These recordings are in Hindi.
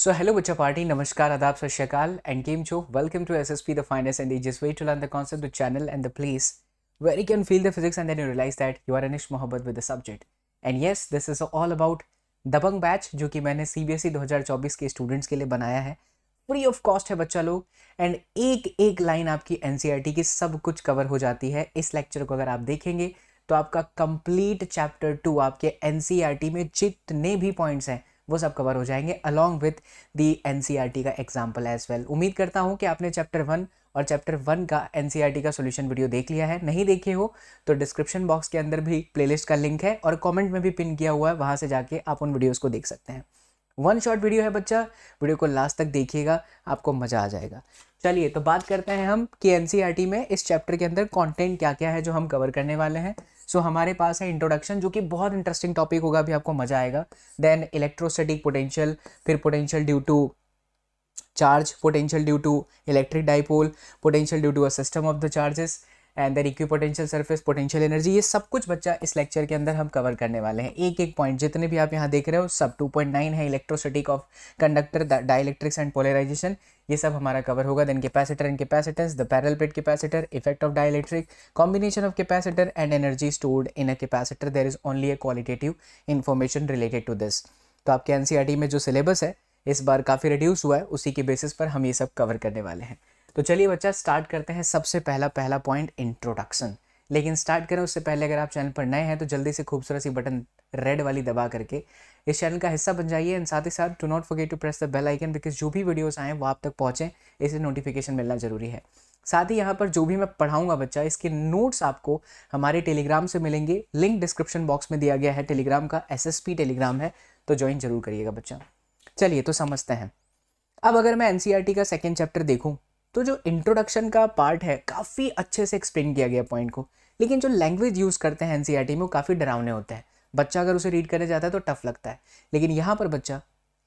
सो हेलो बच्चा पार्टी नमस्कार आदाब सत श्रीकाल एंड गेम जो welcome to S S P the finest and just way to learn the concept the channel and the place where you can feel the physics and then you realise that you are अनिश मोहब्बत with the subject and yes this is all about Dabangg batch जो कि मैंने सी बी एस ई दो हज़ार चौबीस के स्टूडेंट्स के लिए बनाया है फ्री ऑफ कॉस्ट है बच्चा लोग एंड एक एक लाइन आपकी एन सी आर टी की सब कुछ कवर हो जाती है इस लेक्चर को अगर आप देखेंगे तो आपका कंप्लीट चैप्टर टू आपके एन सी आर टी में जितने भी पॉइंट्स हैं वो सब कवर हो जाएंगे अलॉन्ग विथ दी एन का एग्जाम्पल एज वेल उम्मीद करता हूँ कि आपने चैप्टर वन और चैप्टर वन का एन e का सोल्यूशन वीडियो देख लिया है नहीं देखे हो तो डिस्क्रिप्शन बॉक्स के अंदर भी प्लेलिस्ट का लिंक है और कमेंट में भी पिन किया हुआ है वहाँ से जाके आप उन वीडियोज़ को देख सकते हैं वन शॉट वीडियो है बच्चा वीडियो को लास्ट तक देखिएगा आपको मज़ा आ जाएगा चलिए तो बात करते हैं हम कि एन e में इस चैप्टर के अंदर कॉन्टेंट क्या क्या है जो हम कवर करने वाले हैं सो so, हमारे पास है इंट्रोडक्शन जो कि बहुत इंटरेस्टिंग टॉपिक होगा अभी आपको मज़ा आएगा देन इलेक्ट्रोस्टैटिक पोटेंशियल फिर potential due to charge potential due to electric dipole potential due to a system of the charges and there equipotential surface potential energy ये सब कुछ बच्चा इस लेक्चर के अंदर हम कवर करने वाले हैं एक एक पॉइंट जितने भी आप यहाँ देख रहे हो सब 2.9 है electrostatic of conductor dielectrics and polarisation ये सब हमारा कवर होगा then capacitor and capacitance the parallel plate capacitor effect of dielectric combination of capacitor and energy stored in a capacitor there is only a qualitative information related to this तो आपके एन e में जो सिलेबस है इस बार काफ़ी रिड्यूस हुआ है उसी के बेसिस पर हम ये सब कवर करने वाले हैं तो चलिए बच्चा स्टार्ट करते हैं सबसे पहला पहला पॉइंट इंट्रोडक्शन लेकिन स्टार्ट करें उससे पहले अगर आप चैनल पर नए हैं तो जल्दी से खूबसूरत सी बटन रेड वाली दबा करके इस चैनल का हिस्सा बन जाइए एंड साथ ही साथ do not forget to press the bell icon because जो भी वीडियोस आएँ वो आप तक पहुँचें इसे नोटिफिकेशन मिलना ज़रूरी है साथ ही यहाँ पर जो भी मैं पढ़ाऊंगा बच्चा इसके नोट्स आपको हमारे टेलीग्राम से मिलेंगे लिंक डिस्क्रिप्शन बॉक्स में दिया गया है टेलीग्राम का एस टेलीग्राम है तो ज्वाइन जरूर करिएगा बच्चा चलिए तो समझते हैं अब अगर मैं एन e का सेकेंड चैप्टर देखूँ तो जो इंट्रोडक्शन का पार्ट है काफ़ी अच्छे से एक्सप्लेन किया गया पॉइंट को लेकिन जो लैंग्वेज यूज़ करते हैं एन e में वो काफ़ी डरावने होते हैं बच्चा अगर उसे रीड करने जाता है तो टफ लगता है लेकिन यहाँ पर बच्चा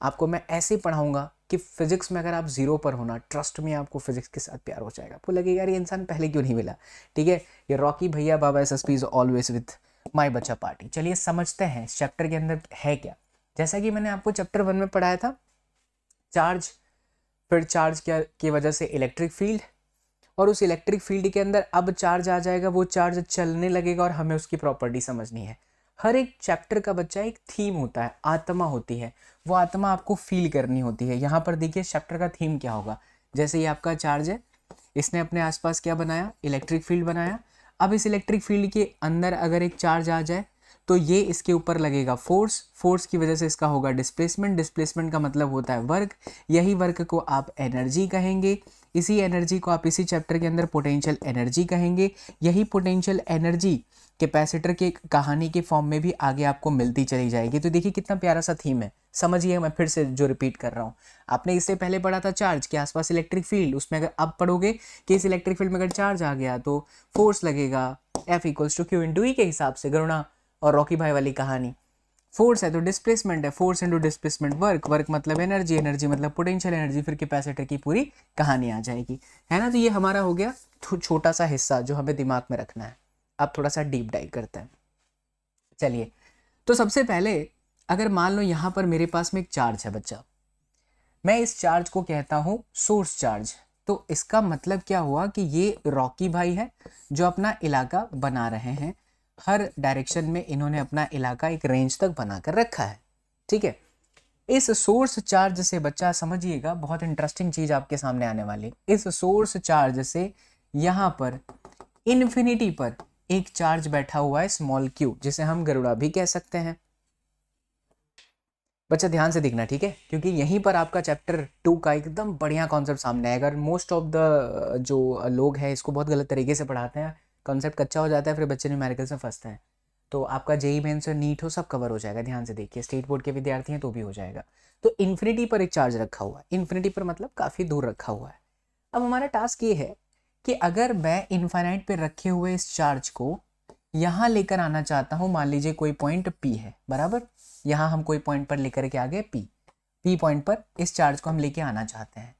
आपको मैं ऐसे पढ़ाऊंगा कि फिजिक्स में अगर आप जीरो पर होना ट्रस्ट में आपको फिजिक्स के साथ प्यार हो जाएगा आपको लगेगा यार ये इंसान पहले क्यों नहीं मिला ठीक है ये रॉकी भैया बाबा S S P is always with my बच्चा पार्टी चलिए समझते हैं इस चैप्टर के अंदर है क्या जैसा कि मैंने आपको चैप्टर वन में पढ़ाया था चार्ज फिर चार्ज क्या की वजह से इलेक्ट्रिक फील्ड और उस इलेक्ट्रिक फील्ड के अंदर अब चार्ज आ जाएगा वो चार्ज चलने लगेगा और हमें उसकी प्रॉपर्टी समझनी है हर एक चैप्टर का बच्चा एक थीम होता है आत्मा होती है वो आत्मा आपको फील करनी होती है यहाँ पर देखिए चैप्टर का थीम क्या होगा जैसे ये आपका चार्ज है इसने अपने आसपास क्या बनाया इलेक्ट्रिक फील्ड बनाया अब इस इलेक्ट्रिक फील्ड के अंदर अगर एक चार्ज आ जाए तो ये इसके ऊपर लगेगा फोर्स फोर्स की वजह से इसका होगा डिस्प्लेसमेंट डिस्प्लेसमेंट का मतलब होता है वर्क यही वर्क को आप एनर्जी कहेंगे इसी एनर्जी को आप इसी चैप्टर के अंदर पोटेंशियल एनर्जी कहेंगे यही पोटेंशियल एनर्जी कैपेसिटर के कहानी के फॉर्म में भी आगे आपको मिलती चली जाएगी तो देखिए कितना प्यारा सा थीम है समझिए मैं फिर से जो रिपीट कर रहा हूँ आपने इससे पहले पढ़ा था चार्ज के आसपास इलेक्ट्रिक फील्ड उसमें अगर अब पढ़ोगे कि इस इलेक्ट्रिक फील्ड में अगर चार्ज आ गया तो फोर्स लगेगा F equals to Q in E के हिसाब से करुणा और रॉकी भाई वाली कहानी फोर्स है तो डिस्प्लेसमेंट है force into displacement work work मतलब एनर्जी एनर्जी मतलब पोटेंशियल एनर्जी फिर कैपेसिटर की पूरी कहानी आ जाएगी है ना तो ये हमारा हो गया छोटा सा हिस्सा जो हमें दिमाग में रखना है अब थोड़ा सा डीप डाइव करते हैं चलिए तो सबसे पहले अगर मान लो यहाँ पर मेरे पास में एक चार्ज है बच्चा मैं इस चार्ज को कहता हूँ सोर्स चार्ज तो इसका मतलब क्या हुआ कि ये रॉकी भाई है जो अपना इलाका बना रहे हैं हर डायरेक्शन में इन्होंने अपना इलाका एक रेंज तक बना कर रखा है ठीक है इस सोर्स चार्ज से बच्चा समझिएगा बहुत इंटरेस्टिंग चीज़ आपके सामने आने वाली इस सोर्स चार्ज से यहाँ पर इन्फिनिटी पर एक चार्ज बैठा हुआ है स्मॉल क्यू जिसे हम गरुड़ा भी कह सकते हैं बच्चा ध्यान से देखना ठीक है क्योंकि यहीं पर आपका चैप्टर टू का एकदम बढ़िया कॉन्सेप्ट सामने आएगा मोस्ट ऑफ द जो लोग हैं इसको बहुत गलत तरीके से पढ़ाते हैं कॉन्सेप्ट कच्चा हो जाता है फिर बच्चे न्यूमेरिकल्स में फंसते हैं तो आपका जेई मेन्स और नीट हो सब कवर हो जाएगा ध्यान से देखिए स्टेट बोर्ड के विद्यार्थी हैं तो भी हो जाएगा तो इन्फिनिटी पर एक चार्ज रखा हुआ है इन्फिनिटी पर मतलब काफ़ी दूर रखा हुआ है अब हमारा टास्क ये है कि अगर मैं इन्फाइनाइट पर रखे हुए इस चार्ज को यहाँ लेकर आना चाहता हूँ मान लीजिए कोई पॉइंट पी है बराबर यहाँ हम कोई पॉइंट पर लेकर के आगे पी पी पॉइंट पर इस चार्ज को हम लेके आना चाहते हैं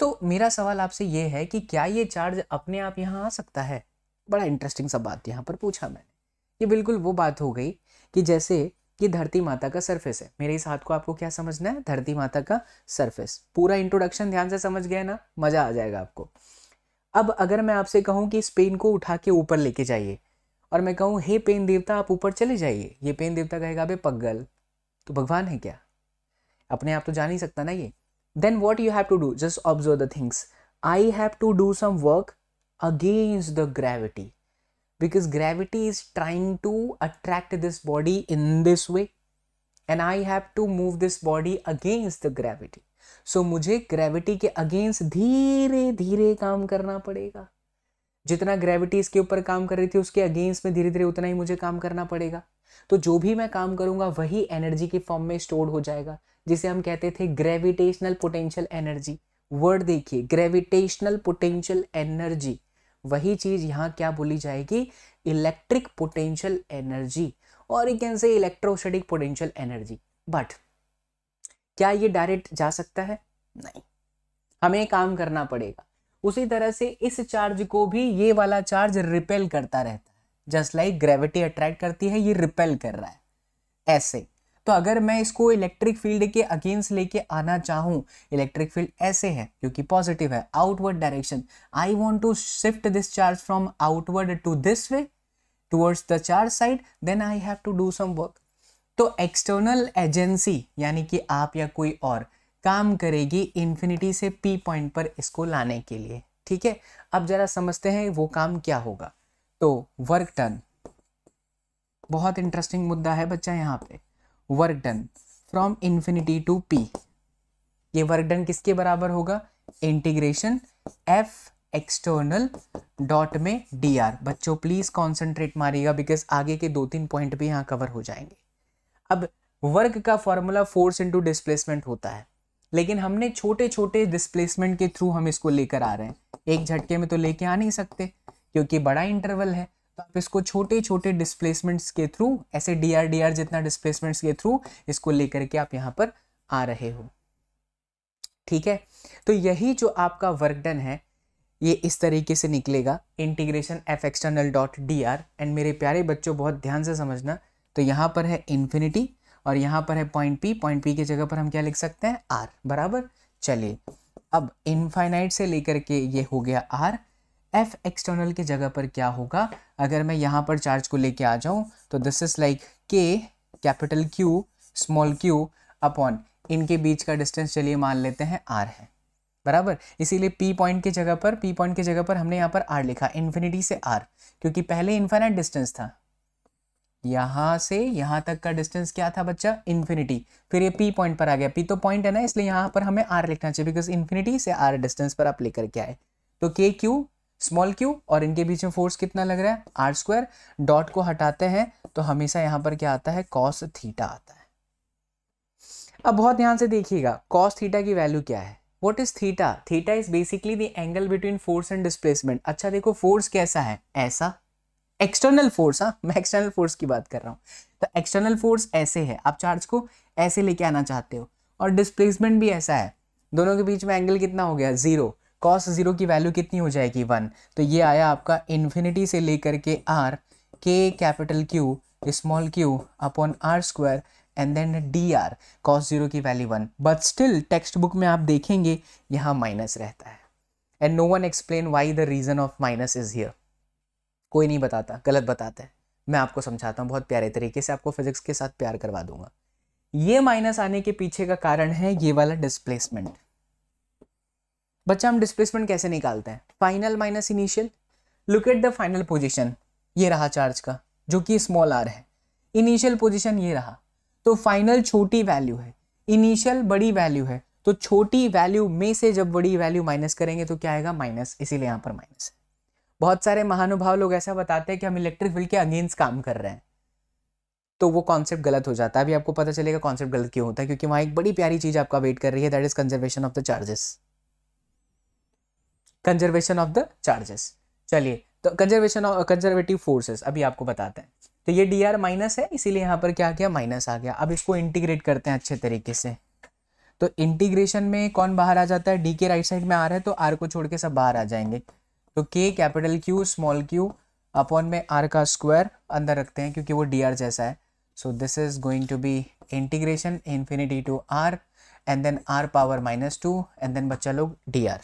तो मेरा सवाल आपसे ये है कि क्या ये चार्ज अपने आप यहाँ आ सकता है बड़ा इंटरेस्टिंग सा बात यहाँ पर पूछा मैंने ये बिल्कुल वो बात हो गई कि जैसे ये धरती माता का सरफेस है मेरे इस हाथ को आपको क्या समझना है धरती माता का सरफेस पूरा इंट्रोडक्शन ध्यान से समझ गया ना मज़ा आ जाएगा आपको अब अगर मैं आपसे कहूँ कि इस पेन को उठा के ऊपर लेके जाइए और मैं कहूँ हे पेन देवता आप ऊपर चले जाइए ये पेन देवता कहेगा अबे पगल तो भगवान है क्या अपने आप तो जान ही सकता ना ये then what you have to do just observe the things I have to do some work against the gravity because gravity is trying to attract this body in this way and I have to move this body against the gravity. So so, मुझे ग्रेविटी के अगेंस्ट धीरे धीरे काम करना पड़ेगा जितना ग्रेविटी इसके ऊपर काम कर रही थी उसके अगेंस्ट में धीरे धीरे उतना ही मुझे काम करना पड़ेगा तो जो भी मैं काम करूंगा वही एनर्जी के फॉर्म में स्टोर हो जाएगा जिसे हम कहते थे ग्रेविटेशनल पोटेंशियल एनर्जी वर्ड देखिए ग्रेविटेशनल पोटेंशियल एनर्जी वही चीज़ यहाँ क्या बोली जाएगी इलेक्ट्रिक पोटेंशियल एनर्जी और you can say electrostatic potential energy but क्या ये डायरेक्ट जा सकता है नहीं हमें काम करना पड़ेगा उसी तरह से इस चार्ज को भी ये वाला चार्ज रिपेल करता रहता है जस्ट लाइक ग्रेविटी अट्रैक्ट करती है ये रिपेल कर रहा है ऐसे तो अगर मैं इसको इलेक्ट्रिक फील्ड के अगेंस्ट लेके आना चाहूं इलेक्ट्रिक फील्ड ऐसे है क्योंकि पॉजिटिव है outward direction I want to shift this charge from outward to this way towards the charge side then I have to do some work तो एक्सटर्नल एजेंसी यानी कि आप या कोई और काम करेगी इन्फिनिटी से पी पॉइंट पर इसको लाने के लिए ठीक है अब जरा समझते हैं वो काम क्या होगा तो वर्क टन बहुत इंटरेस्टिंग मुद्दा है बच्चा यहाँ पे work done from infinity to P ये वर्क डन किसके बराबर होगा इंटीग्रेशन एफ एक्सटर्नल डॉट में डी आर बच्चों प्लीज़ कॉन्सेंट्रेट मारिएगा बिकॉज आगे के दो तीन पॉइंट भी यहाँ कवर हो जाएंगे अब वर्क का फॉर्मूला फोर्स इंटू डिस्प्लेसमेंट होता है लेकिन हमने छोटे छोटे डिस्प्लेसमेंट के थ्रू हम इसको लेकर आ रहे हैं एक झटके में तो लेके आ नहीं सकते क्योंकि बड़ा इंटरवल है तो आप इसको छोटे छोटे डिस्प्लेसमेंट्स के थ्रू ऐसे डी आर डी आर जितना डिस्प्लेसमेंट्स के थ्रू इसको लेकर के आप यहाँ पर आ रहे हो ठीक है तो यही जो आपका वर्क डन है ये इस तरीके से निकलेगा integration F external dot D R and मेरे प्यारे बच्चों बहुत ध्यान से समझना तो यहाँ पर है इन्फिनिटी और यहाँ पर है पॉइंट पी पॉइंट पी की जगह पर हम क्या लिख सकते हैं आर बराबर चलिए अब इनफाइनाइट से लेकर के ये हो गया आर एफ एक्सटर्नल के जगह पर क्या होगा अगर मैं यहाँ पर चार्ज को लेके आ जाऊँ तो this is like K capital Q small Q upon इनके बीच का डिस्टेंस चलिए मान लेते हैं आर है बराबर इसीलिए पी पॉइंट की जगह पर पी पॉइंट की जगह पर हमने यहाँ पर आर लिखा इन्फिनिटी से आर क्योंकि पहले इन्फाइनाइट डिस्टेंस था यहाँ से यहाँ तक का डिस्टेंस क्या था बच्चा इन्फिनिटी फिर ये पी पॉइंट पर आ गया पी तो पॉइंट है ना इसलिए यहाँ पर हमें आर लिखना चाहिए बिकॉज इन्फिनिटी से आर डिस्टेंस पर आप लेकर के आए तो के क्यू स्मॉल क्यू और इनके बीच में फोर्स कितना लग रहा है आर स्क्वायर डॉट को हटाते हैं तो हमेशा यहाँ पर क्या आता है कॉस थीटा आता है अब बहुत ध्यान से देखिएगा कॉस थीटा की वैल्यू क्या है what is theta theta is basically the angle between force and displacement अच्छा देखो फोर्स कैसा है ऐसा एक्सटर्नल फोर्स हाँ मैं एक्सटर्नल फोर्स की बात कर रहा हूँ तो एक्सटर्नल फोर्स ऐसे है आप चार्ज को ऐसे लेके आना चाहते हो और डिस्प्लेसमेंट भी ऐसा है दोनों के बीच में एंगल कितना हो गया जीरो कॉस ज़ीरो की वैल्यू कितनी हो जाएगी वन तो ये आया आपका इन्फिनिटी से लेकर के R K capital Q small Q upon R square and then D R cos zero की value one but still text book में आप देखेंगे यहाँ माइनस रहता है and no one explain why the reason of minus is here कोई नहीं बताता गलत बताता है मैं आपको समझाता हूँ बहुत प्यारे तरीके से आपको फिजिक्स के साथ प्यार करवा दूंगा ये माइनस आने के पीछे का कारण है ये वाला डिस्प्लेसमेंट बच्चा हम डिस्प्लेसमेंट कैसे निकालते हैं final minus initial look at the final position ये रहा चार्ज का जो कि स्मॉल आर है इनिशियल पोजिशन ये रहा तो फाइनल छोटी वैल्यू है इनिशियल बड़ी वैल्यू है तो छोटी वैल्यू में से जब बड़ी वैल्यू माइनस करेंगे तो क्या आएगा माइनस इसीलिए यहाँ पर माइनस बहुत सारे महानुभाव लोग ऐसा बताते हैं कि हम इलेक्ट्रिक फील्ड के अगेंस्ट काम कर रहे हैं तो वो कॉन्सेप्ट गलत हो जाता है अभी आपको पता चलेगा कॉन्सेप्ट गलत क्यों होता है क्योंकि वहाँ एक बड़ी प्यारी चीज़ आपका वेट कर रही है that is conservation of the charges conservation of the charges चलिए तो कंजर्वेशन ऑफ कंजर्वेटिव फोर्सेस अभी आपको बताते हैं तो ये डी आर माइनस है इसीलिए यहाँ पर क्या किया माइनस आ गया अब इसको इंटीग्रेट करते हैं अच्छे तरीके से तो इंटीग्रेशन में कौन बाहर आ जाता है डी के राइट साइड में आ रहा है तो आर को छोड़ के सब बाहर आ जाएंगे तो K capital Q small Q upon में आर का स्क्वायर अंदर रखते हैं क्योंकि वो डी आर जैसा है so this is going to be integration infinity to R and then R power minus two and then बच्चा लोग डी आर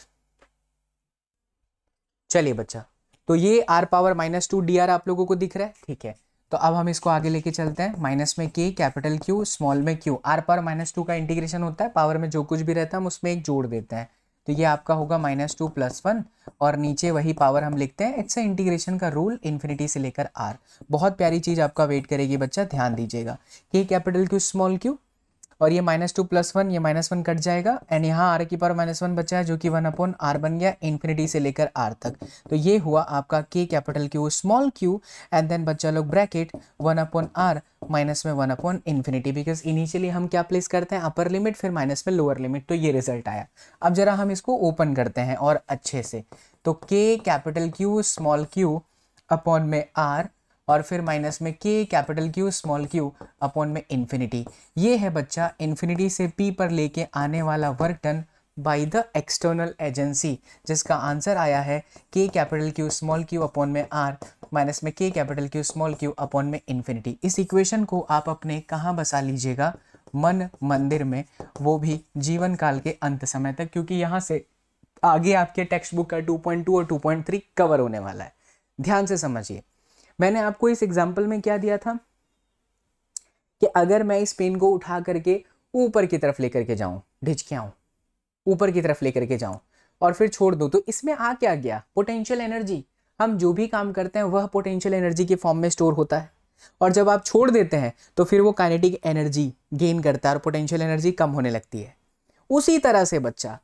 चलिए बच्चा तो ये R power minus two D R आप लोगों को दिख रहा है ठीक है तो अब हम इसको आगे लेके चलते हैं माइनस में के कैपिटल क्यू स्मॉल में Q R power minus two का इंटीग्रेशन होता है पावर में जो कुछ भी रहता है हम उसमें एक जोड़ देते हैं तो ये आपका होगा माइनस टू प्लस वन और नीचे वही पावर हम लिखते हैं इट्स इंटीग्रेशन का रूल इन्फिनिटी से लेकर आर बहुत प्यारी चीज़ आपका वेट करेगी बच्चा ध्यान दीजिएगा के कैपिटल क्यू स्मॉल क्यू और ये माइनस टू प्लस वन ये माइनस वन कट जाएगा एंड यहाँ आर की पावर माइनस वन बचा है जो कि वन अपॉन आर बन गया इन्फिनिटी से लेकर आर तक तो ये हुआ आपका K capital Q small Q and then बच्चा लोग bracket one upon R minus में one upon infinity because initially हम क्या प्लेस करते हैं अपर लिमिट फिर माइनस में लोअर लिमिट तो ये रिजल्ट आया अब जरा हम इसको ओपन करते हैं और अच्छे से तो K capital Q small Q upon में आर और फिर माइनस में K capital Q small Q upon में इन्फिनिटी ये है बच्चा इन्फिनिटी से पी पर लेके आने वाला work done by the external agency जिसका आंसर आया है K capital Q small Q upon में आर माइनस में K capital Q small Q upon में इन्फिनिटी इस इक्वेशन को आप अपने कहाँ बसा लीजिएगा मन मंदिर में वो भी जीवन काल के अंत समय तक क्योंकि यहाँ से आगे आपके टेक्स्ट बुक का 2.2 और 2.3 कवर होने वाला है ध्यान से समझिए मैंने आपको इस एग्जाम्पल में क्या दिया था कि अगर मैं इस पेन को उठा करके ऊपर की तरफ लेकर के जाऊं ढिच के आऊं ऊपर की तरफ लेकर के जाऊं और फिर छोड़ दूं तो इसमें आ क्या गया पोटेंशियल एनर्जी हम जो भी काम करते हैं वह पोटेंशियल एनर्जी के फॉर्म में स्टोर होता है और जब आप छोड़ देते हैं तो फिर वो काइनेटिक एनर्जी गेन करता है और पोटेंशियल एनर्जी कम होने लगती है उसी तरह से बच्चा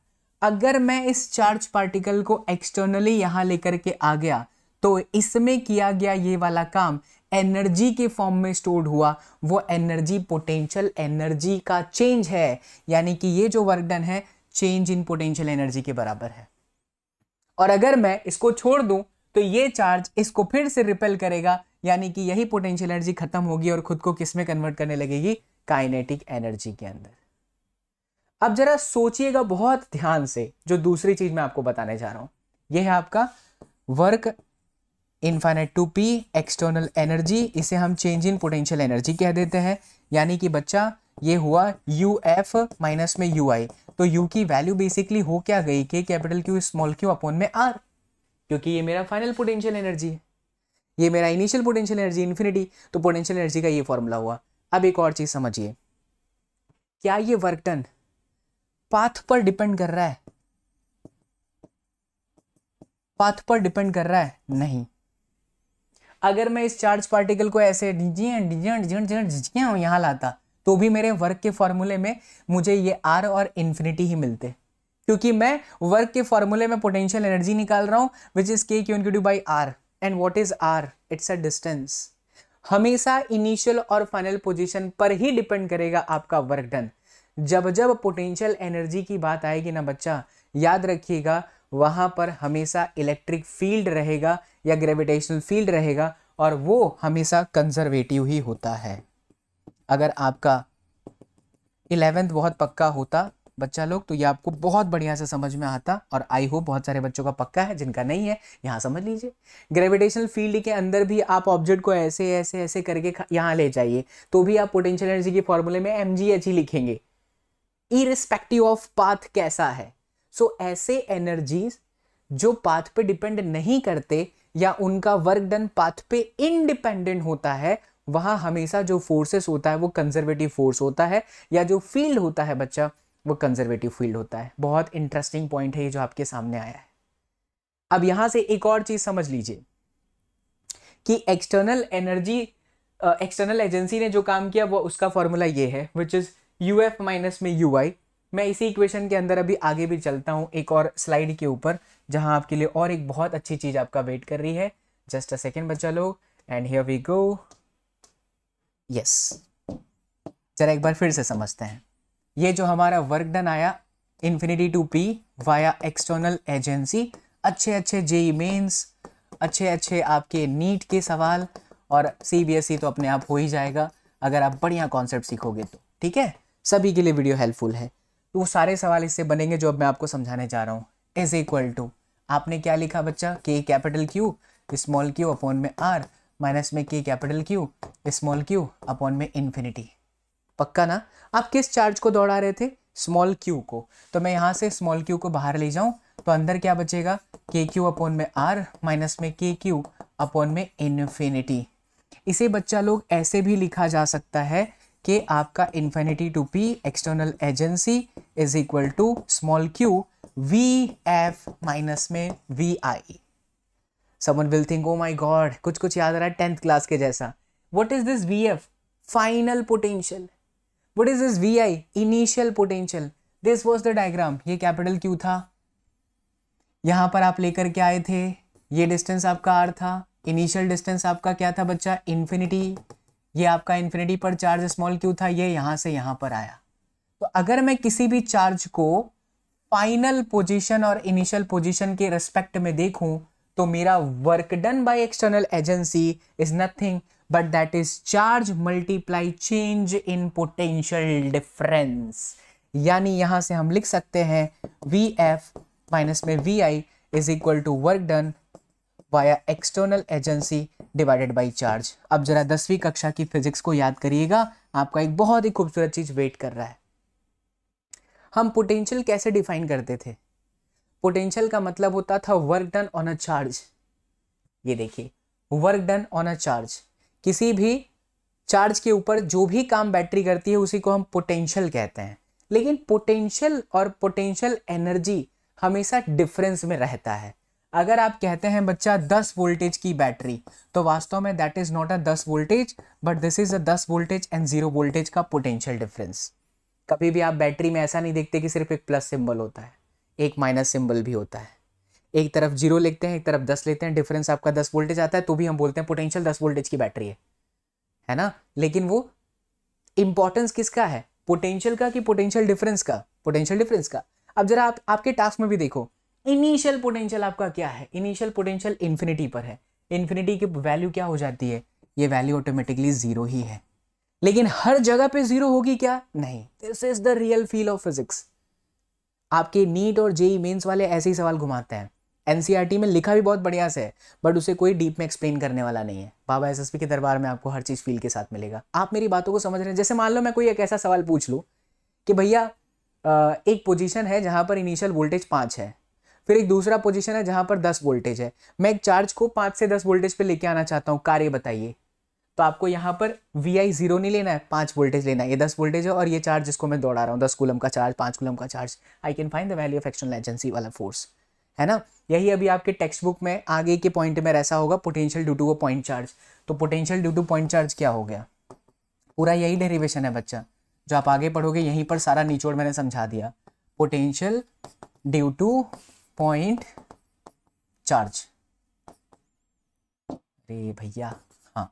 अगर मैं इस चार्ज पार्टिकल को एक्सटर्नली यहाँ लेकर के आ गया तो इसमें किया गया ये वाला काम एनर्जी के फॉर्म में स्टोर्ड हुआ वो एनर्जी पोटेंशियल एनर्जी का चेंज है यानी कि ये जो वर्क डन है चेंज इन पोटेंशियल एनर्जी के बराबर है और अगर मैं इसको छोड़ दूं तो ये चार्ज इसको फिर से रिपेल करेगा यानी कि यही पोटेंशियल एनर्जी खत्म होगी और खुद को किस में कन्वर्ट करने लगेगी काइनेटिक एनर्जी के अंदर अब जरा सोचिएगा बहुत ध्यान से जो दूसरी चीज मैं आपको बताने जा रहा हूं यह है आपका work infinite to P external energy इसे हम चेंज इन पोटेंशियल एनर्जी कह देते हैं यानी कि बच्चा ये हुआ यू एफ माइनस में यू आई तो यू की वैल्यू बेसिकली हो क्या गई K capital Q small Q upon में आर क्योंकि ये मेरा फाइनल पोटेंशियल एनर्जी है ये मेरा इनिशियल पोटेंशियल एनर्जी इन्फिनिटी तो पोटेंशियल एनर्जी का ये फॉर्मूला हुआ अब एक और चीज़ समझिए क्या ये वर्क डन पाथ पर डिपेंड कर रहा है पाथ पर डिपेंड कर रहा है नहीं अगर मैं इस चार्ज पार्टिकल को ऐसे डिजियन डिजियन डिजियन डिजियन यहाँ लाता तो भी मेरे वर्क के फॉर्मूले में मुझे ये आर और इन्फिनिटी ही मिलते क्योंकि मैं वर्क के फॉर्मूले में पोटेंशियल एनर्जी निकाल रहा हूँ which is K Q in Q by R and what is R it's a distance हमेशा इनिशियल और फाइनल पोजिशन पर ही डिपेंड करेगा आपका वर्क डन जब जब पोटेंशियल एनर्जी की बात आएगी ना बच्चा याद रखिएगा वहाँ पर हमेशा इलेक्ट्रिक फील्ड रहेगा या ग्रेविटेशनल फील्ड रहेगा और वो हमेशा कंजर्वेटिव ही होता है अगर आपका इलेवेंथ बहुत पक्का होता बच्चा लोग तो ये आपको बहुत बढ़िया से समझ में आता और आई होप बहुत सारे बच्चों का पक्का है जिनका नहीं है यहाँ समझ लीजिए ग्रेविटेशनल फील्ड के अंदर भी आप ऑब्जेक्ट को ऐसे ऐसे ऐसे करके यहाँ ले जाइए तो भी आप पोटेंशियल एनर्जी के फॉर्मूले में एम ही e लिखेंगे इरिस्पेक्टिव ऑफ पाथ कैसा है सो so, ऐसे एनर्जीज जो पाथ पे डिपेंड नहीं करते या उनका वर्क डन पाथ पे इनडिपेंडेंट होता है वहां हमेशा जो फोर्सेस होता है वो कंजर्वेटिव फोर्स होता है या जो फील्ड होता है बच्चा वो कंजर्वेटिव फील्ड होता है बहुत इंटरेस्टिंग पॉइंट है ये जो आपके सामने आया है अब यहां से एक और चीज़ समझ लीजिए कि एक्सटर्नल एनर्जी एक्सटर्नल एजेंसी ने जो काम किया वो उसका फॉर्मूला ये है which is U F minus में यू आई मैं इसी इक्वेशन के अंदर अभी आगे भी चलता हूँ एक और स्लाइड के ऊपर जहाँ आपके लिए और एक बहुत अच्छी चीज़ आपका वेट कर रही है जस्ट अ सेकेंड बच्चा लोग and here we go yes जरा एक बार फिर से समझते हैं ये जो हमारा वर्क डन आया infinity to P via external agency अच्छे अच्छे जेई मेन्स अच्छे अच्छे आपके नीट के सवाल और सी e तो अपने आप हो ही जाएगा अगर आप बढ़िया कॉन्सेप्ट सीखोगे तो ठीक है सभी के लिए वीडियो हेल्पफुल है तो वो सारे सवाल इससे बनेंगे जो अब मैं आपको समझाने जा रहा हूँ इज इक्वल टू आपने क्या लिखा बच्चा K capital Q small Q upon में आर माइनस में K capital Q small Q upon में इन्फिनिटी पक्का ना आप किस चार्ज को दौड़ा रहे थे स्मॉल क्यू को तो मैं यहाँ से स्मॉल क्यू को बाहर ले जाऊँ तो अंदर क्या बचेगा के क्यू अपॉन में आर माइनस में के क्यू अपॉन में इन्फिनिटी इसे बच्चा लोग ऐसे भी लिखा जा सकता है कि आपका infinity to P external agency is equal to small Q V F minus में V I someone will think oh my God कुछ कुछ याद आ रहा है टेंथ क्लास के जैसा what is this V F final potential what is this V I initial potential this was the diagram ये कैपिटल क्यू था यहां पर आप लेकर के आए थे ये डिस्टेंस आपका आर था इनिशियल डिस्टेंस आपका क्या था बच्चा इन्फिनिटी ये आपका इन्फिनिटी पर चार्ज स्मॉल क्यू था ये यहां से यहाँ पर आया तो अगर मैं किसी भी चार्ज को फाइनल पोजीशन और इनिशियल पोजीशन के रेस्पेक्ट में देखूं तो मेरा work done by external agency is nothing but that is charge multiply change in potential difference यानी यहां से हम लिख सकते हैं वी एफ माइनस में V I is equal to work done via external agency divided by charge अब जरा दसवीं कक्षा की फिजिक्स को याद करिएगा आपका एक बहुत ही खूबसूरत चीज वेट कर रहा है हम पोटेंशियल कैसे डिफाइन करते थे पोटेंशियल का मतलब होता था work done on a charge ये देखिए work done on a charge किसी भी चार्ज के ऊपर जो भी काम बैटरी करती है उसी को हम पोटेंशियल कहते हैं लेकिन पोटेंशियल और पोटेंशियल एनर्जी हमेशा डिफरेंस में रहता है अगर आप कहते हैं बच्चा 10 वोल्टेज की बैटरी तो वास्तव में that is not a 10 voltage but this is a 10 voltage and zero voltage का पोटेंशियल डिफरेंस कभी भी आप बैटरी में ऐसा नहीं देखते कि सिर्फ एक प्लस सिंबल होता है एक माइनस सिंबल भी होता है एक तरफ जीरो लिखते हैं एक तरफ दस लेते हैं डिफरेंस आपका दस वोल्टेज आता है तो भी हम बोलते हैं पोटेंशियल दस वोल्टेज की बैटरी है है ना लेकिन वो इंपॉर्टेंस किसका है पोटेंशियल का कि पोटेंशियल डिफरेंस का पोटेंशियल डिफरेंस का अब जरा आप आपके टास्क में भी देखो इनिशियल पोटेंशियल आपका क्या है इनिशियल पोटेंशियल इन्फिनिटी पर है इन्फिनिटी की वैल्यू क्या हो जाती है ये वैल्यू ऑटोमेटिकली ज़ीरो ही है लेकिन हर जगह पे ज़ीरो होगी क्या नहीं this is the real feel of physics आपके नीट और जेई मेन्स वाले ऐसे ही सवाल घुमाते हैं एनसीईआरटी e में लिखा भी बहुत बढ़िया से है बट उसे कोई डीप में एक्सप्लेन करने वाला नहीं है बाबा एसएसपी के दरबार में आपको हर चीज़ फील के साथ मिलेगा आप मेरी बातों को समझ रहे हैं जैसे मान लो मैं कोई एक ऐसा सवाल पूछ लूँ कि भैया एक पोजीशन है जहाँ पर इनिशियल वोल्टेज पांच है फिर एक दूसरा पोजिशन है जहां पर दस वोल्टेज है मैं एक चार्ज को पांच से दस वोल्टेज पर लेके आना चाहता हूँ कार्य बताइए तो आपको यहाँ पर वी आई जीरो नहीं लेना है पांच वोल्टेज लेना है ये दस वोल्टेज है और ये चार्ज जिसको मैं दौड़ा रहा हूँ दस कुलम का चार्ज पांच कुलम का charge I can find the value of action agency वाला फोर्स है ना यही अभी आपके टेक्स्ट बुक में आगे के पॉइंट में ऐसा होगा पोटेंशियल ड्यू टू वो पॉइंट चार्ज तो potential due to point charge क्या हो गया पूरा यही डेरिवेशन है बच्चा जो आप आगे पढ़ोगे यहीं पर सारा निचोड़ मैंने समझा दिया potential due to point charge अरे भैया हाँ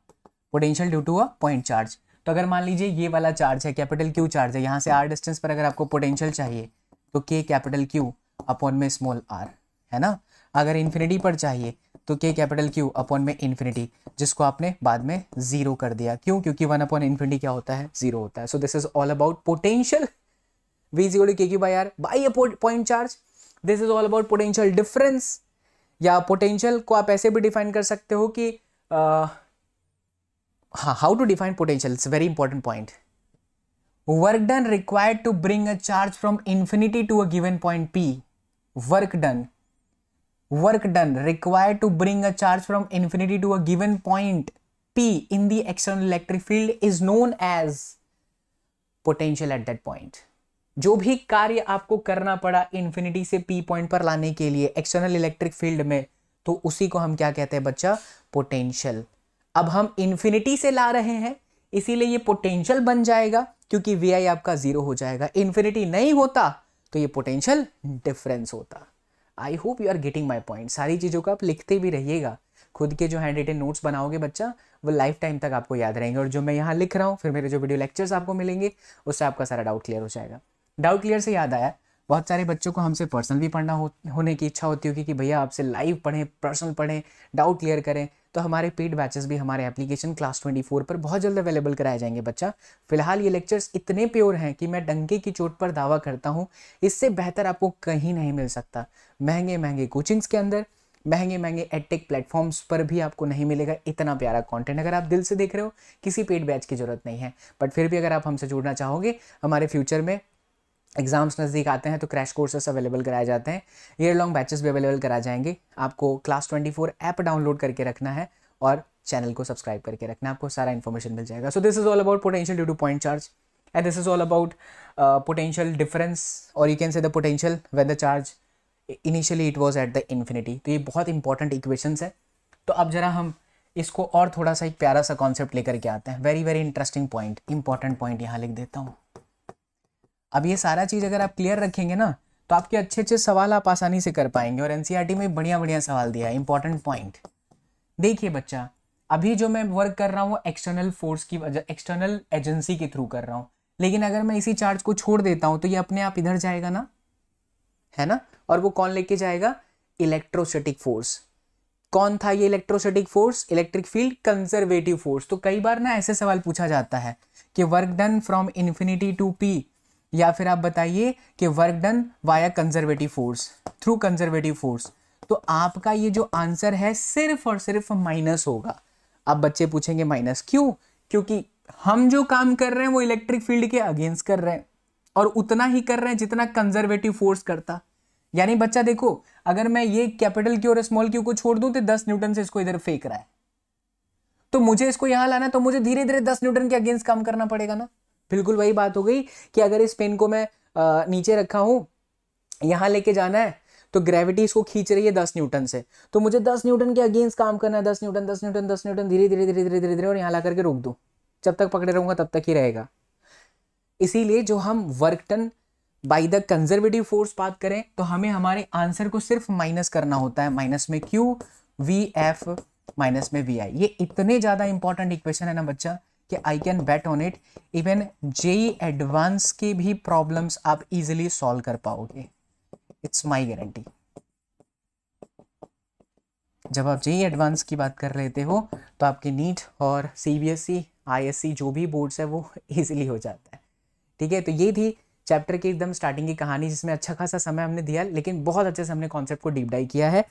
potential due to a point charge तो अगर मान लीजिए ये वाला चार्ज है कैपिटल क्यू चार्ज है यहाँ से आर डिस्टेंस पर अगर आपको पोटेंशियल चाहिए तो के कैपिटल क्यू अपॉन में स्मॉल आर है ना अगर इन्फिनिटी पर चाहिए तो के कैपिटल क्यू अपॉन में इन्फिनिटी जिसको आपने बाद में जीरो कर दिया क्यों क्योंकि वन अपॉन इन्फिनिटी क्या होता है जीरो होता है so this is all about potential V zero K Q by R by a point charge this is all about potential difference या पोटेंशियल को आप ऐसे भी डिफाइन कर सकते हो कि uh, हाँ how to define potential it's very important point work done required to bring a charge from infinity to a given point P work done work done required to bring a charge from infinity to a given point P in the external electric field is known as potential at that point जो भी कार्य आपको करना पड़ा इन्फिनिटी से पी पॉइंट पर लाने के लिए एक्सटर्नल इलेक्ट्रिक फील्ड में तो उसी को हम क्या कहते हैं बच्चा पोटेंशियल अब हम इन्फिनिटी से ला रहे हैं इसीलिए ये पोटेंशियल बन जाएगा क्योंकि वी आई आपका जीरो हो जाएगा इन्फिनिटी नहीं होता तो ये पोटेंशियल डिफरेंस होता I hope you are getting my point सारी चीज़ों को आप लिखते भी रहिएगा खुद के जो हैंड रिटेन नोट्स बनाओगे बच्चा वो लाइफ टाइम तक आपको याद रहेंगे और जो मैं यहाँ लिख रहा हूँ फिर मेरे जो वीडियो लेक्चर्स आपको मिलेंगे उससे आपका सारा डाउट क्लियर हो जाएगा डाउट क्लियर से याद आया बहुत सारे बच्चों को हमसे पर्सनल भी पढ़ना हो, होने की इच्छा होती होगी कि भैया आपसे लाइव पढ़ें पर्सनल पढ़ें डाउट क्लियर करें तो हमारे पेड बैचेस भी हमारे एप्लीकेशन क्लास 24 पर बहुत जल्द अवेलेबल कराए जाएंगे बच्चा फिलहाल ये लेक्चर्स इतने प्योर हैं कि मैं डंके की चोट पर दावा करता हूँ इससे बेहतर आपको कहीं नहीं मिल सकता महंगे महंगे कोचिंग्स के अंदर महंगे महंगे एडटेक प्लेटफॉर्म्स पर भी आपको नहीं मिलेगा इतना प्यारा कंटेंट अगर आप दिल से देख रहे हो किसी पेड बैच की ज़रूरत नहीं है बट फिर भी अगर आप हमसे जुड़ना चाहोगे हमारे फ्यूचर में एग्ज़ाम्स नज़दीक आते हैं तो क्रैश कोर्सेस अवेलेबल कराए जाते हैं ईयर लॉन्ग बैचेस भी अवेलेबल कराए जाएंगे आपको class twenty four app download करके रखना है और चैनल को सब्सक्राइब करके रखना है आपको सारा इन्फॉर्मेशन मिल जाएगा so this is all about potential due to point charge and this is all about potential difference और you can say the potential when the charge initially it was at the infinity तो ये बहुत इंपॉर्टेंट इक्वेशंस है तो अब ज़रा हम इसको और थोड़ा सा एक प्यारा सा कॉन्सेप्ट लेकर के आते हैं very very interesting point important point यहाँ लिख देता हूँ अब ये सारा चीज़ अगर आप क्लियर रखेंगे ना तो आपके अच्छे अच्छे सवाल आप आसानी से कर पाएंगे और एन e में बढ़िया बढ़िया सवाल दिया है इंपॉर्टेंट पॉइंट देखिए बच्चा अभी जो मैं वर्क कर रहा हूँ वो एक्सटर्नल फोर्स की वजह एक्सटर्नल एजेंसी के थ्रू कर रहा हूँ लेकिन अगर मैं इसी चार्ज को छोड़ देता हूँ तो ये अपने आप इधर जाएगा ना है ना और वो कौन लेके जाएगा इलेक्ट्रोसिटिक फोर्स कौन था ये electrostatic force electric field conservative force तो कई बार ना ऐसे सवाल पूछा जाता है कि work done from infinity to P या फिर आप बताइए कि work done via conservative force through conservative force तो आपका ये जो आंसर है सिर्फ और सिर्फ माइनस होगा अब बच्चे पूछेंगे माइनस क्यों क्योंकि हम जो काम कर रहे हैं वो इलेक्ट्रिक फील्ड के अगेंस्ट कर रहे हैं और उतना ही कर रहे हैं जितना कंजर्वेटिव फोर्स करता यानी बच्चा देखो अगर मैं ये कैपिटल क्यू और स्मॉल क्यू को छोड़ दूं तो दस न्यूटन से इसको इधर फेंक रहा है तो मुझे इसको यहां लाना तो मुझे धीरे धीरे दस न्यूटन के अगेंस्ट काम करना पड़ेगा ना बिल्कुल वही बात हो गई कि अगर इस पेन को मैं आ, नीचे रखा हूँ यहाँ लेके जाना है तो ग्रेविटी इसको खींच रही है दस न्यूटन से तो मुझे दस न्यूटन के अगेंस्ट काम करना है दस न्यूटन दस न्यूटन दस न्यूटन धीरे धीरे धीरे धीरे धीरे धीरे और यहाँ ला करके रोक दूँ जब तक पकड़े रहूँगा तब तक ही रहेगा इसीलिए जो हम work done by the conservative force बात करें तो हमें हमारे आंसर को सिर्फ माइनस करना होता है माइनस में क्यू वी एफ माइनस में वी आई ये इतने ज़्यादा इंपॉर्टेंट इक्वेशन है ना बच्चा कि I can bet on it even JEE advance की भी प्रॉब्लम्स आप इजिली सॉल्व कर पाओगे इट्स माई गारंटी जब आप जे एडवांस e की बात कर लेते हो तो आपकी नीट और सीबीएसई सी e, e जो भी बोर्ड्स है वो इजिली हो जाता है ठीक है तो ये थी चैप्टर की एकदम स्टार्टिंग की कहानी जिसमें अच्छा खासा समय हमने दिया लेकिन बहुत अच्छे से हमने कॉन्सेप्ट को डीप डाइव किया है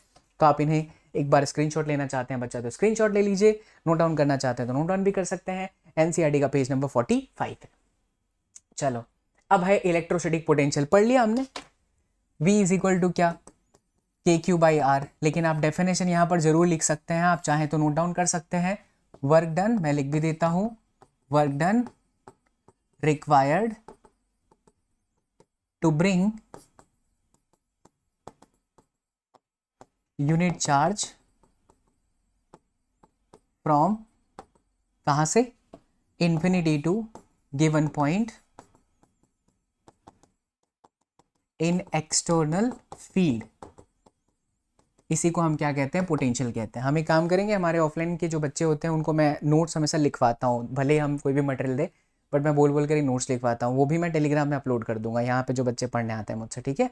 तो आप इन्हें एक बार स्क्रीनशॉट लेना चाहते हैं बच्चा तो स्क्रीनशॉट ले लीजिए नोट डाउन करना चाहते हैं तो नोट डाउन भी कर सकते हैं एनसीईआरटी e का पेज नंबर फोर्टी फाइव है चलो अब है इलेक्ट्रोस्टैटिक पोटेंशियल पढ़ लिया हमने वी इज इक्वल टू क्या के क्यू बाई आर लेकिन आप डेफिनेशन यहां पर जरूर लिख सकते हैं आप चाहें तो नोट डाउन कर सकते हैं वर्क डन मैं लिख भी देता हूं work done required to bring unit charge from कहां से infinity to given point in external field इसी को हम क्या कहते हैं पोटेंशियल कहते हैं हम एक काम करेंगे हमारे ऑफलाइन के जो बच्चे होते हैं उनको मैं नोट्स हमेशा लिखवाता हूँ भले हम कोई भी मटेरियल दे बट मैं बोल बोल कर ही नोट्स लिखवाता हूँ वो भी मैं टेलीग्राम में अपलोड कर दूंगा यहाँ पे जो बच्चे पढ़ने आते हैं मुझसे ठीक है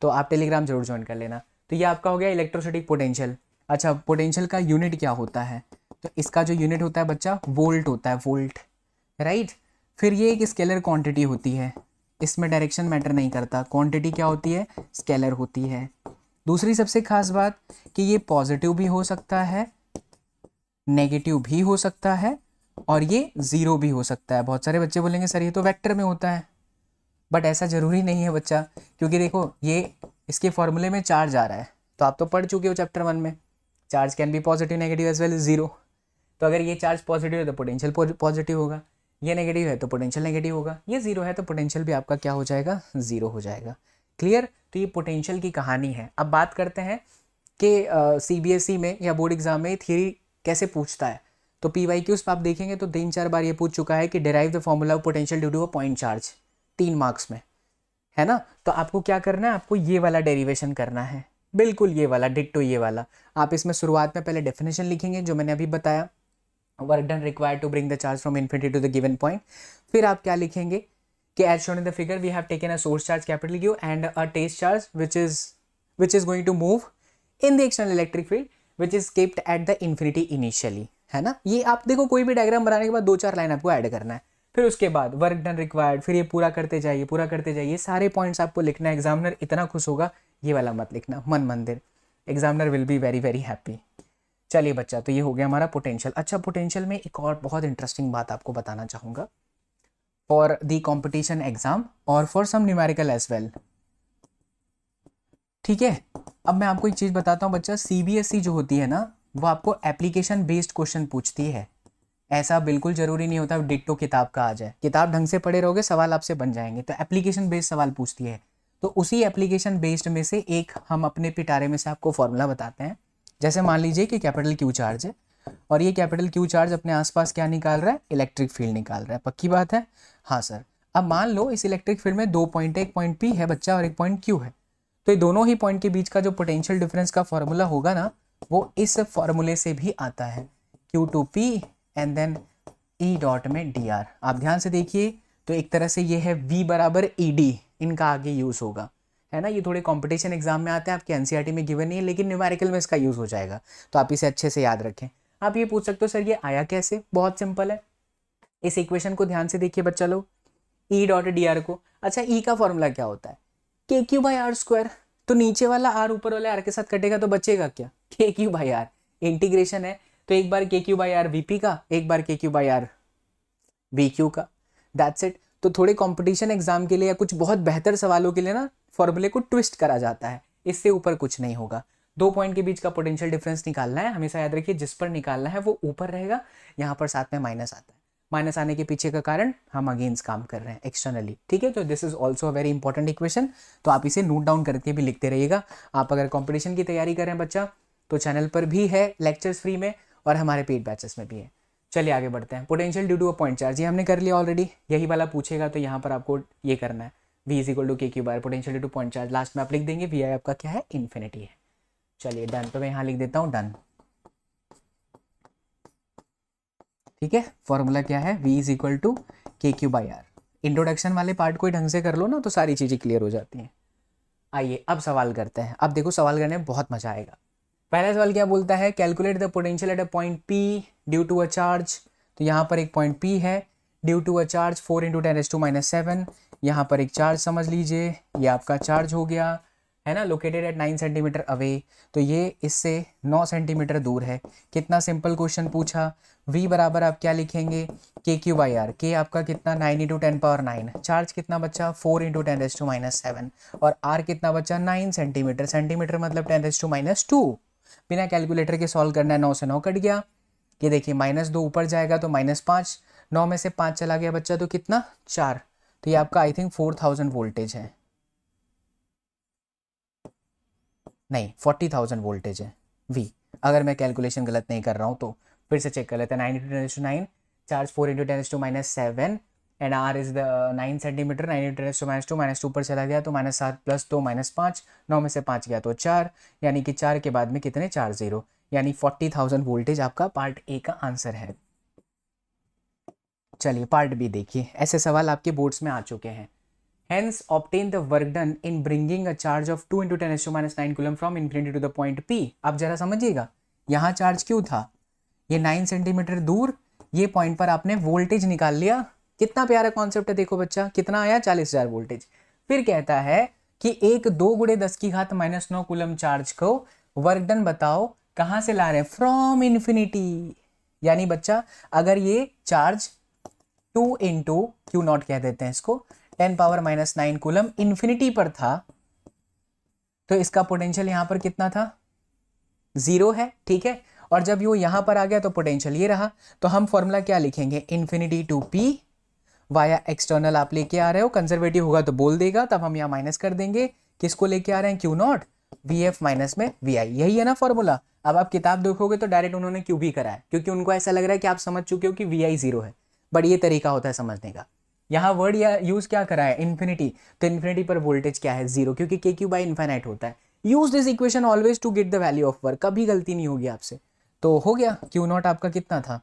तो आप टेलीग्राम जरूर ज्वाइन कर लेना तो ये आपका हो गया इलेक्ट्रोस्टैटिक पोटेंशियल अच्छा पोटेंशियल का यूनिट क्या होता है तो इसका जो यूनिट होता है बच्चा वोल्ट होता है वोल्ट राइट फिर ये एक स्केलर क्वांटिटी होती है इसमें डायरेक्शन मैटर नहीं करता क्वांटिटी क्या होती है स्केलर होती है दूसरी सबसे खास बात कि ये पॉजिटिव भी हो सकता है नेगेटिव भी हो सकता है और ये ज़ीरो भी हो सकता है बहुत सारे बच्चे बोलेंगे सर ये तो वैक्टर में होता है बट ऐसा ज़रूरी नहीं है बच्चा क्योंकि देखो ये इसके फॉर्मूले में चार्ज आ रहा है तो आप तो पढ़ चुके हो चैप्टर वन में charge can be positive negative as well is zero तो अगर ये चार्ज पॉजिटिव है तो पोटेंशियल पॉजिटिव होगा ये नेगेटिव है तो पोटेंशियल नेगेटिव होगा ये ज़ीरो है तो पोटेंशियल भी आपका क्या हो जाएगा ज़ीरो हो जाएगा क्लियर तो ये पोटेंशियल की कहानी है अब बात करते हैं कि सी बी एस ई में या बोर्ड एग्जाम में थियरी कैसे पूछता है तो पी वाई क्यूज आप देखेंगे तो तीन चार बार ये पूछ चुका है कि derive the formula of potential due to a point charge तीन मार्क्स में है ना तो आपको क्या करना है आपको ये वाला डेरिवेशन करना है बिल्कुल ये वाला डिट्टो ये वाला आप इसमें शुरुआत में पहले डेफिनेशन लिखेंगे जो मैंने अभी बताया work done required to bring the charge from infinity to the given point फिर आप क्या लिखेंगे कि as shown in the figure we have taken a source charge capital U and a test charge which is which is going to move in the external electric field which is kept at the infinity initially है ना ये आप देखो कोई भी डायग्राम बनाने के बाद दो चार लाइन आपको ऐड करना है फिर उसके बाद वर्क डन रिक्वायर्ड फिर ये पूरा करते जाइए पूरा करते जाइए सारे पॉइंट्स आपको लिखना है एग्जामिनर इतना खुश होगा ये वाला मत लिखना मन मंदिर examiner will be very very happy चलिए बच्चा तो ये हो गया हमारा पोटेंशियल अच्छा पोटेंशियल में एक और बहुत इंटरेस्टिंग बात आपको बताना चाहूँगा फॉर दी कॉम्पिटिशन एग्जाम और for some numerical as well ठीक है अब मैं आपको एक चीज़ बताता हूँ बच्चा सी e जो होती है ना वो आपको एप्लीकेशन बेस्ड क्वेश्चन पूछती है ऐसा बिल्कुल ज़रूरी नहीं होता डिट्टो किताब का आ जाए किताब ढंग से पढ़े रहोगे सवाल आपसे बन जाएंगे तो एप्लीकेशन बेस्ड सवाल पूछती है तो उसी एप्लीकेशन बेस्ड में से एक हम अपने पिटारे में से आपको फॉर्मूला बताते हैं जैसे मान लीजिए कि कैपिटल क्यू चार्ज है और ये कैपिटल क्यू चार्ज अपने आसपास क्या निकाल रहा है इलेक्ट्रिक फील्ड निकाल रहा है पक्की बात है हाँ सर अब मान लो इस इलेक्ट्रिक फील्ड में दो पॉइंट एक पॉइंट पी है बच्चा और एक पॉइंट क्यू है तो ये दोनों ही पॉइंट के बीच का जो पोटेंशियल डिफरेंस का फॉर्मूला होगा ना वो इस फॉर्मूले से भी आता है Q to P and then E dot में डी आर आप ध्यान से देखिए तो एक तरह से ये है वी बराबर ई e डी इनका आगे यूज़ होगा है ना ये थोड़े कंपटीशन एग्जाम में आते हैं आपके एनसीईआरटी में गिवन नहीं है लेकिन न्यूमेरिकल में इसका यूज़ हो जाएगा तो आप इसे अच्छे से याद रखें आप ये पूछ सकते हो सर ये आया कैसे बहुत सिंपल है इस इक्वेशन को ध्यान से देखिए बच्चा लोग ई डॉट डी आर को अच्छा ई e का फॉर्मूला क्या होता है k Q by R square तो नीचे वाला आर ऊपर वाले आर के साथ कटेगा तो बचेगा क्या के क्यू बाई आर इंटीग्रेशन है तो एक बार K Q by R V P का एक बार K Q by R V Q का दैट्स इट तो थोड़े कंपटीशन एग्जाम के लिए या कुछ बहुत बेहतर सवालों के लिए ना फॉर्मूले को ट्विस्ट करा जाता है इससे ऊपर कुछ नहीं होगा दो पॉइंट के बीच का पोटेंशियल डिफरेंस निकालना है हमेशा याद रखिए जिस पर निकालना है वो ऊपर रहेगा यहाँ पर साथ में माइनस आता है माइनस आने के पीछे का कारण हम अगेंस्ट काम कर रहे हैं एक्सटर्नली ठीक है तो this is also a very important equation तो आप इसे नोट डाउन करके भी लिखते रहिएगा आप अगर कॉम्पिटिशन की तैयारी कर रहे हैं बच्चा तो चैनल पर भी है लेक्चर्स फ्री में और हमारे पेड बैचेस में भी है चलिए आगे बढ़ते हैं potential due to a point charge ये हमने कर लिया ऑलरेडी यही वाला पूछेगा तो यहाँ पर आपको ये करना है वी इज इक्वल टू के Q bar potential due to point charge last में आप लिख देंगे वी आई आपका क्या है इन्फिनिटी है चलिए डन तो मैं यहाँ लिख देता हूँ डन ठीक है फॉर्मूला क्या है वी इज इक्वल टू के क्यू बाई आर इंट्रोडक्शन वाले पार्ट को ढंग से कर लो ना तो सारी चीज़ें क्लियर हो जाती हैं आइए अब सवाल करते हैं अब देखो सवाल करने में बहुत मज़ा आएगा पहला सवाल क्या बोलता है calculate the potential at a point P due to a charge तो यहाँ पर एक पॉइंट पी है due to a charge four into ten S to minus seven यहाँ पर एक चार्ज समझ लीजिए ये आपका चार्ज हो गया है ना located at nine centimetre away तो ये इससे नौ सेंटीमीटर दूर है कितना सिंपल क्वेश्चन पूछा v बराबर आप क्या लिखेंगे K Q by R K आपका कितना nine into ten power nine charge कितना बच्चा four into ten S to minus seven और आर कितना बच्चा नाइन सेंटीमीटर सेंटीमीटर मतलब ten S to minus two बिना कैलकुलेटर के सॉल्व करना है नौ से नौ कट गया ये देखिए माइनस दो ऊपर जाएगा तो माइनस पाँच नौ में से पाँच चला गया बच्चा तो कितना चार तो ये आपका I think four thousand voltage है नहीं फोर्टी थाउजेंड वोल्टेज है वी अगर मैं कैलकुलेशन गलत नहीं कर रहा हूँ तो फिर से चेक कर लेते हैं nine into ten to nine charge four into ten to minus seven and R is the nine centimetre nine into to minus two minus two पर चला गया तो माइनस सात प्लस दो माइनस पाँच नौ में से पाँच गया तो चार यानी कि चार के बाद में कितने चार जीरो यानी फोर्टी थाउजेंड वोल्टेज आपका पार्ट ए का आंसर है चलिए पार्ट बी देखिए ऐसे सवाल आपके बोर्ड्स में आ चुके हैं obtain the work done in bringing a charge of two into ten S to minus nine coulomb from infinity to the point P आप जरा समझिएगा यहाँ चार्ज क्यों था ये नाइन सेंटीमीटर दूर ये पॉइंट पर आपने वोल्टेज निकाल लिया कितना प्यारा कॉन्सेप्ट है देखो बच्चा कितना आया चालीस हजार वोल्टेज फिर कहता है कि एक दो गुड़े दस की घात माइनस नौ कुलम चार्ज को वर्कडन बताओ कहां से ला रहे हैं फ्रॉम इन्फिनिटी यानी बच्चा अगर ये charge two into Q naught कह देते हैं इसको ten power minus nine coulomb infinity पर था तो इसका पोटेंशियल यहां पर कितना था जीरो है ठीक है और जब यो यहां पर आ गया तो पोटेंशियल ये रहा तो हम फॉर्मूला क्या लिखेंगे infinity to P via external आप लेके आ रहे हो कंजर्वेटिव होगा तो बोल देगा तब हम यहाँ माइनस कर देंगे किसको लेके आ रहे हैं Q naught V F minus में वी आई यही है ना फॉर्मूला अब आप किताब देखोगे तो डायरेक्ट उन्होंने क्यू भी कराया क्योंकि उनको ऐसा लग रहा है कि आप समझ चुके हो कि वी आई जीरो है बट ये तरीका होता है समझने का यहाँ वर्ड या यूज़ क्या करा है इन्फिनिटी तो इन्फिनिटी पर वोल्टेज क्या है जीरो क्योंकि के क्यू बाई इन्फाइनाइट होता है use this equation always to get the value of work कभी गलती नहीं होगी आपसे तो हो गया क्यू नॉट आपका कितना था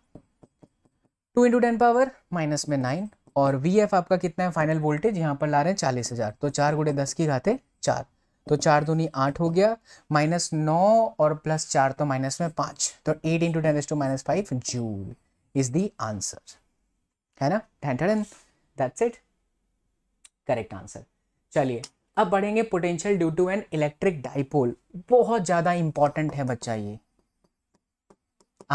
two into ten power minus में नाइन और वी एफ आपका कितना है फाइनल वोल्टेज यहाँ पर ला रहे हैं चालीस हज़ार तो चार गुड़े दस की घाते चार तो चार दूनी आठ हो गया माइनस नौ और प्लस चार तो माइनस में पाँच तो eight into ten S to minus five joule is the answer है ना ten that's it correct answer चलिए अब बढ़ेंगे potential due to an electric dipole बहुत ज़्यादा इंपॉर्टेंट है बच्चा ये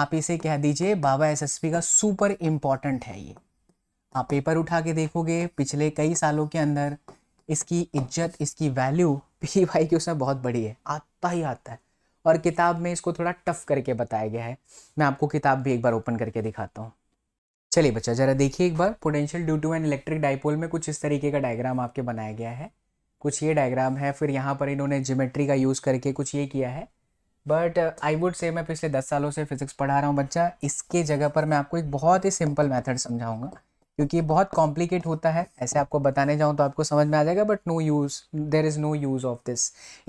आप इसे कह दीजिए बाबा एसएसपी का सुपर इंपॉर्टेंट है ये आप पेपर उठा के देखोगे पिछले कई सालों के अंदर इसकी इज्जत इसकी वैल्यू पी वाई क्यू उसमें बहुत बड़ी है आता ही आता है और किताब में इसको थोड़ा टफ करके बताया गया है मैं आपको किताब भी एक बार ओपन करके दिखाता हूँ चलिए बच्चा ज़रा देखिए एक बार potential due to an electric dipole में कुछ इस तरीके का डायग्राम आपके बनाया गया है कुछ ये डायग्राम है फिर यहाँ पर इन्होंने जीमेट्री का यूज़ करके कुछ ये किया है बट आई वुड से मैं पिछले दस सालों से फिज़िक्स पढ़ा रहा हूँ बच्चा इसके जगह पर मैं आपको एक बहुत ही सिंपल मेथड समझाऊंगा क्योंकि ये बहुत कॉम्प्लिकेट होता है ऐसे आपको बताने जाऊँ तो आपको समझ में आ जाएगा but no use there is no use of this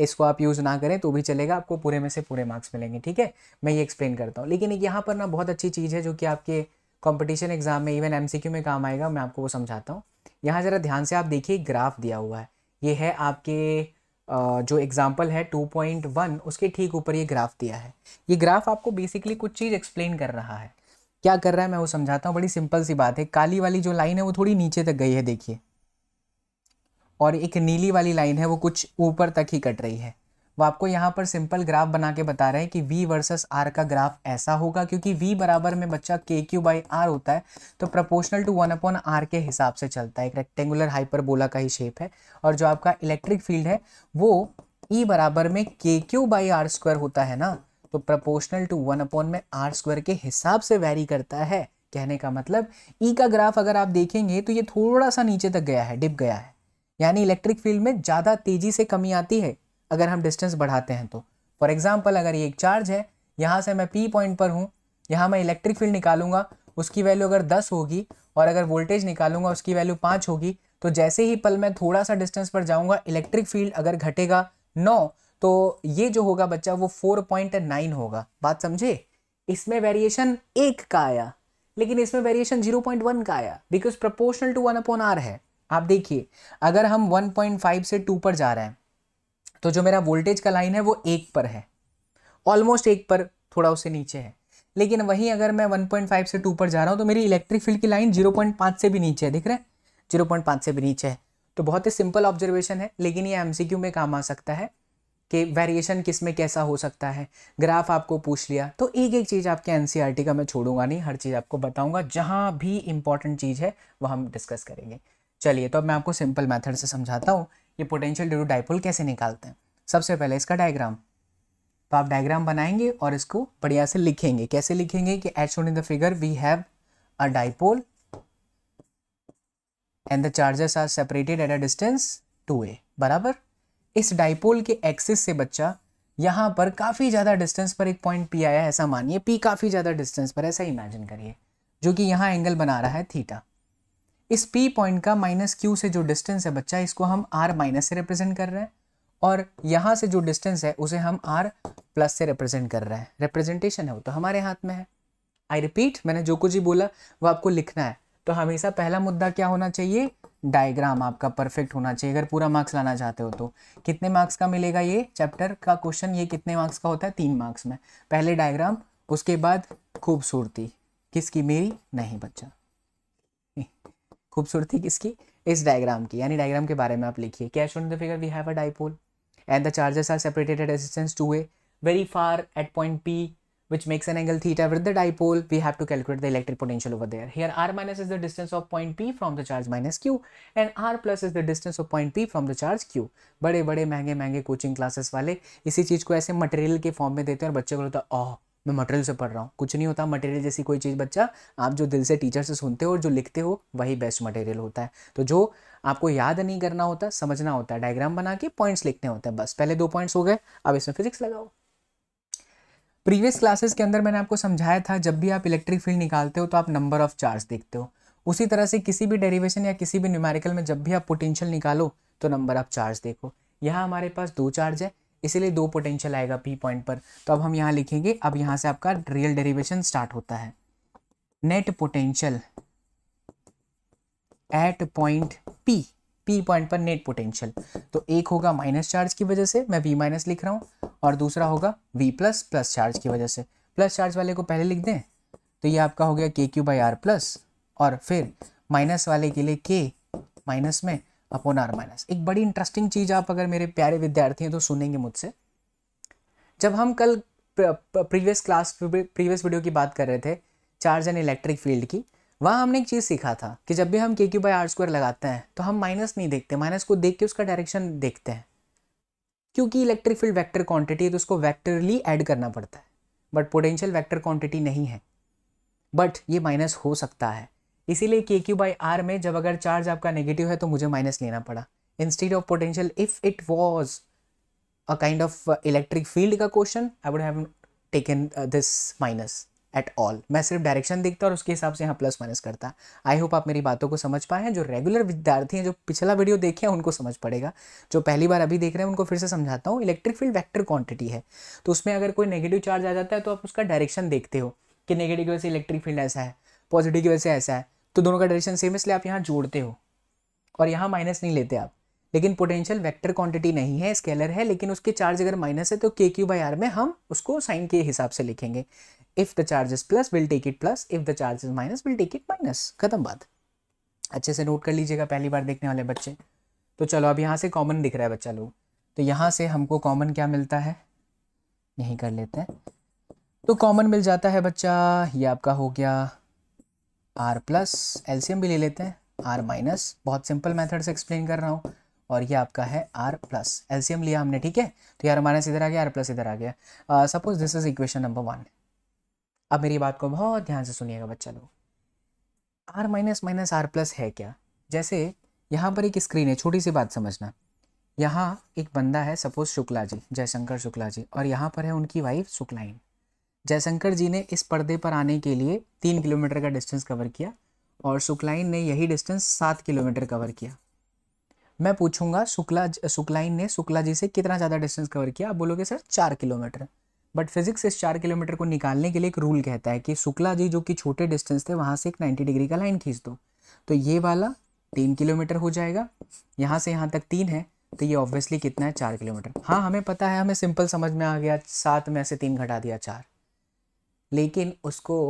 इसको आप यूज़ ना करें तो भी चलेगा आपको पूरे में से पूरे मार्क्स मिलेंगे ठीक है मैं ये एक्सप्लेन करता हूँ लेकिन यहाँ पर ना बहुत अच्छी चीज़ है जो कि आपके कॉम्पिटिशन एग्जाम में इवन एम में काम आएगा मैं आपको वो समझाता हूँ यहाँ ज़रा ध्यान से आप देखिए ग्राफ दिया हुआ है ये है आपके जो एग्जाम्पल है 2.1 उसके ठीक ऊपर ये ग्राफ दिया है ये ग्राफ आपको बेसिकली कुछ चीज़ एक्सप्लेन कर रहा है क्या कर रहा है मैं वो समझाता हूँ बड़ी सिंपल सी बात है काली वाली जो लाइन है वो थोड़ी नीचे तक गई है देखिए और एक नीली वाली लाइन है वो कुछ ऊपर तक ही कट रही है वो आपको यहाँ पर सिंपल ग्राफ बना के बता रहे हैं कि v वर्सेस r का ग्राफ ऐसा होगा क्योंकि v बराबर में बच्चा के क्यू बाई आर होता है तो proportional to one upon R के हिसाब से चलता है एक रेक्टेंगुलर हाइपरबोला का ही शेप है और जो आपका इलेक्ट्रिक फील्ड है वो ई e बराबर में के क्यू बाई आर स्क्वायर होता है ना तो प्रपोर्शनल टू वन अपॉन में आर स्क्वायर के हिसाब से वेरी करता है कहने का मतलब ई e का ग्राफ अगर आप देखेंगे तो ये थोड़ा सा नीचे तक गया है डिप गया है यानी इलेक्ट्रिक फील्ड में ज़्यादा तेज़ी से कमी आती है अगर हम डिस्टेंस बढ़ाते हैं तो फॉर एग्जाम्पल अगर ये एक चार्ज है यहाँ से मैं पी पॉइंट पर हूँ यहाँ मैं इलेक्ट्रिक फील्ड निकालूंगा उसकी वैल्यू अगर दस होगी और अगर वोल्टेज निकालूंगा उसकी वैल्यू पाँच होगी तो जैसे ही पल मैं थोड़ा सा डिस्टेंस पर जाऊँगा इलेक्ट्रिक फील्ड अगर घटेगा नौ तो ये जो होगा बच्चा वो फोर पॉइंट नाइन होगा बात समझे इसमें वेरिएशन एक का आया लेकिन इसमें वेरिएशन जीरो पॉइंट वन का आया because proportional to one upon r है आप देखिए अगर हम वन पॉइंट फाइव से टू पर जा रहे हैं तो जो मेरा वोल्टेज का लाइन है वो एक पर है ऑलमोस्ट एक पर थोड़ा उससे नीचे है लेकिन वहीं अगर मैं 1.5 से 2 पर जा रहा हूँ तो मेरी इलेक्ट्रिक फील्ड की लाइन 0.5 से भी नीचे है दिख रहा है 0.5 से भी नीचे है तो बहुत ही सिंपल ऑब्जर्वेशन है लेकिन ये एमसीक्यू में काम आ सकता है कि वेरिएशन किस में कैसा हो सकता है ग्राफ आपको पूछ लिया तो एक एक चीज़ आपके एन e का मैं छोड़ूंगा नहीं हर चीज़ आपको बताऊँगा जहाँ भी इंपॉर्टेंट चीज़ है वह हम डिस्कस करेंगे चलिए तो अब मैं आपको सिंपल मेथड से समझाता हूँ ये पोटेंशियल ड्यू डाइपोल कैसे निकालते हैं सबसे पहले इसका डायग्राम तो आप डायग्राम बनाएंगे और इसको बढ़िया से लिखेंगे कैसे लिखेंगे कि as shown in the figure we have a dipole and the charges are separated at a distance two a बराबर इस डाइपोल के एक्सिस से बच्चा यहाँ पर काफ़ी ज़्यादा डिस्टेंस पर एक पॉइंट पी आया है ऐसा मानिए पी काफ़ी ज़्यादा डिस्टेंस पर ऐसा इमेजिन करिए जो कि यहाँ एंगल बना रहा है थीटा इस पी पॉइंट का माइनस क्यू से जो डिस्टेंस है बच्चा इसको हम आर माइनस से रिप्रेजेंट कर रहे हैं और यहाँ से जो डिस्टेंस है उसे हम आर प्लस से रिप्रेजेंट कर रहे हैं रिप्रेजेंटेशन है वो तो हमारे हाथ में है आई रिपीट मैंने जो कुछ ही बोला वो आपको लिखना है तो हमेशा पहला मुद्दा क्या होना चाहिए डायग्राम आपका परफेक्ट होना चाहिए अगर पूरा मार्क्स लाना चाहते हो तो कितने मार्क्स का मिलेगा ये चैप्टर का क्वेश्चन ये कितने मार्क्स का होता है तीन मार्क्स में पहले डायग्राम उसके बाद खूबसूरती किसकी मेरी नहीं बच्चा खूबसूरती किसकी इस डायग्राम की यानी डायग्राम के बारे में आप लिखिए cash on the figure we have a dipole and the charges are separated at distance two a very far at point P which makes an angle theta with the dipole, we have to calculate the electric potential over there. Here r minus is the distance of point P from the charge minus Q and r plus is the distance of point P from the charge Q. बड़े बड़े महंगे महंगे कोचिंग क्लासेस वाले इसी चीज़ को ऐसे मटेरियल के फॉर्म में देते हैं और बच्चे को होता ओह मैं मटेरियल से पढ़ रहा हूँ कुछ नहीं होता मटेरियल जैसी कोई चीज़ बच्चा आप जो दिल से टीचर से सुनते हो और जो लिखते हो वही बेस्ट मटेरियल होता है तो जो आपको याद नहीं करना होता समझना होता है डायग्राम बना के पॉइंट्स लिखने होते हैं बस पहले दो पॉइंट्स हो गए अब इसमें फिजिक्स लगाओ प्रीवियस क्लासेस के अंदर मैंने आपको समझाया था जब भी आप इलेक्ट्रिक फील्ड निकालते हो तो आप नंबर ऑफ चार्ज देखते हो उसी तरह से किसी भी डेरिवेशन या किसी भी न्यूमेरिकल में जब भी आप पोटेंशियल निकालो तो नंबर ऑफ चार्ज देखो यहाँ हमारे पास दो चार्ज है इसीलिए दो पोटेंशियल आएगा पी पॉइंट पर तो अब हम यहाँ लिखेंगे अब यहाँ से आपका रियल डेरिवेशन स्टार्ट होता है net potential at point P P point पर नेट पोटेंशियल तो एक होगा माइनस चार्ज की वजह से मैं वी माइनस लिख रहा हूँ और दूसरा होगा वी प्लस प्लस चार्ज की वजह से प्लस चार्ज वाले को पहले लिख दें तो ये आपका हो गया K Q by are plus और फिर माइनस वाले के लिए के माइनस में अपोन आर माइनस एक बड़ी इंटरेस्टिंग चीज़ आप अगर मेरे प्यारे विद्यार्थी हैं तो सुनेंगे मुझसे जब हम कल प्रीवियस क्लास प्रीवियस वीडियो की बात कर रहे the charge and electric field की वहाँ हमने एक चीज़ सीखा था कि जब भी हम के क्यू बाई आर स्क्वायर लगाते हैं तो हम माइनस नहीं देखते माइनस को देख के उसका डायरेक्शन देखते हैं क्योंकि इलेक्ट्रिक फील्ड वैक्टर क्वांटिटी है तो उसको वैक्टरली एड करना पड़ता है बट पोटेंशियल वैक्टर क्वांटिटी नहीं है बट ये माइनस हो सकता है इसीलिए के क्यू बाई आर में जब अगर चार्ज आपका नेगेटिव है तो मुझे माइनस लेना पड़ा instead of potential if it was a kind of electric field का question I would have taken this minus at all मैं सिर्फ डायरेक्शन देखता और उसके हिसाब से यहाँ प्लस माइनस करता आई होप आप मेरी बातों को समझ पाए हैं जो रेगुलर विद्यार्थी हैं जो पिछला वीडियो देखे हैं उनको समझ पड़ेगा जो पहली बार अभी देख रहे हैं उनको फिर से समझाता हूँ इलेक्ट्रिक फील्ड वैक्टर क्वान्टिटी है तो उसमें अगर कोई नेगेटिव चार्ज आ जाता है तो आप उसका डायरेक्शन देखते हो कि नेगेटिव की वजह से इलेक्ट्रिक फील्ड ऐसा है पॉजिटिव की वजह से ऐसा है तो दोनों का डायरेक्शन सेम इसलिए आप यहाँ जोड़ते हो और यहाँ माइनस नहीं लेते आप लेकिन पोटेंशियल वेक्टर क्वांटिटी नहीं है स्केलर है लेकिन उसके चार्ज अगर माइनस है तो के क्यू बाई आर में हम उसको साइन के हिसाब से लिखेंगे if the charges plus will take it plus if the charges minus will take it minus खत्म बात अच्छे से नोट कर लीजिएगा पहली बार देखने वाले बच्चे तो चलो अब यहाँ से कॉमन दिख रहा है बच्चा लोग तो यहाँ से हमको कॉमन क्या मिलता है यही कर लेते हैं तो कॉमन मिल जाता है बच्चा ये आपका हो गया आर प्लस एल्सियम भी ले लेते हैं आर माइनस बहुत सिंपल मैथड से एक्सप्लेन कर रहा हूँ और ये आपका है आर प्लस एल्सियम लिया हमने ठीक है तो यार माइनस इधर आ गया आर प्लस इधर आ गया suppose this is equation number one अब मेरी बात को बहुत ध्यान से सुनिएगा बच्चा लोग r minus minus r plus है क्या जैसे यहाँ पर एक स्क्रीन है छोटी सी बात समझना यहाँ एक बंदा है सपोज शुक्ला जी जयशंकर शुक्ला जी और यहाँ पर है उनकी वाइफ शुक्लाइन जयशंकर जी ने इस पर्दे पर आने के लिए तीन किलोमीटर का डिस्टेंस कवर किया और शुक्लाइन ने यही डिस्टेंस सात किलोमीटर कवर किया मैं पूछूंगा शुक्ला शुक्लाइन ने शुक्ला जी से कितना ज़्यादा डिस्टेंस कवर किया आप बोलोगे सर चार किलोमीटर बट फिजिक्स इस चार किलोमीटर को निकालने के लिए एक रूल कहता है कि शुक्ला जी जो कि छोटे डिस्टेंस थे वहाँ से एक नाइन्टी डिग्री का लाइन खींच दो तो ये वाला तीन किलोमीटर हो जाएगा यहाँ से यहाँ तक तीन है तो ये ऑब्वियसली कितना है चार किलोमीटर हाँ हमें पता है हमें सिंपल समझ में आ गया सात में से तीन घटा दिया चार लेकिन उसको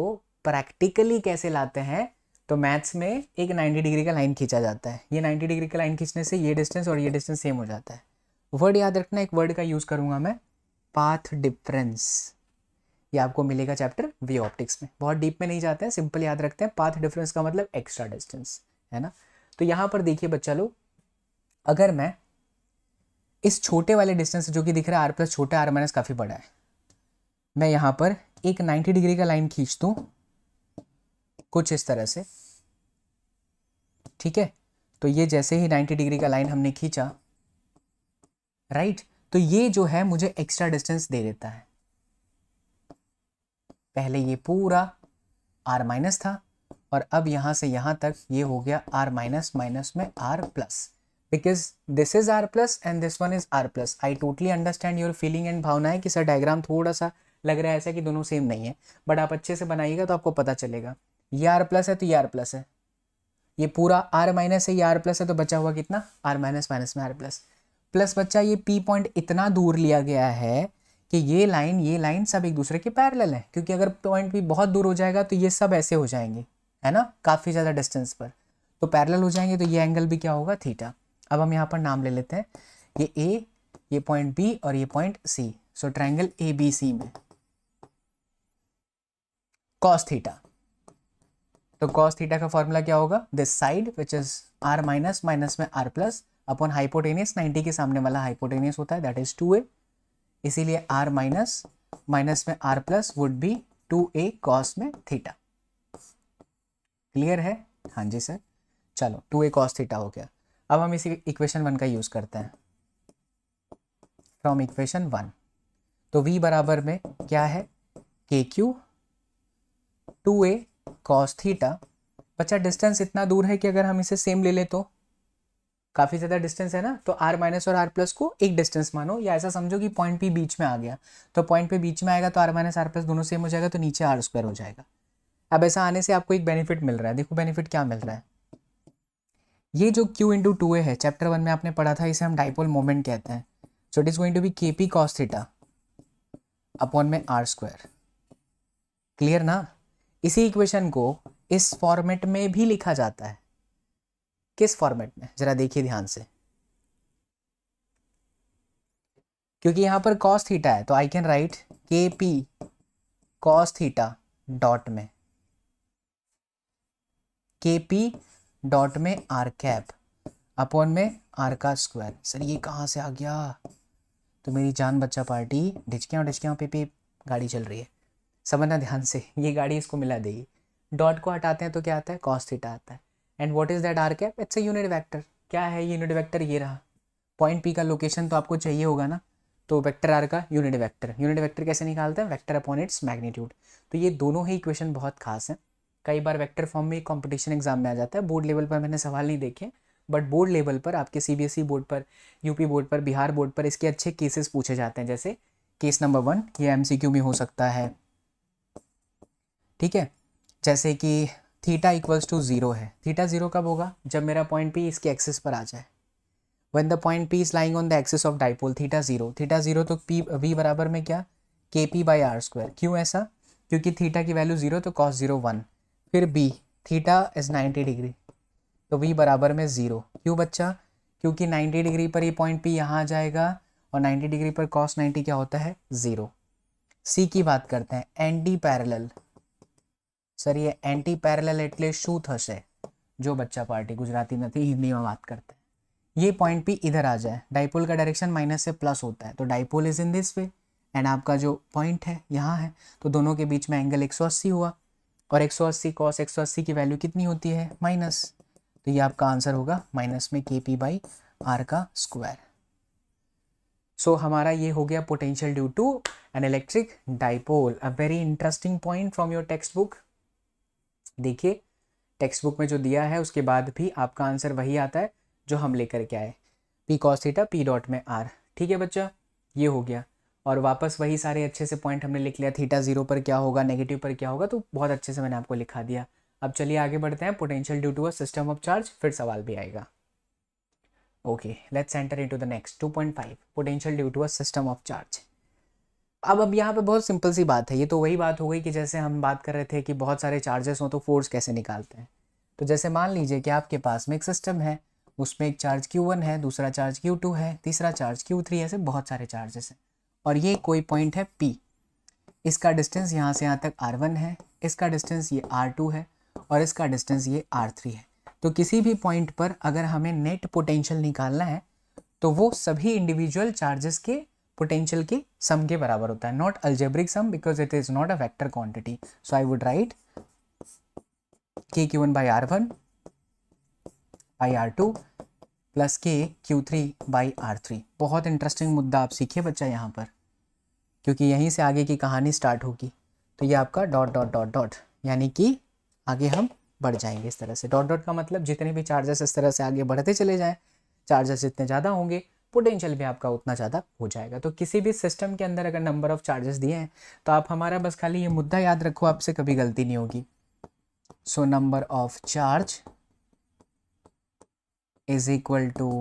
प्रैक्टिकली कैसे लाते हैं तो मैथ्स में एक 90 डिग्री का लाइन खींचा जाता है ये 90 डिग्री का लाइन खींचने से ये डिस्टेंस और ये डिस्टेंस सेम हो जाता है वर्ड याद रखना एक वर्ड का यूज़ करूँगा मैं पाथ डिफरेंस ये आपको मिलेगा चैप्टर वी ऑप्टिक्स में बहुत डीप में नहीं जाते हैं सिंपल याद रखते हैं पाथ डिफरेंस का मतलब एक्स्ट्रा डिस्टेंस है ना तो यहाँ पर देखिए बच्चा लोग अगर मैं इस छोटे वाले डिस्टेंस जो कि दिख रहा है आर प्लस छोटा आर माइनस काफ़ी बड़ा है मैं यहाँ पर एक 90 डिग्री का लाइन खींच दूँ कुछ इस तरह से ठीक है तो ये जैसे ही 90 डिग्री का लाइन हमने खींचा राइट तो ये जो है मुझे एक्स्ट्रा डिस्टेंस दे देता है पहले ये पूरा आर माइनस था और अब यहां से यहां तक ये हो गया आर माइनस माइनस में r plus because this is r plus and this one is r plus I totally understand your feeling and भावना है कि सर डायग्राम थोड़ा सा लग रहा है ऐसा कि दोनों सेम नहीं है बट आप अच्छे से बनाइएगा तो आपको पता चलेगा ये आर प्लस है तो ये आर प्लस है ये पूरा आर माइनस है ये आर प्लस है तो बचा हुआ कितना आर माइनस माइनस में आर प्लस प्लस बच्चा ये पी पॉइंट इतना दूर लिया गया है कि ये लाइन ये लाइन सब एक दूसरे के पैरेलल हैं क्योंकि अगर पॉइंट भी बहुत दूर हो जाएगा तो ये सब ऐसे हो जाएंगे है ना काफ़ी ज़्यादा डिस्टेंस पर तो पैरेलल हो जाएंगे तो ये एंगल भी क्या होगा थीटा अब हम यहाँ पर नाम ले लेते हैं ये ए ये पॉइंट बी और ये point C so triangle A B C में कॉस थीटा तो कॉस थीटा का फॉर्मूला क्या होगा this side which is r minus minus में आर प्लस अपॉन हाइपोटेनियस 90 के सामने वाला हाइपोटेनियस होता है दैट इज 2a इसीलिए r माइनस माइनस में r plus would be 2a cos में थीटा क्लियर है हाँ जी सर चलो 2a cos थीटा हो गया अब हम इसी इक्वेशन वन का यूज़ करते हैं फ्रॉम इक्वेशन वन तो v बराबर में क्या है k Q two a cos theta बच्चा डिस्टेंस इतना दूर है कि अगर हम इसे सेम ले लें तो काफ़ी ज़्यादा डिस्टेंस है ना तो आर माइनस और आर प्लस को एक डिस्टेंस मानो या ऐसा समझो कि पॉइंट पी बीच में आ गया तो पॉइंट पे बीच में आएगा तो आर माइनस आर प्लस दोनों सेम हो जाएगा तो नीचे आर स्क्वायर हो जाएगा अब ऐसा आने से आपको एक बेनिफिट मिल रहा है देखो बेनिफिट क्या मिल रहा है ये जो क्यू इंटू टू ए है चैप्टर वन में आपने पढ़ा था इसे हम डाइपोल मोमेंट कहते हैं so it is going to be k p cos theta upon में आर स्क्वायर क्लियर ना इसी इक्वेशन को इस फॉर्मेट में भी लिखा जाता है किस फॉर्मेट में ज़रा देखिए ध्यान से क्योंकि यहां पर कॉस थीटा है तो I can write k p cos theta dot में के पी डॉट में आर कैप अपॉन में आर का स्क्वायर सर ये कहां से आ गया तो मेरी जान बच्चा पार्टी ढिचकियाँ ढिचकियाँ पे पे गाड़ी चल रही है समझना ध्यान से ये गाड़ी इसको मिला देगी डॉट को हटाते हैं तो क्या आता है कॉस थीटा आता है and what is that r cap it's unit vector क्या है यूनिट वैक्टर ये रहा पॉइंट पी का लोकेशन तो आपको चाहिए होगा ना तो वेक्टर आर का यूनिट वेक्टर यूनिट वेक्टर कैसे निकालते हैं वेक्टर अपॉन इट्स मैग्नीट्यूड तो ये दोनों ही इक्वेशन बहुत खास हैं कई बार वेक्टर फॉर्म में कंपटीशन एग्जाम में आ जाता है बोर्ड लेवल पर मैंने सवाल नहीं देखे बट बोर्ड लेवल पर आपके सीबीएसई बोर्ड e पर यूपी बोर्ड पर बिहार बोर्ड पर इसके अच्छे केसेस पूछे जाते हैं जैसे केस नंबर वन ये एम में हो सकता है ठीक है जैसे कि थीटा इक्वल्स टू ज़ीरो है थीटा ज़ीरो कब होगा जब मेरा पॉइंट पी इसके एक्सिस पर आ जाए when the point P is lying on the axis of dipole theta zero theta zero तो पी वी बराबर में क्या के पी बाई आर स्क्वायर क्यों ऐसा क्योंकि थीटा की वैल्यू ज़ीरो तो कॉस ज़ीरो वन फिर B theta is ninety degree तो वी बराबर में ज़ीरो क्यों बच्चा क्योंकि नाइन्टी डिग्री पर ये पॉइंट पी यहाँ आ जाएगा और नाइन्टी डिग्री पर कॉस नाइन्टी क्या होता है ज़ीरो सी की बात करते हैं एंटी पैरेलल सर ये एंटी પેરેલલ એટલે शू थे जो बच्चा पार्टी गुजराती में थी हिंदी में बात करते हैं ये पॉइंट भी इधर आ जाए डाइपोल का डायरेक्शन माइनस से प्लस होता है तो dipole is in this way and आपका जो पॉइंट है यहाँ है तो दोनों के बीच में एंगल 180 हुआ और 180 कॉस अस्सी की वैल्यू कितनी होती है माइनस तो ये आपका आंसर होगा माइनस में के पी बाई आर का स्क्वायर सो so, हमारा ये हो गया potential due to an electric dipole a very interesting point from your text book देखिए टेक्स्ट बुक में जो दिया है उसके बाद भी आपका आंसर वही आता है जो हम लेकर के आए P cos theta P dot में आर ठीक है बच्चा ये हो गया और वापस वही सारे अच्छे से पॉइंट हमने लिख लिया थीटा जीरो पर क्या होगा नेगेटिव पर क्या होगा तो बहुत अच्छे से मैंने आपको लिखा दिया अब चलिए आगे बढ़ते हैं potential due to a system of charge फिर सवाल भी आएगा okay let's enter into the next 2.5 potential due to a system of charge अब अब यहाँ पे बहुत सिंपल सी बात है ये तो वही बात हो गई कि जैसे हम बात कर रहे थे कि बहुत सारे चार्जेस हों तो फोर्स कैसे निकालते हैं तो जैसे मान लीजिए कि आपके पास में एक सिस्टम है उसमें एक चार्ज Q1 है दूसरा चार्ज Q2 है तीसरा चार्ज Q3 थ्री ऐसे बहुत सारे चार्जेस हैं और ये कोई पॉइंट है P इसका डिस्टेंस यहाँ से यहाँ तक R1 है इसका डिस्टेंस ये R2 है और इसका डिस्टेंस ये R3 है तो किसी भी पॉइंट पर अगर हमें नेट पोटेंशियल निकालना है तो वो सभी इंडिविजुअल चार्जेस के पोटेंशियल के सम के बराबर होता है not algebraic sum because it is not a vector quantity so I would write k Q one by are one by are two plus के q three by r three बहुत इंटरेस्टिंग मुद्दा आप सीखिए बच्चा यहाँ पर क्योंकि यहीं से आगे की कहानी स्टार्ट होगी तो ये आपका डॉट डॉट डॉट डॉट यानी कि आगे हम बढ़ जाएंगे इस तरह से डॉट डॉट का मतलब जितने भी चार्जेस इस तरह से आगे बढ़ते चले जाएँ चार्जेस जितने ज़्यादा होंगे पोटेंशियल भी आपका उतना ज़्यादा हो जाएगा तो किसी भी सिस्टम के अंदर अगर नंबर ऑफ चार्जेस दिए हैं तो आप हमारा बस खाली ये मुद्दा याद रखो आपसे कभी गलती नहीं होगी so number of charge is equal to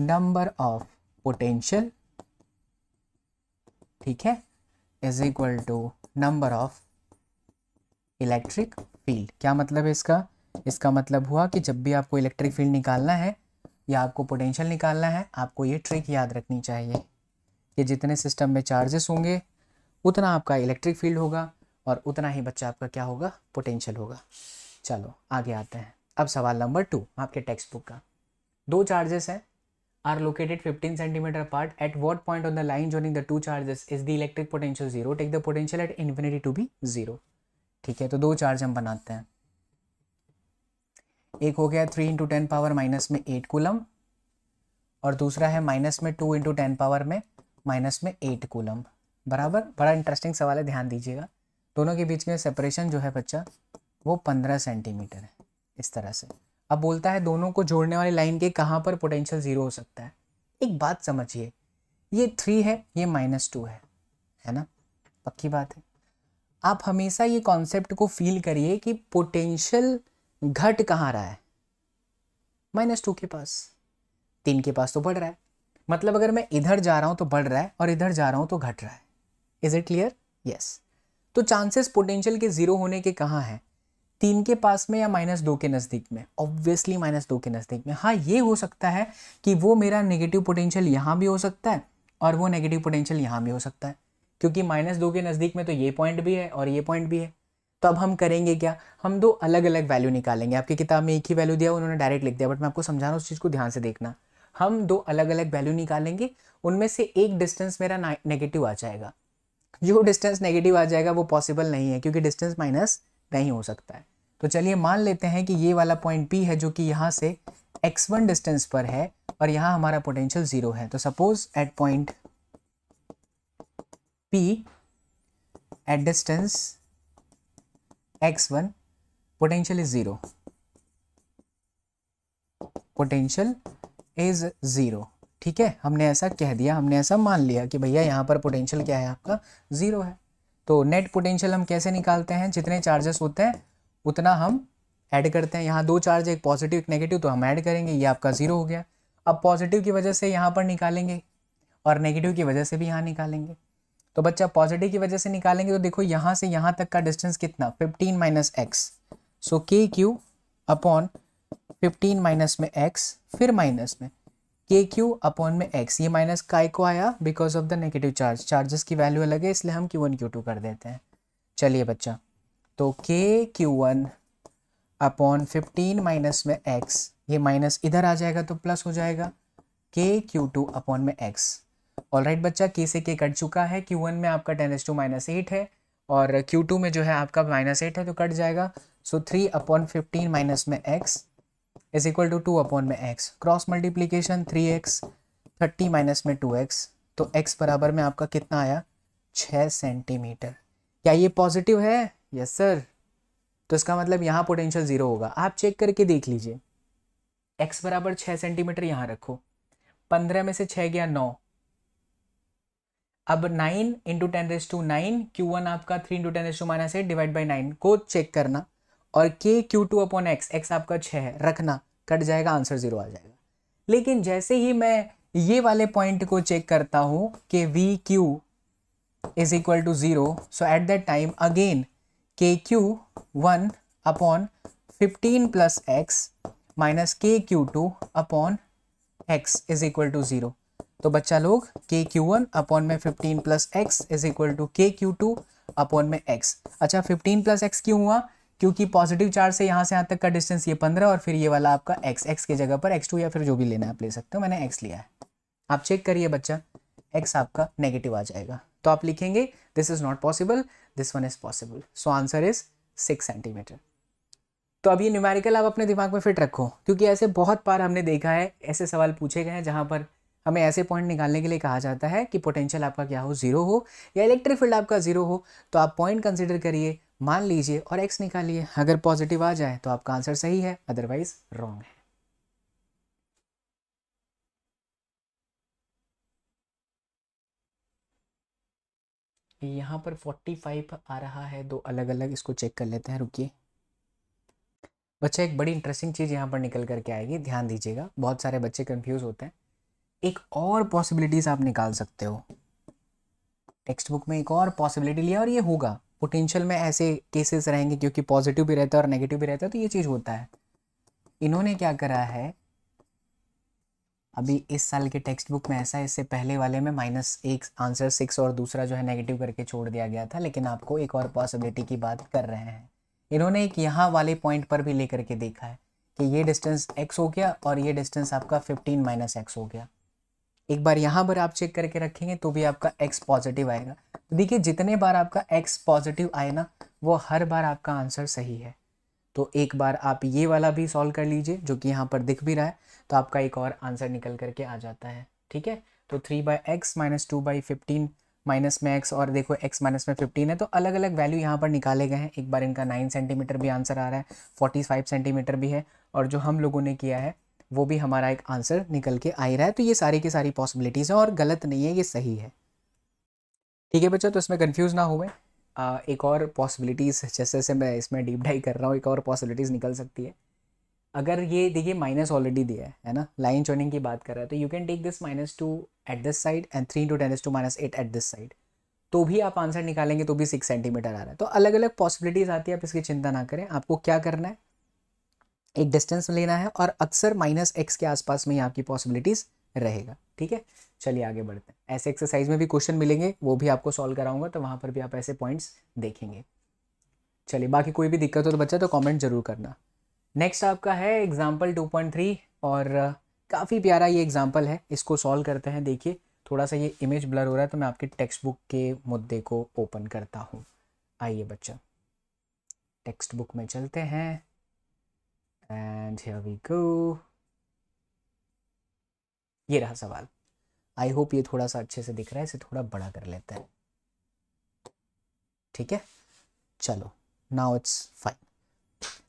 number of potential ठीक है is equal to number of electric field क्या मतलब है इसका इसका मतलब हुआ कि जब भी आपको इलेक्ट्रिक फील्ड निकालना है या आपको पोटेंशियल निकालना है आपको ये ट्रिक याद रखनी चाहिए कि जितने सिस्टम में चार्जेस होंगे उतना आपका इलेक्ट्रिक फील्ड होगा और उतना ही बच्चा आपका क्या होगा पोटेंशियल होगा चलो आगे आते हैं अब सवाल नंबर टू आपके टेक्स्ट बुक का दो चार्जेस हैं are located 15 centimetre apart at what point on the line joining the two charges is the electric potential zero take the potential at infinity to be zero ठीक है तो दो चार्ज हम बनाते हैं एक हो गया three into ten power minus में एट कूलम और दूसरा है माइनस में टू इंटू टेन पावर में माइनस में एट कूलम बराबर बड़ा इंटरेस्टिंग सवाल है ध्यान दीजिएगा दोनों के बीच में सेपरेशन जो है बच्चा वो पंद्रह सेंटीमीटर है इस तरह से अब बोलता है दोनों को जोड़ने वाली लाइन के कहाँ पर पोटेंशियल ज़ीरो हो सकता है एक बात समझिए ये थ्री है ये माइनस टू है है ना पक्की बात है आप हमेशा ये कॉन्सेप्ट को फील करिए कि पोटेंशियल घट कहाँ रहा है माइनस टू के पास तीन के पास तो बढ़ रहा है मतलब अगर मैं इधर जा रहा हूँ तो बढ़ रहा है और इधर जा रहा हूँ तो घट रहा है इज इट क्लियर यस तो चांसेस पोटेंशियल के ज़ीरो होने के कहाँ हैं तीन के पास में या माइनस दो के नज़दीक में ऑब्वियसली माइनस दो के नज़दीक में हाँ ये हो सकता है कि वो मेरा नेगेटिव पोटेंशियल यहाँ भी हो सकता है और वो नेगेटिव पोटेंशियल यहाँ भी हो सकता है क्योंकि माइनस दो के नज़दीक में तो ये पॉइंट भी है और ये पॉइंट भी है तब हम करेंगे क्या हम दो अलग अलग वैल्यू निकालेंगे आपकी किताब में एक ही वैल्यू दिया उन्होंने डायरेक्ट लिख दिया बट मैं आपको समझा रहा हूँ उस चीज़ को ध्यान से देखना हम दो अलग अलग वैल्यू निकालेंगे उनमें से एक डिस्टेंस मेरा नेगेटिव आ जाएगा जो डिस्टेंस नेगेटिव आ जाएगा वो पॉसिबल नहीं है क्योंकि डिस्टेंस माइनस नहीं हो सकता है तो चलिए मान लेते हैं कि ये वाला पॉइंट पी है जो कि यहाँ से वन डिस्टेंस पर है और यहाँ हमारा पोटेंशियल ज़ीरो है तो suppose at point P at distance x1 potential is zero potential is zero ठीक है हमने ऐसा कह दिया हमने ऐसा मान लिया कि भैया यहाँ पर पोटेंशियल क्या है आपका ज़ीरो है तो नेट पोटेंशियल हम कैसे निकालते हैं जितने चार्जेस होते हैं उतना हम ऐड करते हैं यहाँ दो चार्ज एक पॉजिटिव एक नेगेटिव तो हम ऐड करेंगे ये आपका ज़ीरो हो गया अब पॉजिटिव की वजह से यहाँ पर निकालेंगे और नेगेटिव की वजह से भी यहाँ निकालेंगे तो बच्चा पॉजिटिव की वजह से निकालेंगे तो देखो यहाँ से यहाँ तक का डिस्टेंस कितना fifteen minus x so k Q upon fifteen minus में एक्स फिर माइनस में के क्यू अपॉन में एक्स ये माइनस काय को आया because of the negative charge charges की वैल्यू अलग है इसलिए हम क्यू वन क्यू टू कर देते हैं चलिए बच्चा तो के Q one upon fifteen minus में एक्स ये माइनस इधर आ जाएगा तो प्लस हो जाएगा के क्यू टू अपॉन में एक्स ऑल राइट बच्चा के से के कट चुका है क्यू वन में आपका ten S to minus eight है और क्यू टू में जो है आपका माइनस एट है तो कट जाएगा so three upon fifteen minus में x is equal to two upon में x cross multiplication three x thirty minus में टू एक्स तो एक्स बराबर में आपका कितना आया छः सेंटीमीटर क्या ये पॉजिटिव है यस सर तो इसका मतलब यहाँ पोटेंशियल ज़ीरो होगा आप चेक करके देख लीजिए एक्स बराबर छः सेंटीमीटर यहाँ रखो पंद्रह में से छः गया नौ अब nine into ten raise to nine Q one आपका three into ten raise to minus eight divide by nine को चेक करना और k Q two upon x x आपका छः है रखना कट जाएगा आंसर जीरो आ जाएगा लेकिन जैसे ही मैं ये वाले पॉइंट को चेक करता हूँ कि V Q is equal to zero so at that time again k Q one upon fifteen plus x minus के Q two upon x is equal to zero तो बच्चा लोग के क्यू वन अपॉन में fifteen plus x is equal to के क्यू टू अपॉन में एक्स अच्छा फिफ्टीन प्लस एक्स क्यों हुआ क्योंकि पॉजिटिव चार्ज से यहाँ से यहाँ तक का डिस्टेंस ये पंद्रह और फिर ये वाला आपका एक्स एक्स के जगह पर एक्स टू या फिर जो भी लेना है आप ले सकते हो मैंने एक्स लिया है आप चेक करिए बच्चा एक्स आपका नेगेटिव आ जाएगा तो आप लिखेंगे this is not possible this one is possible so answer is six centimetre तो अब ये न्यूमेरिकल आप अपने दिमाग में फिट रखो क्योंकि ऐसे बहुत बार हमने देखा है ऐसे सवाल पूछे गए हैं जहाँ पर हमें ऐसे पॉइंट निकालने के लिए कहा जाता है कि पोटेंशियल आपका क्या हो जीरो हो या इलेक्ट्रिक फील्ड आपका जीरो हो तो आप पॉइंट कंसिडर करिए मान लीजिए और एक्स निकालिए अगर पॉजिटिव आ जाए तो आपका आंसर सही है अदरवाइज रॉन्ग है यहां पर 45 आ रहा है दो अलग अलग इसको चेक कर लेते हैं रुकिए बच्चा एक बड़ी इंटरेस्टिंग चीज़ यहां पर निकल करके आएगी ध्यान दीजिएगा बहुत सारे बच्चे कंफ्यूज होते हैं एक और पॉसिबिलिटीज़ आप निकाल सकते हो टेक्स्ट बुक में एक और पॉसिबिलिटी लिया और ये होगा पोटेंशियल में ऐसे केसेस रहेंगे क्योंकि पॉजिटिव भी रहता है और नेगेटिव भी रहता है तो ये चीज़ होता है इन्होंने क्या करा है अभी इस साल के टेक्स्ट बुक में ऐसा है इससे पहले वाले में माइनस एक आंसर सिक्स और दूसरा जो है नेगेटिव करके छोड़ दिया गया था लेकिन आपको एक और पॉसिबिलिटी की बात कर रहे हैं इन्होंने एक यहाँ वाले पॉइंट पर भी लेकर के देखा है कि ये डिस्टेंस एक्स हो गया और ये डिस्टेंस आपका फिफ्टीन माइनस एक्स हो गया एक बार यहाँ पर आप चेक करके रखेंगे तो भी आपका एक्स पॉजिटिव आएगा तो देखिए जितने बार आपका एक्स पॉजिटिव आए ना वो हर बार आपका आंसर सही है तो एक बार आप ये वाला भी सॉल्व कर लीजिए जो कि यहाँ पर दिख भी रहा है तो आपका एक और आंसर निकल करके आ जाता है ठीक है तो three by x minus two by fifteen minus में एक्स और देखो एक्स माइनस में फिफ्टीन है तो अलग अलग वैल्यू यहाँ पर निकाले गए हैं एक बार इनका नाइन सेंटीमीटर भी आंसर आ रहा है फोर्टी फाइव सेंटीमीटर भी है और जो हम लोगों ने किया है वो भी हमारा एक आंसर निकल के आ ही रहा है तो ये सारी की सारी पॉसिबिलिटीज़ हैं और गलत नहीं है ये सही है ठीक है बच्चों तो इसमें कन्फ्यूज़ ना हो एक और पॉसिबिलिटीज़ जैसे जैसे मैं इसमें डीप डाई कर रहा हूँ एक और पॉसिबिलिटीज़ निकल सकती है अगर ये देखिए माइनस ऑलरेडी दिया है है ना लाइन जॉइनिंग की बात कर रहा है तो you can take this minus two at this side and three into tens to minus eight at this side तो भी आप आंसर निकालेंगे तो भी सिक्स सेंटीमीटर आ रहा है तो अलग अलग पॉसिबिलिटीज़ आती है आप इसकी चिंता ना करें आपको क्या करना है एक डिस्टेंस में लेना है और अक्सर माइनस एक्स के आसपास में ही आपकी पॉसिबिलिटीज़ रहेगा ठीक है चलिए आगे बढ़ते हैं ऐसे एक्सरसाइज में भी क्वेश्चन मिलेंगे वो भी आपको सॉल्व कराऊंगा तो वहाँ पर भी आप ऐसे पॉइंट्स देखेंगे चलिए बाकी कोई भी दिक्कत हो तो बच्चा तो कॉमेंट जरूर करना नेक्स्ट आपका है एग्जाम्पल टू और काफ़ी प्यारा ये एग्जाम्पल है इसको सॉल्व करते हैं देखिए थोड़ा सा ये इमेज ब्लर हो रहा है तो मैं आपके टेक्स्ट बुक के मुद्दे को ओपन करता हूँ आइए बच्चा टेक्स्ट बुक में चलते हैं एंड हियर वी गो ये रहा सवाल आई होप ये थोड़ा सा अच्छे से दिख रहा है इसे थोड़ा बड़ा कर लेते हैं ठीक है चलो नाउ इट्स फाइन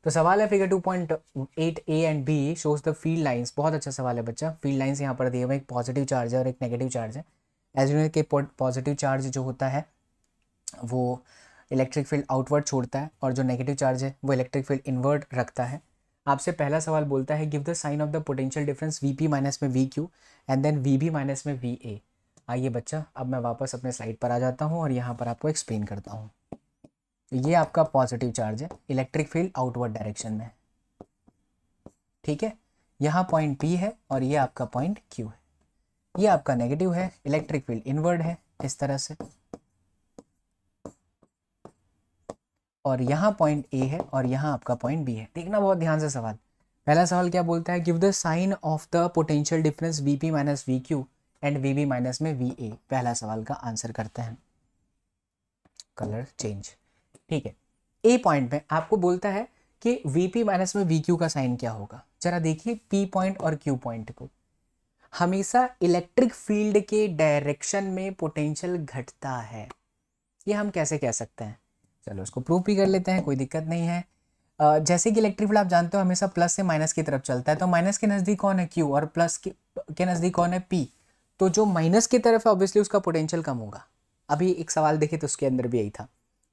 तो सवाल है figure 2.8 A and B shows the field lines बहुत अच्छा सवाल है बच्चा फील्ड लाइंस यहाँ पर दिए हुए एक पॉजिटिव चार्ज है और एक नेगेटिव चार्ज है एज नो के पॉजिटिव चार्ज जो होता है वो इलेक्ट्रिक फील्ड आउटवर्ड छोड़ता है और जो नेगेटिव चार्ज है वो इलेक्ट्रिक फील्ड इनवर्ड रखता है आपसे पहला सवाल बोलता है give the sign of the potential difference V P minus में V Q and then V B minus में वी ए आइए बच्चा अब मैं वापस अपने स्लाइड पर आ जाता हूँ और यहाँ पर आपको एक्सप्लेन करता हूँ ये आपका पॉजिटिव चार्ज है इलेक्ट्रिक फील्ड आउटवर्ड डायरेक्शन में ठीक है यहाँ पॉइंट पी है और ये आपका पॉइंट क्यू है ये आपका नेगेटिव है इलेक्ट्रिक फील्ड इनवर्ड है इस तरह से और यहाँ पॉइंट ए है और यहाँ आपका पॉइंट बी है देखना बहुत ध्यान से सवाल पहला सवाल क्या बोलता है give the sign of the potential difference V P minus V Q and V B minus में वी ए पहला सवाल का आंसर करते हैं कलर चेंज ठीक है ए पॉइंट में आपको बोलता है कि वी पी माइनस में वी क्यू का साइन क्या होगा जरा देखिए पी पॉइंट और क्यू पॉइंट को हमेशा इलेक्ट्रिक फील्ड के डायरेक्शन में पोटेंशियल घटता है ये हम कैसे कह सकते हैं चलो इसको प्रूव भी कर लेते हैं कोई दिक्कत नहीं है जैसे कि इलेक्ट्रिक फील्ड आप जानते हो हमेशा प्लस से माइनस की तरफ चलता है तो माइनस के नज़दीक कौन है क्यू और प्लस के, के नज़दीक कौन है पी तो जो माइनस की तरफ है ऑब्वियसली उसका पोटेंशियल कम होगा अभी एक सवाल देखे तो उसके अंदर भी यही था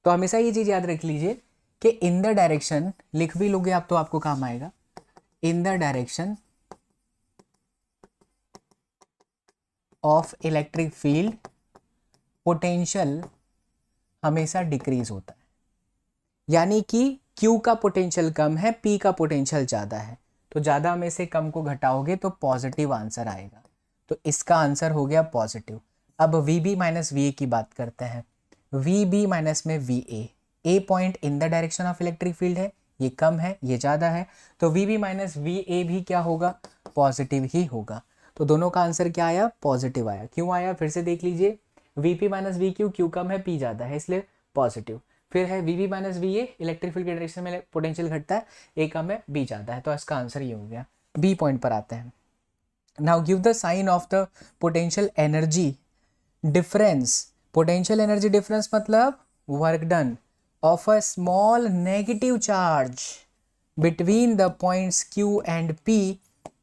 तो हमेशा ये चीज़ याद रख लीजिए कि इन द डायरेक्शन लिख भी लोगे आप तो आपको काम आएगा in the direction of electric field potential हमेशा डिक्रीज होता है यानी कि Q का पोटेंशियल कम है P का पोटेंशियल ज़्यादा है तो ज़्यादा में से कम को घटाओगे तो पॉजिटिव आंसर आएगा तो इसका आंसर हो गया पॉजिटिव अब V B minus V A की बात करते हैं वी बी माइनस में V A A point in the direction of electric field है ये कम है ये ज़्यादा है तो V B minus V A भी क्या होगा पॉजिटिव ही होगा तो दोनों का आंसर क्या आया पॉजिटिव आया क्यों आया फिर से देख लीजिए V P minus V Q Q कम है पी ज़्यादा है इसलिए पॉजिटिव फिर है V V minus V A electric field के डायरेक्शन में पोटेंशियल घटता है ए कम है बी जाता है तो इसका आंसर ये हो गया बी पॉइंट पर आते हैं now give the sign of the potential energy difference potential energy difference मतलब work done of a small negative charge between the points Q and P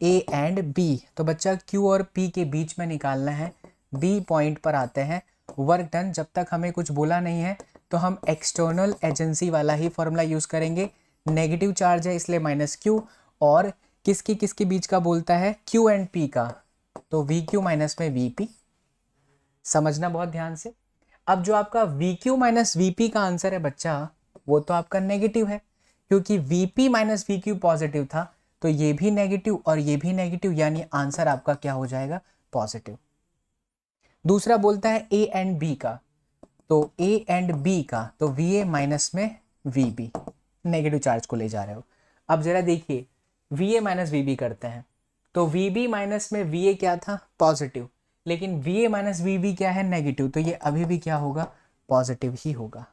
A and B तो बच्चा क्यू और पी के बीच में निकालना है बी पॉइंट पर आते हैं वर्क डन जब तक हमें कुछ बोला नहीं है तो हम एक्सटर्नल एजेंसी वाला ही फॉर्मूला यूज़ करेंगे नेगेटिव चार्ज है इसलिए माइनस क्यू और किसकी किसके बीच का बोलता है क्यू एंड पी का तो वी क्यू माइनस में वी पी समझना बहुत ध्यान से अब जो आपका V Q minus V P का आंसर है बच्चा वो तो आपका नेगेटिव है क्योंकि V P minus V Q positive था तो ये भी नेगेटिव और ये भी नेगेटिव यानी आंसर आपका क्या हो जाएगा पॉजिटिव दूसरा बोलता है ए एंड बी का तो ए एंड बी का तो वी ए माइनस में वी बी नेगेटिव चार्ज को ले जा रहे हो अब ज़रा देखिए V A minus V B करते हैं तो वी बी माइनस में वी ए क्या था पॉजिटिव लेकिन V A minus V B क्या है नेगेटिव तो ये अभी भी क्या होगा पॉजिटिव ही होगा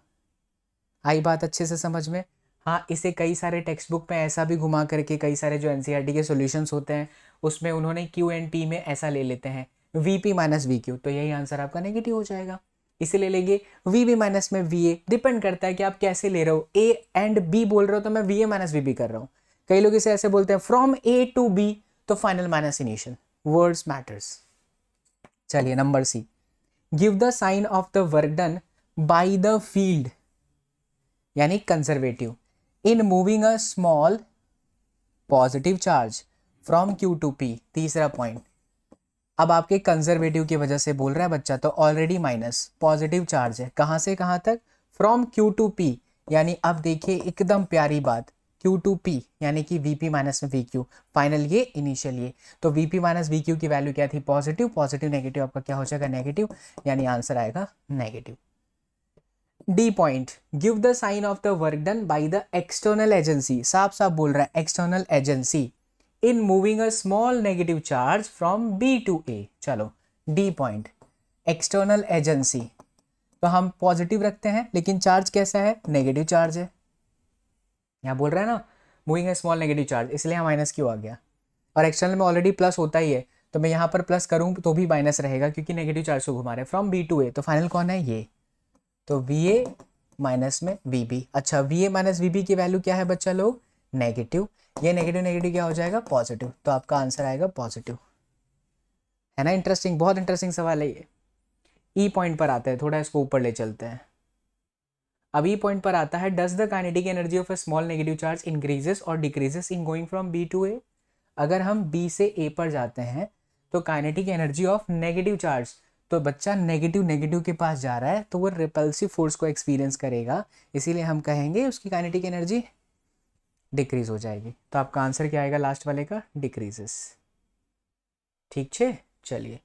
आई बात अच्छे से समझ में हाँ इसे कई सारे टेक्स्ट बुक में ऐसा भी घुमा करके कई सारे जो एन e के सोल्यूशंस होते हैं उसमें उन्होंने क्यू एंड टी में ऐसा ले लेते हैं V P minus V Q तो यही आंसर आपका नेगेटिव हो जाएगा इसे ले लेंगे वी बी माइनस में वी ए डिपेंड करता है कि आप कैसे ले रहे हो ए एंड बी बोल रहे हो तो मैं V A minus V B कर रहा हूँ कई लोग इसे ऐसे बोलते हैं फ्रॉम ए टू बी तो final minus initial words matters चलिए number C give the sign of the work done by the field यानी conservative in moving a small positive charge from Q to P तीसरा पॉइंट अब आपके कंजर्वेटिव की वजह से बोल रहा है बच्चा तो ऑलरेडी माइनस पॉजिटिव चार्ज है कहाँ से कहाँ तक फ्रॉम क्यू टू पी यानी अब देखिए एकदम प्यारी बात क्यू टू पी यानी कि V P minus V Q final ये इनिशियल ये तो V P minus V Q की वैल्यू क्या थी पॉजिटिव पॉजिटिव नेगेटिव आपका क्या हो जाएगा नेगेटिव यानी आंसर आएगा negative D point give the sign of the work done by the external agency साफ साफ बोल रहा है external agency in moving a small negative charge from B to A चलो डी पॉइंट एक्सटर्नल एजेंसी तो हम पॉजिटिव रखते हैं लेकिन चार्ज कैसा है नेगेटिव चार्ज है यहाँ बोल रहा है ना moving a small negative charge इसलिए यहाँ माइनस क्यों आ गया और एक्सटर्नल में ऑलरेडी प्लस होता ही है तो मैं यहाँ पर प्लस करूँ तो भी माइनस रहेगा क्योंकि नेगेटिव चार्ज को घुमा रहे हैं फ्रॉम बी टू ए तो फाइनल कौन है ये तो वी ए माइनस में वी बी अच्छा V A minus V B की वैल्यू क्या है बच्चा लोग नेगेटिव ये नेगेटिव नेगेटिव क्या हो जाएगा पॉजिटिव तो आपका आंसर आएगा पॉजिटिव है ना इंटरेस्टिंग बहुत इंटरेस्टिंग सवाल है ये ई e पॉइंट पर आता है थोड़ा इसको ऊपर ले चलते हैं अब ई e पॉइंट पर आता है does the kinetic energy of a small negative charge increases और decreases in going from B to A अगर हम बी से ए पर जाते हैं तो kinetic energy of negative charge तो बच्चा नेगेटिव नेगेटिव के पास जा रहा है तो वो रिपल्सिव फोर्स को एक्सपीरियंस करेगा इसीलिए हम कहेंगे उसकी काइनेटिक एनर्जी डिक्रीज हो जाएगी तो आपका आंसर क्या आएगा लास्ट वाले का डिक्रीजेस ठीक छे चलिए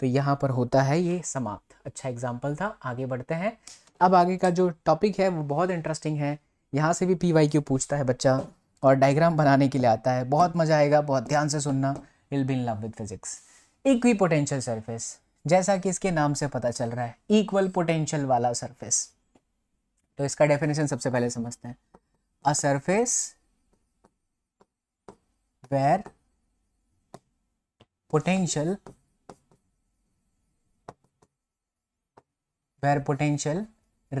तो यहाँ पर होता है ये समाप्त अच्छा एग्जाम्पल था आगे बढ़ते हैं अब आगे का जो टॉपिक है वो बहुत इंटरेस्टिंग है यहाँ से भी पी पूछता है बच्चा और डायग्राम बनाने के लिए आता है बहुत मज़ा आएगा बहुत ध्यान से सुनना will be in love with physics equipotential surface जैसा कि इसके नाम से पता चल रहा है इक्वल पोटेंशियल वाला सर्फेस तो इसका डेफिनेशन सबसे पहले समझते हैं a surface where potential where potential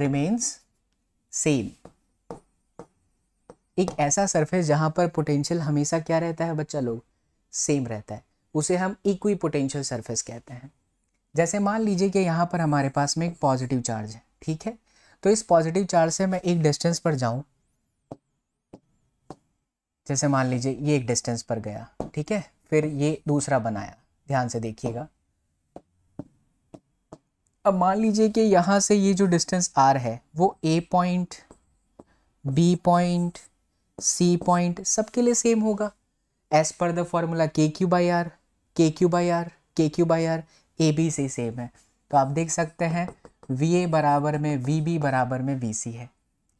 remains same एक ऐसा सरफेस जहां पर पोटेंशियल हमेशा क्या रहता है बच्चा लोग सेम रहता है उसे हम इक्वी पोटेंशियल सरफेस कहते हैं जैसे मान लीजिए कि यहां पर हमारे पास में एक पॉजिटिव चार्ज है ठीक है तो इस पॉजिटिव चार्ज से मैं एक डिस्टेंस पर जाऊं जैसे मान लीजिए ये एक डिस्टेंस पर गया ठीक है फिर ये दूसरा बनाया ध्यान से देखिएगा अब मान लीजिए कि यहाँ से ये जो डिस्टेंस आर है वो A point B point C point सबके लिए सेम होगा as per the formula K Q by R K Q by R K Q by R A B C same है तो आप देख सकते हैं वी ए बराबर में वी बी बराबर में वी सी है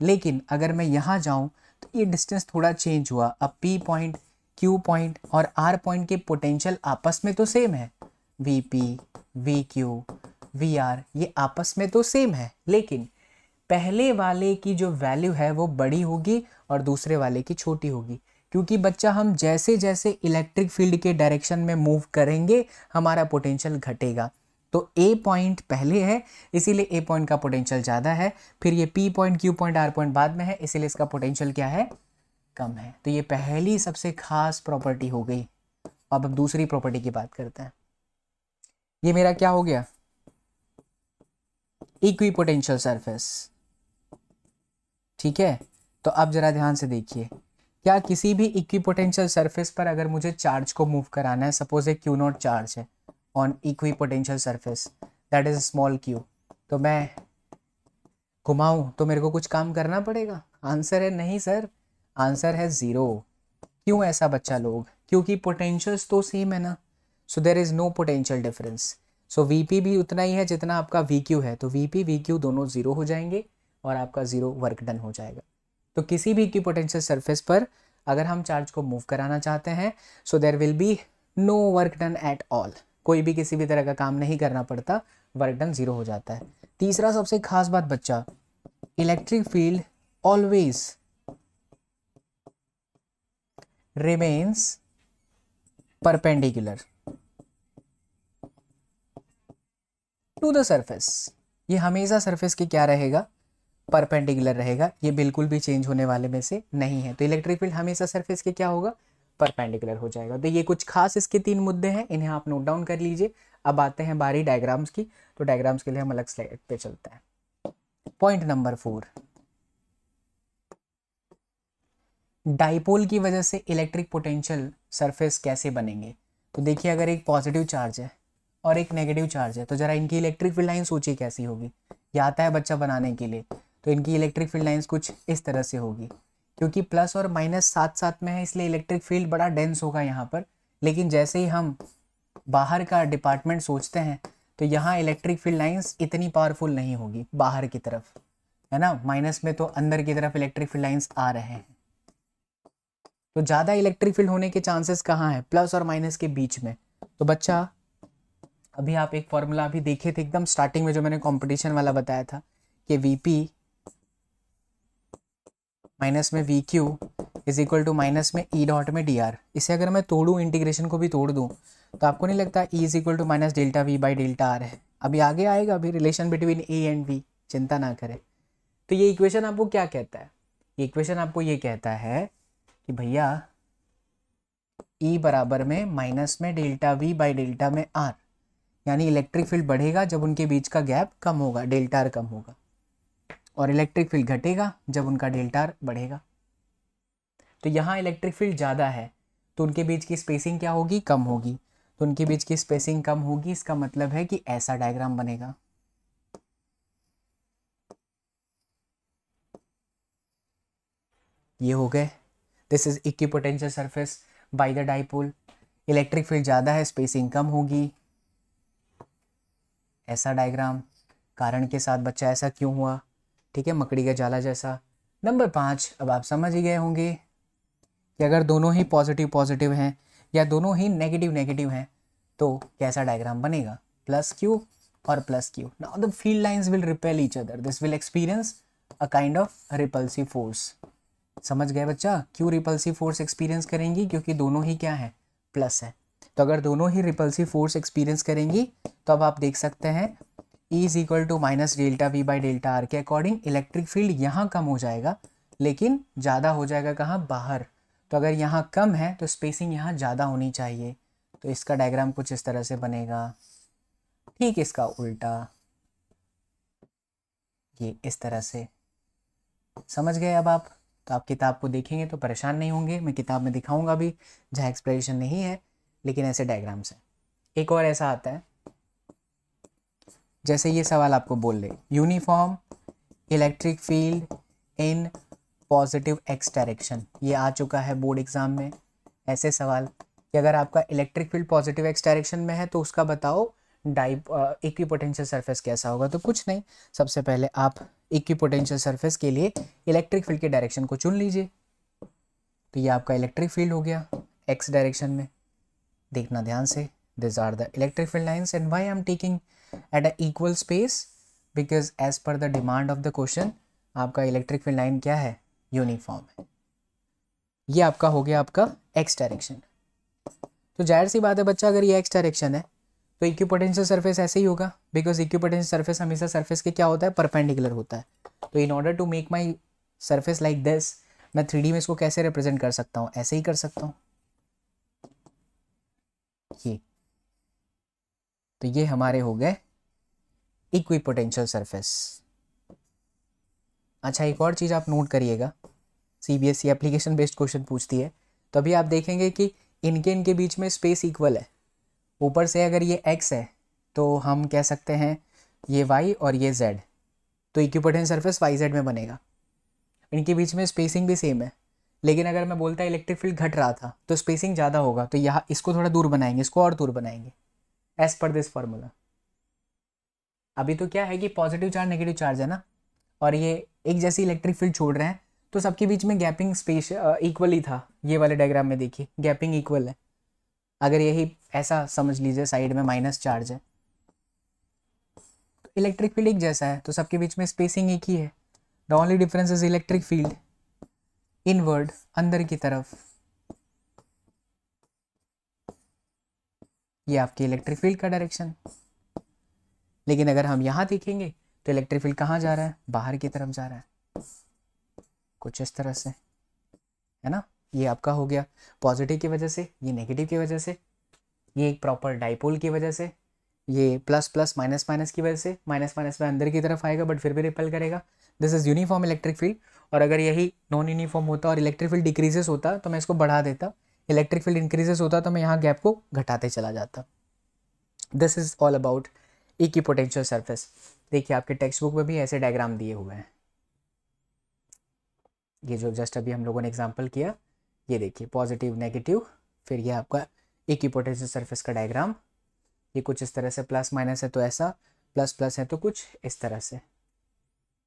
लेकिन अगर मैं यहाँ जाऊँ तो ये डिस्टेंस थोड़ा चेंज हुआ अब पी पॉइंट क्यू पॉइंट और आर पॉइंट के पोटेंशियल आपस में तो सेम है V P V Q V R ये आपस में तो सेम है लेकिन पहले वाले की जो वैल्यू है वो बड़ी होगी और दूसरे वाले की छोटी होगी क्योंकि बच्चा हम जैसे जैसे इलेक्ट्रिक फील्ड के डायरेक्शन में मूव करेंगे हमारा पोटेंशियल घटेगा तो ए पॉइंट पहले है इसीलिए ए पॉइंट का पोटेंशियल ज़्यादा है फिर ये P point Q point R point बाद में है इसीलिए इसका पोटेंशियल क्या है कम है तो ये पहली सबसे खास प्रॉपर्टी हो गई अब हम दूसरी प्रॉपर्टी की बात करते हैं ये मेरा क्या हो गया इक्वी पोटेंशियल सर्फेस ठीक है तो अब जरा ध्यान से देखिए क्या किसी भी इक्वी पोटेंशियल सर्फेस पर अगर मुझे चार्ज को मूव कराना है सपोज एक क्यू नॉट चार्ज है equipotential surface that is small Q तो मैं घुमाऊँ तो मेरे को कुछ काम करना पड़ेगा आंसर है नहीं सर आंसर है ज़ीरो क्यों ऐसा बच्चा लोग क्योंकि पोटेंशियल्स तो सेम है ना so there is no potential difference so V भी उतना ही है जितना आपका वी क्यू है तो वी पी वी क्यू दोनों ज़ीरो हो जाएंगे और आपका ज़ीरो वर्क डन हो जाएगा तो किसी भी की पोटेंशियल सर्फेस पर अगर हम चार्ज को मूव कराना चाहते हैं so there will be no work done at all कोई भी किसी भी तरह का काम नहीं करना पड़ता वर्क डन ज़ीरो हो जाता है तीसरा सबसे खास बात बच्चा electric field always remains perpendicular to the surface ये हमेशा सर्फेस के क्या रहेगा परपेंडिकुलर रहेगा ये बिल्कुल भी चेंज होने वाले में से नहीं है तो इलेक्ट्रिक फील्ड हमेशा सर्फेस के क्या होगा परपेंडिकुलर हो जाएगा तो ये कुछ खास इसके तीन मुद्दे हैं इन्हें आप नोट डाउन कर लीजिए अब आते हैं बारी डायग्राम्स की तो डायग्राम्स के लिए हम अलग स्लाइड पे चलते हैं पॉइंट नंबर फोर डाइपोल की वजह से इलेक्ट्रिक पोटेंशियल सरफेस कैसे बनेंगे तो देखिए अगर एक पॉजिटिव चार्ज है और एक नेगेटिव चार्ज है तो ज़रा इनकी इलेक्ट्रिक फील्ड लाइन सोचिए कैसी होगी या आता है बच्चा बनाने के लिए तो इनकी इलेक्ट्रिक फील्ड लाइन्स कुछ इस तरह से होगी क्योंकि प्लस और माइनस साथ साथ में है इसलिए इलेक्ट्रिक फील्ड बड़ा डेंस होगा यहाँ पर लेकिन जैसे ही हम बाहर का डिपार्टमेंट सोचते हैं तो यहाँ इलेक्ट्रिक फील्ड लाइंस इतनी पावरफुल नहीं होगी बाहर की तरफ है ना माइनस में तो अंदर की तरफ इलेक्ट्रिक फील्ड लाइंस आ रहे हैं तो ज़्यादा इलेक्ट्रिक फील्ड होने के चांसेस कहाँ हैं प्लस और माइनस के बीच में तो बच्चा अभी आप एक फॉर्मूला अभी देखे थे एकदम स्टार्टिंग में जो मैंने कंपटीशन वाला बताया था कि वीपी माइनस में V Q is equal to minus में ई e डॉट में डी आर इसे अगर मैं तोड़ूँ इंटीग्रेशन को भी तोड़ दूँ तो आपको नहीं लगता E is equal to minus delta V by delta R है अभी आगे आएगा अभी relation between A and B चिंता ना करें तो ये इक्वेशन आपको क्या कहता है ये इक्वेशन आपको ये कहता है कि भैया ई e बराबर में माइनस में डेल्टा वी बाई डेल्टा में आर यानी इलेक्ट्रिक फील्ड बढ़ेगा जब उनके बीच का गैप कम होगा डेल्टा आर कम होगा और इलेक्ट्रिक फील्ड घटेगा जब उनका डेल्टा बढ़ेगा तो यहाँ इलेक्ट्रिक फील्ड ज़्यादा है तो उनके बीच की स्पेसिंग क्या होगी कम होगी तो उनके बीच की स्पेसिंग कम होगी इसका मतलब है कि ऐसा डायग्राम बनेगा ये हो गए this is equipotential surface by the dipole electric field ज़्यादा है स्पेसिंग कम होगी ऐसा डायग्राम कारण के साथ बच्चा ऐसा क्यों हुआ ठीक है मकड़ी का जाला जैसा नंबर पाँच अब आप समझ ही गए होंगे कि अगर दोनों ही पॉजिटिव पॉजिटिव हैं या दोनों ही नेगेटिव नेगेटिव हैं तो कैसा डायग्राम बनेगा प्लस क्यू और plus Q now the field lines will repel each other this will experience a kind of repulsive force समझ गए बच्चा क्यों रिपल्सिव फोर्स एक्सपीरियंस करेंगी क्योंकि दोनों ही क्या है प्लस है तो अगर दोनों ही रिपल्सिव फोर्स एक्सपीरियंस करेंगी तो अब आप देख सकते हैं E is equal to minus delta V by delta R के अकॉर्डिंग इलेक्ट्रिक फील्ड यहाँ कम हो जाएगा लेकिन ज़्यादा हो जाएगा कहाँ बाहर तो अगर यहाँ कम है तो स्पेसिंग यहाँ ज़्यादा होनी चाहिए तो इसका डायग्राम कुछ इस तरह से बनेगा ठीक इसका उल्टा ये इस तरह से समझ गए अब आप तो आप किताब को देखेंगे तो परेशान नहीं होंगे मैं किताब में दिखाऊंगा भी जहाँ एक्सप्लेनेशन नहीं है लेकिन ऐसे डायग्राम्स हैं एक और ऐसा आता है जैसे ये सवाल आपको बोल रहे uniform electric field in positive X direction ये आ चुका है बोर्ड एग्ज़ाम में ऐसे सवाल कि अगर आपका electric field positive X direction में है तो उसका बताओ डाइप इक्वी पोटेंशियल सर्फेस कैसा होगा तो कुछ नहीं सबसे पहले आप इक्वी पोटेंशियल सर्फेस के लिए इलेक्ट्रिक फील्ड के डायरेक्शन को चुन लीजिए तो ये आपका इलेक्ट्रिक फील्ड हो गया एक्स डायरेक्शन में देखना ध्यान से this are the electric field lines and why I am taking at a equal space because as per the demand of the question आपका इलेक्ट्रिक फील्ड लाइन क्या है यूनिफॉर्म है ये आपका हो गया आपका एक्स डायरेक्शन तो जाहिर सी बात है बच्चा अगर ये एक्स डायरेक्शन है तो इक्यूपोटेंशियल सरफेस ऐसे ही होगा बिकॉज इक्यूपोटेंशियल सरफेस हमेशा सरफेस के क्या होता है परपेंडिकुलर होता है तो in order to make my surface like this मैं थ्री में इसको कैसे रिप्रेजेंट कर सकता हूँ ऐसे ही कर सकता हूँ ये तो ये हमारे हो गए इक्वी पोटेंशियल सरफेस अच्छा एक और चीज़ आप नोट करिएगा C B S E application based question पूछती है तो अभी आप देखेंगे कि इनके इनके बीच में स्पेस इक्वल है ऊपर से अगर ये एक्स है तो हम कह सकते हैं ये वाई और ये जेड तो इक्विपोटेंट सरफेस वाई जेड में बनेगा इनके बीच में स्पेसिंग भी सेम है लेकिन अगर मैं बोलता इलेक्ट्रिक फील्ड घट रहा था तो स्पेसिंग ज़्यादा होगा तो यहाँ इसको थोड़ा दूर बनाएंगे इसको और दूर बनाएंगे एज पर दिस फॉर्मूला अभी तो क्या है कि पॉजिटिव चार्ज नेगेटिव चार्ज है ना और ये एक जैसे इलेक्ट्रिक फील्ड छोड़ रहे हैं तो सबके बीच में गैपिंग स्पेस इक्वल ही था ये वाले डायग्राम में देखिए गैपिंग इक्वल है अगर यही ऐसा समझ लीजिए साइड में माइनस चार्ज है तो इलेक्ट्रिक फील्ड एक जैसा है तो सबके बीच में स्पेसिंग एक ही है the only difference is electric field inward अंदर की तरफ ये आपकी इलेक्ट्रिक फील्ड का डायरेक्शन लेकिन अगर हम यहाँ देखेंगे तो इलेक्ट्रिक फील्ड कहाँ जा रहा है बाहर की तरफ जा रहा है कुछ इस तरह से है ना ये आपका हो गया पॉजिटिव की वजह से ये नेगेटिव की वजह से ये एक प्रॉपर डाइपोल की वजह से ये प्लस प्लस माइनस माइनस की वजह से माइनस माइनस में अंदर की तरफ आएगा बट फिर भी रिपेल करेगा this is uniform electric field और अगर यही नॉन यूनिफॉर्म होता और इलेक्ट्रिक फील्ड डिक्रीजेस होता तो मैं इसको बढ़ा देता इलेक्ट्रिक फील्ड इंक्रीजेस होता तो मैं यहाँ गैप को घटाते चला जाता दिस इज़ ऑल अबाउट एक ही पोटेंशियल सर्फेस देखिए आपके टेक्स्ट बुक में भी ऐसे डायग्राम दिए हुए हैं ये जो जस्ट अभी हम लोगों ने एग्जाम्पल किया ये देखिए पॉजिटिव नेगेटिव फिर ये आपका एक ही पोटेंशियल सर्फेस का डायग्राम ये कुछ इस तरह से प्लस माइनस है तो ऐसा प्लस प्लस है तो कुछ इस तरह से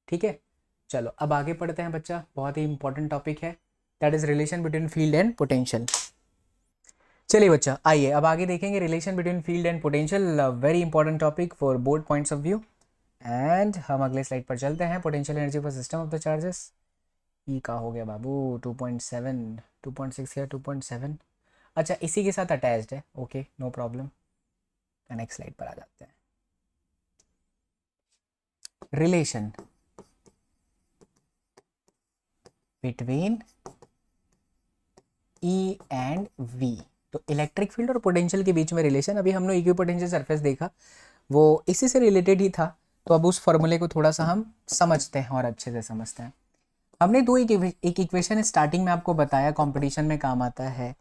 ठीक है चलो अब आगे पढ़ते हैं बच्चा बहुत ही इंपॉर्टेंट टॉपिक है that is relation between field and potential चलिए बच्चा आइए अब आगे देखेंगे relation between field and potential very important topic for board points of view and हम अगले स्लाइड पर चलते हैं potential energy for system of the charges E का हो गया बाबू two point seven two point six या टू पॉइंट सेवन अच्छा इसी के साथ अटैच्ड है okay no problem next slide पर आ जाते हैं relation between E and V तो इलेक्ट्रिक फील्ड और पोटेंशियल के बीच में रिलेशन अभी हमने इक्वी पोटेंशियल सर्फेस देखा वो इसी से रिलेटेड ही था तो अब उस फॉर्मूले को थोड़ा सा हम समझते हैं और अच्छे से समझते हैं हमने दो एक एक इक्वेशन स्टार्टिंग में आपको बताया कंपटीशन में काम आता है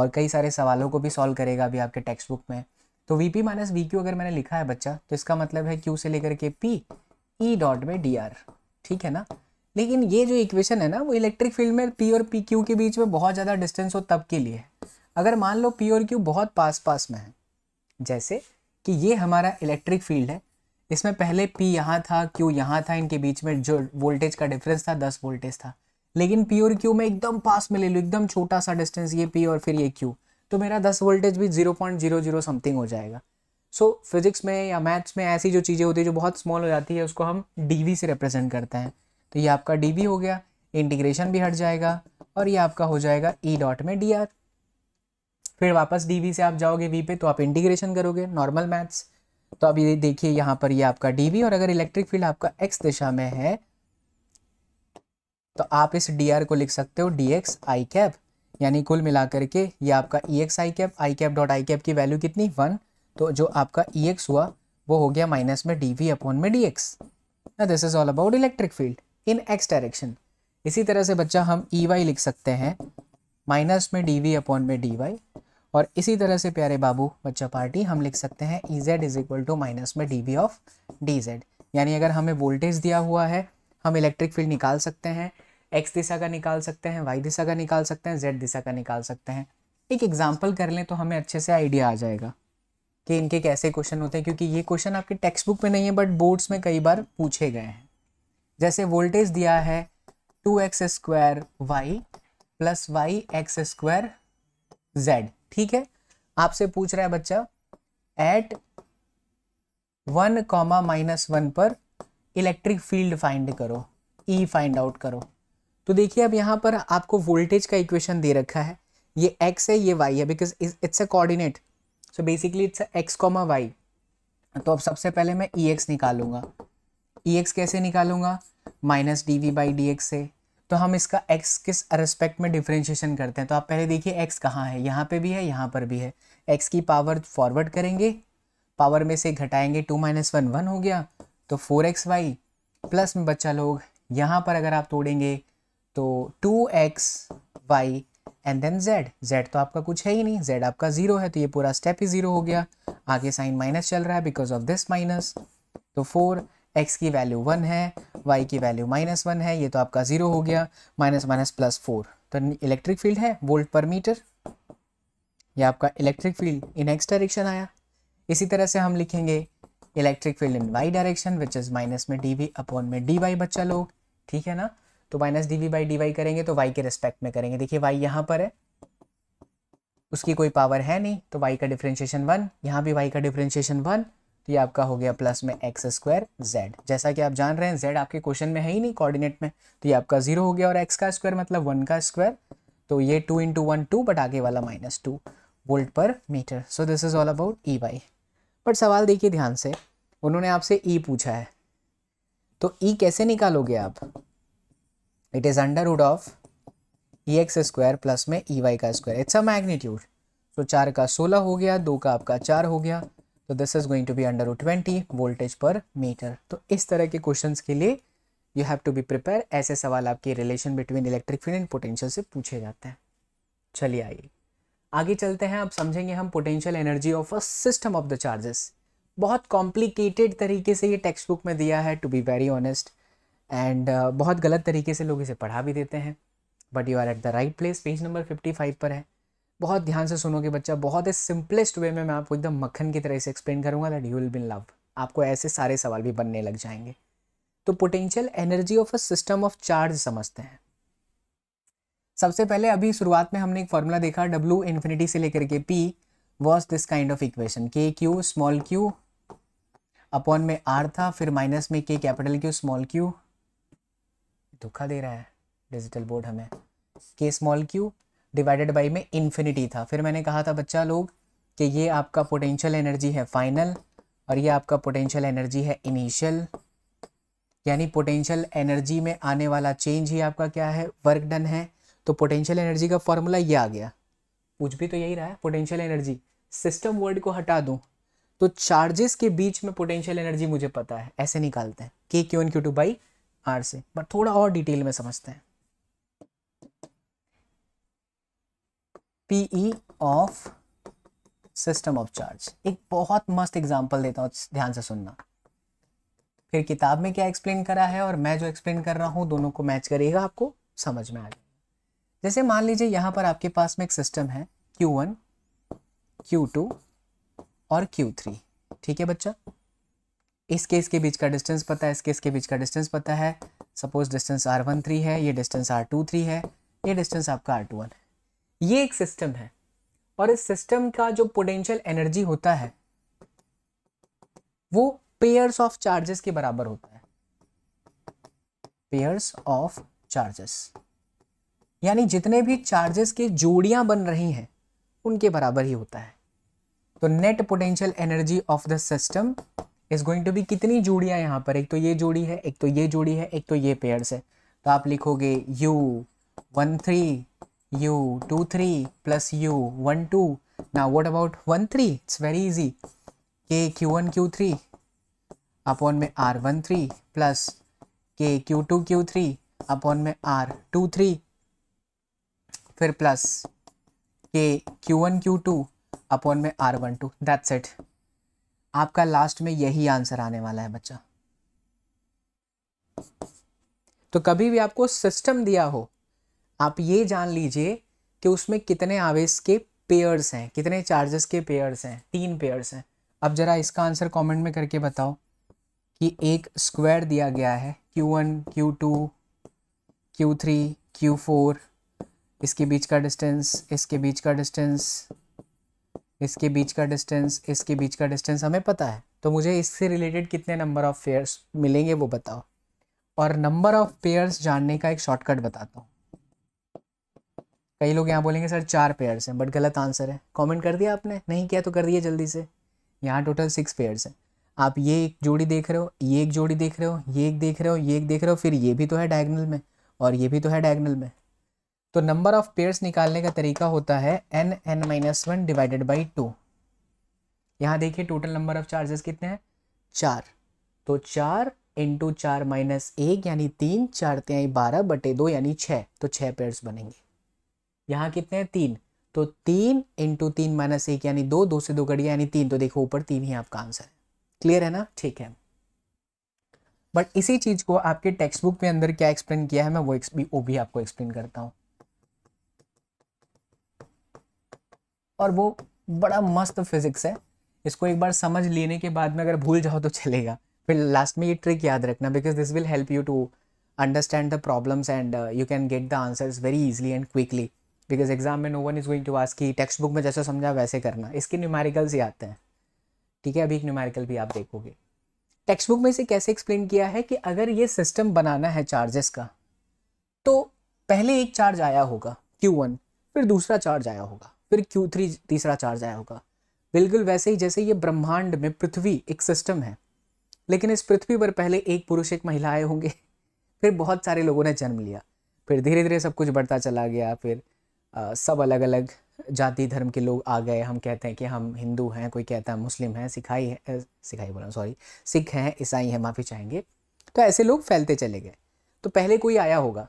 और कई सारे सवालों को भी सॉल्व करेगा अभी आपके टेक्स्ट बुक में तो V P minus V Q अगर मैंने लिखा है बच्चा तो इसका मतलब है क्यू से लेकर के पी ई डॉट में डी आर ठीक है ना लेकिन ये जो इक्वेशन है ना वो इलेक्ट्रिक फील्ड में पी और पी क्यू के बीच में बहुत ज़्यादा डिस्टेंस हो तब के लिए है अगर मान लो पी और क्यू बहुत पास पास में है जैसे कि ये हमारा इलेक्ट्रिक फील्ड है इसमें पहले पी यहाँ था क्यू यहाँ था इनके बीच में जो वोल्टेज का डिफरेंस था दस वोल्टेज था लेकिन पी और क्यू में एकदम पास में ले लूँ एकदम छोटा सा डिस्टेंस ये पी और फिर ये क्यू तो मेरा दस वोल्टेज भी zero point zero zero something हो जाएगा सो so, फिजिक्स में या मैथ्स में ऐसी जो चीज़ें होती है जो बहुत स्मॉल हो जाती है उसको हम डी से रिप्रेजेंट करते हैं तो ये आपका डी हो गया इंटीग्रेशन भी हट जाएगा और ये आपका हो जाएगा ई e डॉट में डी आर फिर वापस डी से आप जाओगे वी पे तो आप इंटीग्रेशन करोगे नॉर्मल मैथ्स तो अब ये देखिए यहाँ पर ये आपका डी और अगर इलेक्ट्रिक फील्ड आपका एक्स दिशा में है तो आप इस डी को लिख सकते हो डी एक्स आई कैप यानी कुल मिलाकर के ये आपका E X I cap I cap dot I cap की वैल्यू कितनी वन तो जो आपका ई e एक्स हुआ वो हो गया माइनस में डी वी अपॉन में D X this is all about electric field in X direction इसी तरह से बच्चा हम ई e वाई लिख सकते हैं माइनस में डी वी अपॉन में डी वाई और इसी तरह से प्यारे बाबू बच्चा पार्टी हम लिख सकते हैं E Z is equal to minus में D V of D Z यानी अगर हमें वोल्टेज दिया हुआ है हम इलेक्ट्रिक फील्ड निकाल सकते हैं एक्स दिशा का निकाल सकते हैं वाई दिशा का निकाल सकते हैं जेड दिशा का निकाल सकते हैं एक एग्जाम्पल कर लें तो हमें अच्छे से आइडिया आ जाएगा कि इनके कैसे क्वेश्चन होते हैं क्योंकि ये क्वेश्चन आपके टेक्स्ट बुक में नहीं है बट बोर्ड्स में कई बार पूछे गए हैं जैसे वोल्टेज दिया है two X square Y plus Y X square Z ठीक है आपसे पूछ रहा है बच्चा at one comma minus one पर इलेक्ट्रिक फील्ड फाइंड करो ई e फाइंड आउट करो तो देखिए अब यहाँ पर आपको वोल्टेज का इक्वेशन दे रखा है ये एक्स है ये वाई है because it's a coordinate so basically it's X comma Y तो अब सबसे पहले मैं ई e एक्स निकालूंगा ई e एक्स कैसे निकालूंगा minus D V by D X से तो हम इसका एक्स किस रेस्पेक्ट में डिफ्रेंशिएशन करते हैं तो आप पहले देखिए एक्स कहाँ है यहाँ पे भी है यहाँ पर भी है एक्स की पावर फॉरवर्ड करेंगे पावर में से घटाएंगे टू माइनस वन वन हो गया तो फोर एक्स वाई प्लस में बच्चा लोग यहाँ पर अगर आप तोड़ेंगे तो two X Y and then Z Z तो आपका कुछ है ही नहीं जेड आपका ज़ीरो है तो ये पूरा स्टेप ही ज़ीरो हो गया आगे साइन माइनस चल रहा है बिकॉज ऑफ दिस माइनस तो फोर एक्स की वैल्यू वन है वाई की वैल्यू माइनस वन है ये तो आपका ज़ीरो हो गया माइनस माइनस प्लस फोर तो इलेक्ट्रिक फील्ड है वोल्ट पर मीटर ये आपका electric field in X direction आया इसी तरह से हम लिखेंगे electric field in Y direction which is minus में डी वी अपॉन में डी वाई बच्चा लोग ठीक है ना तो minus D V by D Y करेंगे तो वाई के रिस्पेक्ट में करेंगे देखिए वाई यहाँ पर है उसकी कोई पावर है नहीं तो वाई का डिफ्रेंशिएशन वन यहाँ भी वाई का डिफ्रेंशिएशन वन तो ये आपका हो गया प्लस में एक्स स्क्वायर जेड जैसा कि आप जान रहे हैं जेड आपके क्वेश्चन में है ही नहीं कोऑर्डिनेट में तो ये आपका जीरो हो गया और एक्स का स्क्वायर मतलब वन का स्क्वायर तो ये two into one two but आगे वाला minus two volt per metre so this is all about E Y but सवाल देखिए ध्यान से उन्होंने आपसे ई e पूछा है तो ई e कैसे निकालोगे आप it is under root of E X square plus में ई e वाई का स्क्वायर इट्स अ मैग्नीट्यूड तो चार का सोलह हो गया दो का आपका चार हो गया तो this is going to be under twenty voltage per metre तो इस तरह के क्वेश्चंस के लिए you have to be prepare ऐसे सवाल आपके relation between electric field and potential से पूछे जाते हैं चलिए आइए आगे चलते हैं अब समझेंगे हम potential energy of a system of the charges बहुत कॉम्प्लिकेटेड तरीके से ये टेक्स्ट बुक में दिया है to be very honest and बहुत गलत तरीके से लोग इसे पढ़ा भी देते हैं but you are at the right place page number fifty five पर है बहुत ध्यान से सुनोगे बच्चा बहुत ही सिंपलेस्ट वे में मैं आपको एकदम मक्खन की तरह से एक्सप्लेन करूंगा that you will be in love आपको ऐसे सारे सवाल भी बनने लग जाएंगे तो potential energy of a system of charge समझते हैं सबसे पहले अभी शुरुआत में हमने एक फॉर्मूला देखा डब्ल्यू इन्फिनिटी से लेकर के P was this kind of equation K Q small Q upon में आर था फिर माइनस में K capital Q small Q धोखा दे रहा है डिजिटल बोर्ड हमें K small Q divided by में इन्फिनिटी था फिर मैंने कहा था बच्चा लोग कि ये आपका पोटेंशियल एनर्जी है फाइनल और ये आपका पोटेंशियल एनर्जी है इनिशियल यानी पोटेंशियल एनर्जी में आने वाला चेंज ही आपका क्या है वर्क डन है तो पोटेंशियल एनर्जी का फॉर्मूला ये आ गया कुछ भी तो यही रहा है पोटेंशियल एनर्जी सिस्टम वर्ड को हटा दूँ तो चार्जेस के बीच में पोटेंशियल एनर्जी मुझे पता है ऐसे निकालते हैं K Q N Q two by R से बट थोड़ा और डिटेल में समझते हैं P E of system of charge एक बहुत मस्त एग्जाम्पल देता हूँ ध्यान से सुनना फिर किताब में क्या एक्सप्लेन करा है और मैं जो एक्सप्लेन कर रहा हूँ दोनों को मैच करेगा आपको समझ में आ गया जैसे मान लीजिए यहाँ पर आपके पास में एक सिस्टम है क्यू वन क्यू टू और क्यू थ्री ठीक है बच्चा इस केस के बीच का डिस्टेंस पता है इस केस के बीच का डिस्टेंस पता है suppose distance R one three है ये डिस्टेंस आर टू थ्री है ये डिस्टेंस आपका आर टू वन है ये एक सिस्टम है और इस सिस्टम का जो पोटेंशियल एनर्जी होता है वो पेयर्स ऑफ चार्जेस के बराबर होता है पेयर्स ऑफ चार्जेस यानी जितने भी चार्जेस के जोड़ियां बन रही हैं उनके बराबर ही होता है तो net potential energy of the system is going to be कितनी जोड़ियां यहां पर एक तो ये जोड़ी है एक तो ये जोड़ी है एक तो ये पेयर्स है तो आप लिखोगे U one three u, 2, 3 plus u, 1, 2. Now what about 1, 3? It's very easy. k, q q3 upon me R one three plus के Q two Q three upon me R two three फिर प्लस के Q one Q two upon me R one two that's it आपका लास्ट में यही आंसर आने वाला है बच्चा तो कभी भी आपको सिस्टम दिया हो आप ये जान लीजिए कि उसमें कितने आवेश के पेयर्स हैं कितने चार्जेस के पेयर्स हैं तीन पेयर्स हैं अब ज़रा इसका आंसर कमेंट में करके बताओ कि एक स्क्वायर दिया गया है Q one Q two Q three Q four इसके बीच का डिस्टेंस इसके बीच का डिस्टेंस इसके बीच का डिस्टेंस इसके बीच का डिस्टेंस हमें पता है तो मुझे इससे रिलेटेड कितने नंबर ऑफ़ पेयर्स मिलेंगे वो बताओ और नंबर ऑफ़ पेयर्स जानने का एक शॉर्टकट बताता हूँ कई लोग यहाँ बोलेंगे सर चार पेयर्स हैं बट गलत आंसर है कमेंट कर दिया आपने नहीं किया तो कर दिए जल्दी से यहाँ टोटल सिक्स पेयर्स हैं आप ये एक जोड़ी देख रहे हो ये एक जोड़ी देख रहे हो ये एक देख रहे हो ये एक देख रहे हो फिर ये भी तो है डायगनल में और ये भी तो है डायगनल में तो नंबर ऑफ पेयर्स निकालने का तरीका होता है N N minus one divided by two यहाँ देखिए टोटल नंबर ऑफ चार्जेस कितने हैं चार तो चार इंटू चार माइनस एक यानी तीन चार त्याई बारह बटे दो यानी छः तो छः पेयर्स बनेंगे यहाँ कितने हैं तीन तो तीन इंटू तीन माइनस एक यानी दो दो से दो गया यानी तीन तो देखो ऊपर तीन ही आपका आंसर है क्लियर है ना ठीक है बट इसी चीज़ को आपके टेक्स्ट बुक में अंदर क्या एक्सप्लेन किया है मैं वो भी वो भी आपको एक्सप्लेन करता हूँ और वो बड़ा मस्त फिजिक्स है इसको एक बार समझ लेने के बाद में अगर भूल जाओ तो चलेगा फिर लास्ट में ये ट्रिक याद रखना because this will help you to understand the problems and you can get the answers very easily and quickly because exam में no one is going to ask की टेक्स्ट बुक में जैसा समझा वैसे करना इसके न्यूमेरिकल्स ही आते हैं ठीक है अभी एक न्यूमेरिकल भी आप देखोगे टेक्स्ट बुक में इसे कैसे एक्सप्लेन किया है कि अगर ये सिस्टम बनाना है चार्जेस का तो पहले एक चार्ज आया होगा क्यू वन फिर दूसरा चार्ज आया होगा फिर क्यू थ्री तीसरा चार्ज आया होगा बिल्कुल वैसे ही जैसे ये ब्रह्मांड में पृथ्वी एक सिस्टम है लेकिन इस पृथ्वी पर पहले एक पुरुष एक महिला आए होंगे फिर बहुत सारे लोगों ने जन्म लिया फिर धीरे धीरे सब कुछ बढ़ता चला गया फिर सब अलग अलग जाति धर्म के लोग आ गए हम कहते हैं कि हम हिंदू हैं कोई कहता है मुस्लिम हैं सिखाई है सिखाई बोला सॉरी सिख हैं ईसाई हैं माफ़ी चाहेंगे तो ऐसे लोग फैलते चले गए तो पहले कोई आया होगा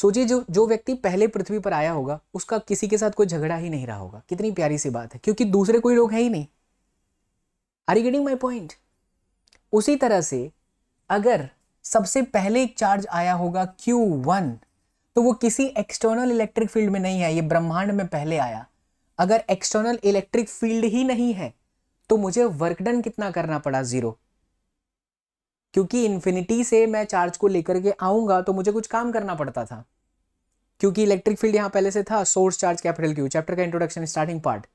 सोचिए जो जो व्यक्ति पहले पृथ्वी पर आया होगा उसका किसी के साथ कोई झगड़ा ही नहीं रहा होगा कितनी प्यारी सी बात है क्योंकि दूसरे कोई लोग हैं ही नहीं are you getting my point उसी तरह से अगर सबसे पहले एक चार्ज आया होगा क्यू वन तो वो किसी एक्सटर्नल इलेक्ट्रिक फील्ड में नहीं है ये ब्रह्मांड में पहले आया अगर एक्सटर्नल इलेक्ट्रिक फील्ड ही नहीं है तो मुझे वर्क डन कितना करना पड़ा ज़ीरो क्योंकि इन्फिनिटी से मैं चार्ज को लेकर के आऊंगा तो मुझे कुछ काम करना पड़ता था क्योंकि इलेक्ट्रिक फील्ड यहाँ पहले से था source charge capital Q chapter का इंट्रोडक्शन स्टार्टिंग पार्ट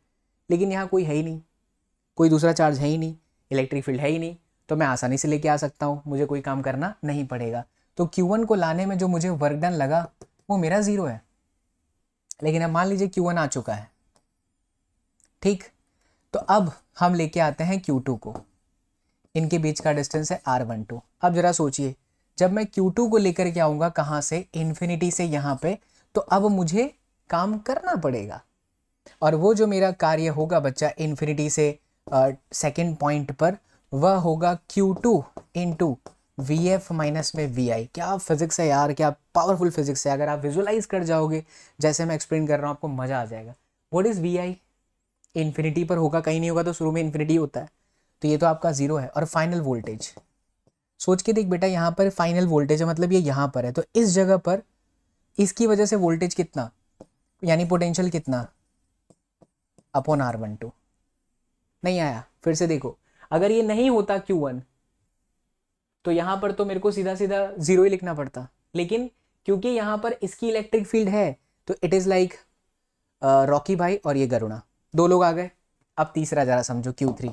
लेकिन यहां कोई है ही नहीं कोई दूसरा चार्ज है ही नहीं इलेक्ट्रिक फील्ड है ही नहीं तो मैं आसानी से लेके आ सकता हूं मुझे कोई काम करना नहीं पड़ेगा तो Q1 को लाने में जो मुझे वर्क डन लगा वो मेरा ज़ीरो है लेकिन अब मान लीजिए क्यू वन आ चुका है ठीक तो अब हम लेके आते हैं क्यू टू को इनके बीच का डिस्टेंस है आर वन टू अब ज़रा सोचिए जब मैं क्यू टू को लेकर के आऊंगा कहाँ से इन्फिनिटी से यहाँ पे तो अब मुझे काम करना पड़ेगा और वो जो मेरा कार्य होगा बच्चा इन्फिनिटी से सेकेंड uh, पॉइंट पर वह होगा Q two into V F minus में वी आई क्या फिज़िक्स है यार क्या पावरफुल फिज़िक्स है अगर आप विजुलाइज कर जाओगे जैसे मैं एक्सप्लेन कर रहा हूँ आपको मज़ा आ जाएगा what is V I infinity पर होगा कहीं नहीं होगा तो शुरू में इन्फिनिटी होता है तो ये तो आपका ज़ीरो है और फाइनल वोल्टेज सोच के देख बेटा यहाँ पर फाइनल वोल्टेज है मतलब ये यहाँ पर है तो इस जगह पर इसकी वजह से वोल्टेज कितना यानी पोटेंशियल कितना अपॉन आर वन टू नहीं आया फिर से देखो अगर ये नहीं होता क्यू वन तो यहाँ पर तो मेरे को सीधा सीधा ज़ीरो ही लिखना पड़ता लेकिन क्योंकि यहाँ पर इसकी इलेक्ट्रिक फील्ड है तो इट इज़ लाइक रॉकी भाई और ये गरुणा दो लोग आ गए अब तीसरा ज़रा समझो क्यू थ्री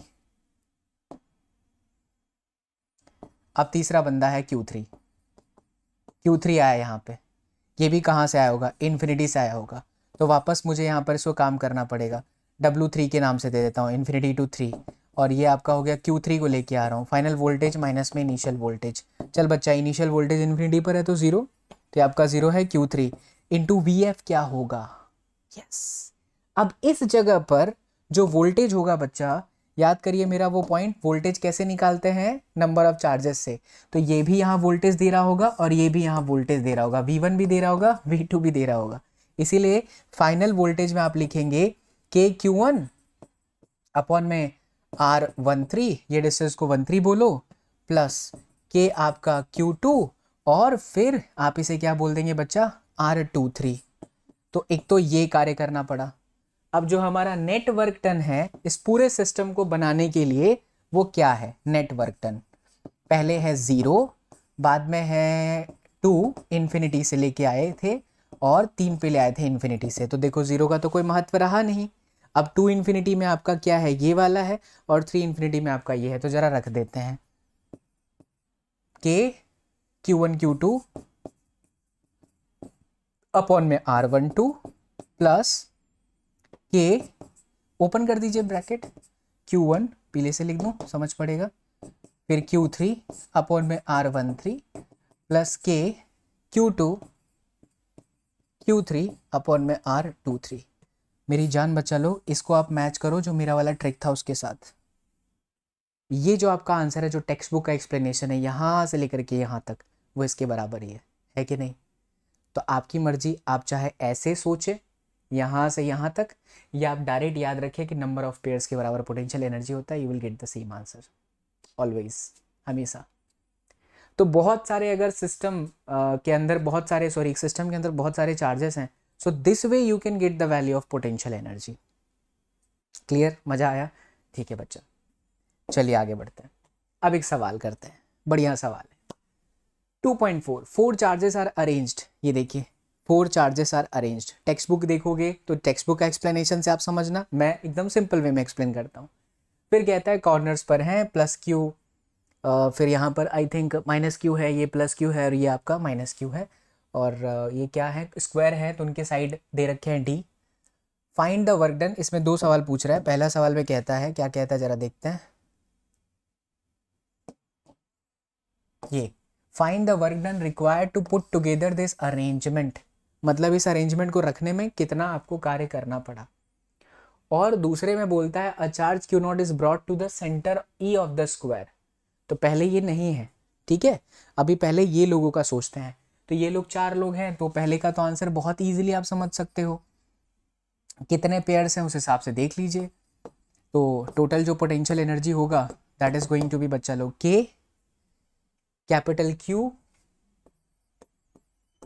अब तीसरा बंदा है क्यू थ्री क्यू थ्री आया यहाँ पे ये भी कहाँ से आया होगा इन्फिनिटी से आया होगा तो वापस मुझे यहाँ पर इसको काम करना पड़ेगा डब्लू थ्री के नाम से दे देता हूँ इन्फिनिटी टू थ्री और ये आपका हो गया Q3 को लेके आ रहा हूँ फाइनल वोल्टेज माइनस में इनिशियल वोल्टेज चल बच्चा इनिशियल वोल्टेज इन्फिनिटी पर है तो ज़ीरो तो आपका ज़ीरो है Q3 थ्री इंटू क्या होगा यस अब इस जगह पर जो वोल्टेज होगा बच्चा याद करिए मेरा वो पॉइंट वोल्टेज कैसे निकालते हैं नंबर ऑफ चार्जेस से तो ये भी यहाँ वोल्टेज दे रहा होगा और ये भी यहाँ वोल्टेज दे रहा होगा वी वन भी दे रहा होगा वी टू भी दे रहा होगा इसीलिए फाइनल वोल्टेज में आप लिखेंगे के क्यू वन अपॉन में आर वन थ्री ये डिस्टेंस को वन थ्री बोलो प्लस के आपका क्यू टू और फिर आप इसे क्या बोल देंगे बच्चा आर टू थ्री तो एक तो ये कार्य करना पड़ा अब जो हमारा नेटवर्क टन है इस पूरे सिस्टम को बनाने के लिए वो क्या है नेटवर्क टन पहले है ज़ीरो बाद में है टू इन्फिनिटी से लेके आए थे और तीन पे ले आए थे इन्फिनिटी से तो देखो ज़ीरो का तो कोई महत्व रहा नहीं अब टू इन्फिनिटी में आपका क्या है ये वाला है और थ्री इन्फिनिटी में आपका ये है तो ज़रा रख देते हैं K Q one Q two upon में R one two plus K open कर दीजिए ब्रैकेट क्यू वन पीले से लिख दूँ समझ पड़ेगा फिर क्यू थ्री अपॉन में आर वन थ्री प्लस के Q two Q three upon में आर टू थ्री मेरी जान बचा लो इसको आप मैच करो जो मेरा वाला ट्रिक था उसके साथ ये जो आपका आंसर है जो टेक्स्ट बुक का एक्सप्लेनेशन है यहाँ से लेकर के यहाँ तक वो इसके बराबर ही है है कि नहीं तो आपकी मर्जी आप चाहे ऐसे सोचे यहाँ से यहाँ तक या आप डायरेक्ट याद रखें कि नंबर ऑफ पेयर्स के बराबर पोटेंशियल एनर्जी होता है you will get the same answer always हमेशा तो बहुत सारे अगर सिस्टम के अंदर बहुत सारे सॉरी सिस्टम के अंदर बहुत सारे चार्जेस हैं so this way you can get the value of potential energy clear मज़ा आया ठीक है बच्चा चलिए आगे बढ़ते हैं अब एक सवाल करते हैं बढ़िया सवाल है two point four four charges are arranged ये देखिए four charges are arranged textbook देखोगे तो टेक्स्ट बुक का एक्सप्लेनेशन से आप समझना मैं एकदम सिंपल वे में एक्सप्लेन करता हूँ फिर कहता है कॉर्नर्स पर हैं प्लस क्यू फिर यहाँ पर आई थिंक माइनस क्यू है ये प्लस क्यू है और ये आपका माइनस क्यू है और ये क्या है स्क्वायर है तो उनके साइड दे रखे हैं डी फाइंड द वर्क डन इसमें दो सवाल पूछ रहा है पहला सवाल में कहता है क्या कहता है ज़रा देखते हैं ये find the work done required to put together this arrangement मतलब इस अरेंजमेंट को रखने में कितना आपको कार्य करना पड़ा और दूसरे में बोलता है a charge Q not is brought to the centre E of the square तो पहले ये नहीं है ठीक है अभी पहले ये लोगों का सोचते हैं तो ये लोग चार लोग हैं तो पहले का तो आंसर बहुत ईजिली आप समझ सकते हो कितने पेयर्स हैं उस हिसाब से देख लीजिए तो टोटल जो पोटेंशियल एनर्जी होगा that is going to be बच्चा लोग के कैपिटल क्यू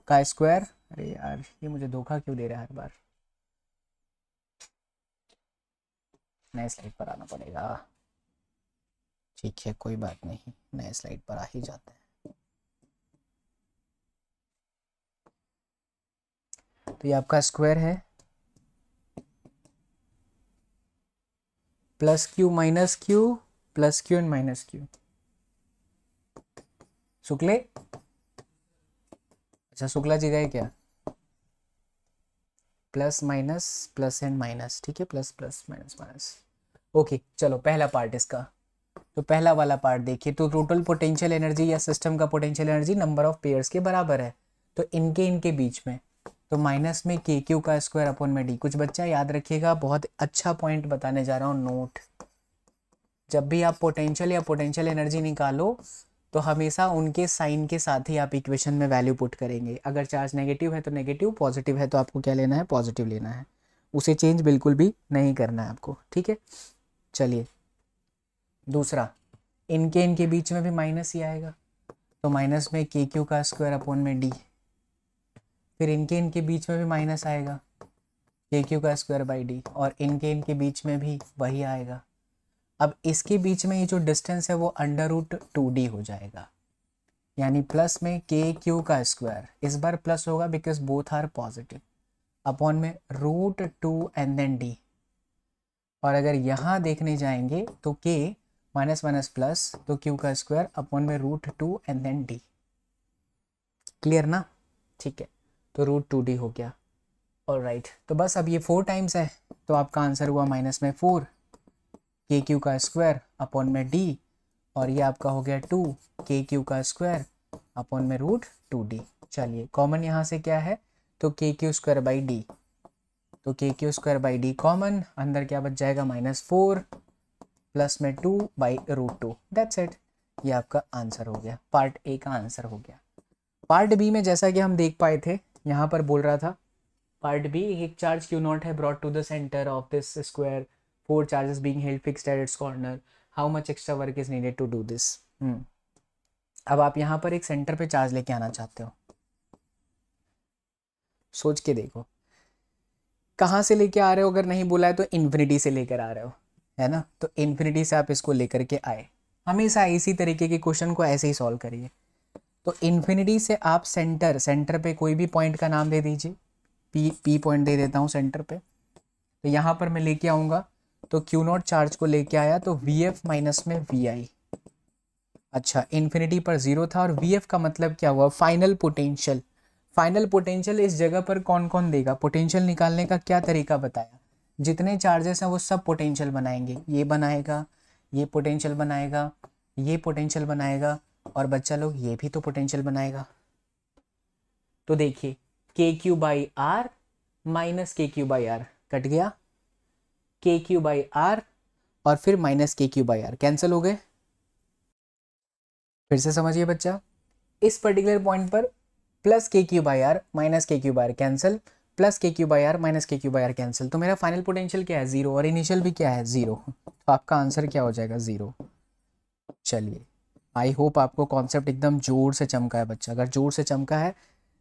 का स्क्वायर अरे यार ये मुझे धोखा क्यों दे रहा है हर बार नए स्लाइड पर आना पड़ेगा ठीक है कोई बात नहीं नए स्लाइड पर आ ही जाते हैं तो ये आपका स्क्वायर है plus Q minus Q plus Q and minus Q शुक्ले अच्छा शुक्ला जी गए क्या plus minus plus and minus ठीक है plus plus minus minus okay चलो पहला पार्ट इसका तो पहला वाला पार्ट देखिए तो टोटल पोटेंशियल एनर्जी या सिस्टम का potential energy number of pairs के बराबर है तो इनके इनके बीच में तो माइनस में के क्यू का स्क्वायर अपॉन में डी कुछ बच्चा याद रखिएगा बहुत अच्छा पॉइंट बताने जा रहा हूँ नोट जब भी आप पोटेंशियल या पोटेंशियल एनर्जी निकालो तो हमेशा उनके साइन के साथ ही आप इक्वेशन में वैल्यू पुट करेंगे अगर चार्ज नेगेटिव है तो नेगेटिव पॉजिटिव है तो आपको क्या लेना है पॉजिटिव लेना है उसे चेंज बिल्कुल भी नहीं करना है आपको ठीक है चलिए दूसरा इनके इनके बीच में भी माइनस ही आएगा तो माइनस में के क्यू का स्क्वायर अपॉन में डी फिर इनके इनके बीच में भी माइनस आएगा के क्यू का स्क्वायर बाई डी और इनके इनके बीच में भी वही आएगा अब इसके बीच में ये जो डिस्टेंस है वो अंडर रूट टू डी हो जाएगा यानी प्लस में के क्यू का स्क्वायर इस बार प्लस होगा because both are positive upon में root two and then D और अगर यहाँ देखने जाएंगे तो के माइनस माइनस प्लस तो क्यू का स्क्वायर अपॉन में root two and then D clear ना ठीक है तो रूट टू डी हो गया और राइट right. तो बस अब ये फोर टाइम्स है तो आपका आंसर हुआ माइनस में फोर के क्यू का स्क्वायर अपॉन में डी और ये आपका हो गया टू के क्यू का स्क्वायर अपॉन में रूट टू डी चलिए कॉमन यहाँ से क्या है तो के क्यू स्क्वायर बाई डी तो के Q square by D common अंदर क्या बच जाएगा माइनस फोर प्लस में two by root two that's it ये आपका आंसर हो गया पार्ट ए का आंसर हो गया पार्ट बी में जैसा कि हम देख पाए थे यहाँ पर बोल रहा था पार्ट बी एक चार्ज क्यू नॉट है brought to the centre of this square four charges being held fixed at its corner how much extra work is needed to do this अब आप यहाँ पर एक सेंटर पे चार्ज लेके आना चाहते हो सोच के देखो कहाँ से लेके आ रहे हो अगर नहीं बोला है तो इन्फिनिटी से लेकर आ रहे हो है ना तो इन्फिनिटी से आप इसको लेकर के आए हमेशा इसी तरीके के क्वेश्चन को ऐसे ही सॉल्व करिए तो इन्फिनिटी से आप सेंटर सेंटर पे कोई भी पॉइंट का नाम दे दीजिए पी पी पॉइंट दे देता हूँ सेंटर पे तो यहाँ पर मैं लेके आऊँगा तो क्यू नॉट चार्ज को लेके आया तो वी एफ माइनस में वी आई अच्छा इन्फिनिटी पर ज़ीरो था और वी एफ का मतलब क्या हुआ फाइनल पोटेंशियल फाइनल पोटेंशियल इस जगह पर कौन कौन देगा पोटेंशियल निकालने का क्या तरीका बताया जितने चार्जेस हैं वो सब पोटेंशियल बनाएंगे ये बनाएगा ये पोटेंशियल बनाएगा ये पोटेंशियल बनाएगा और बच्चा लोग ये भी तो पोटेंशियल बनाएगा तो देखिए K Q by R minus के क्यू बाई आर कट गया के क्यू बाई आर और फिर माइनस के क्यू बाई आर कैंसिल हो गए फिर से समझिए बच्चा इस पर्टिकुलर पॉइंट पर प्लस के क्यू बाई आर माइनस के Q by R cancel plus के क्यू बाई आर माइनस के क्यू बाई आर कैंसिल तो मेरा फाइनल पोटेंशियल क्या है ज़ीरो और इनिशियल भी क्या है ज़ीरो तो आपका आंसर क्या हो जाएगा ज़ीरो चलिए आई होप आपको कॉन्सेप्ट एकदम जोर से चमका है बच्चा अगर जोर से चमका है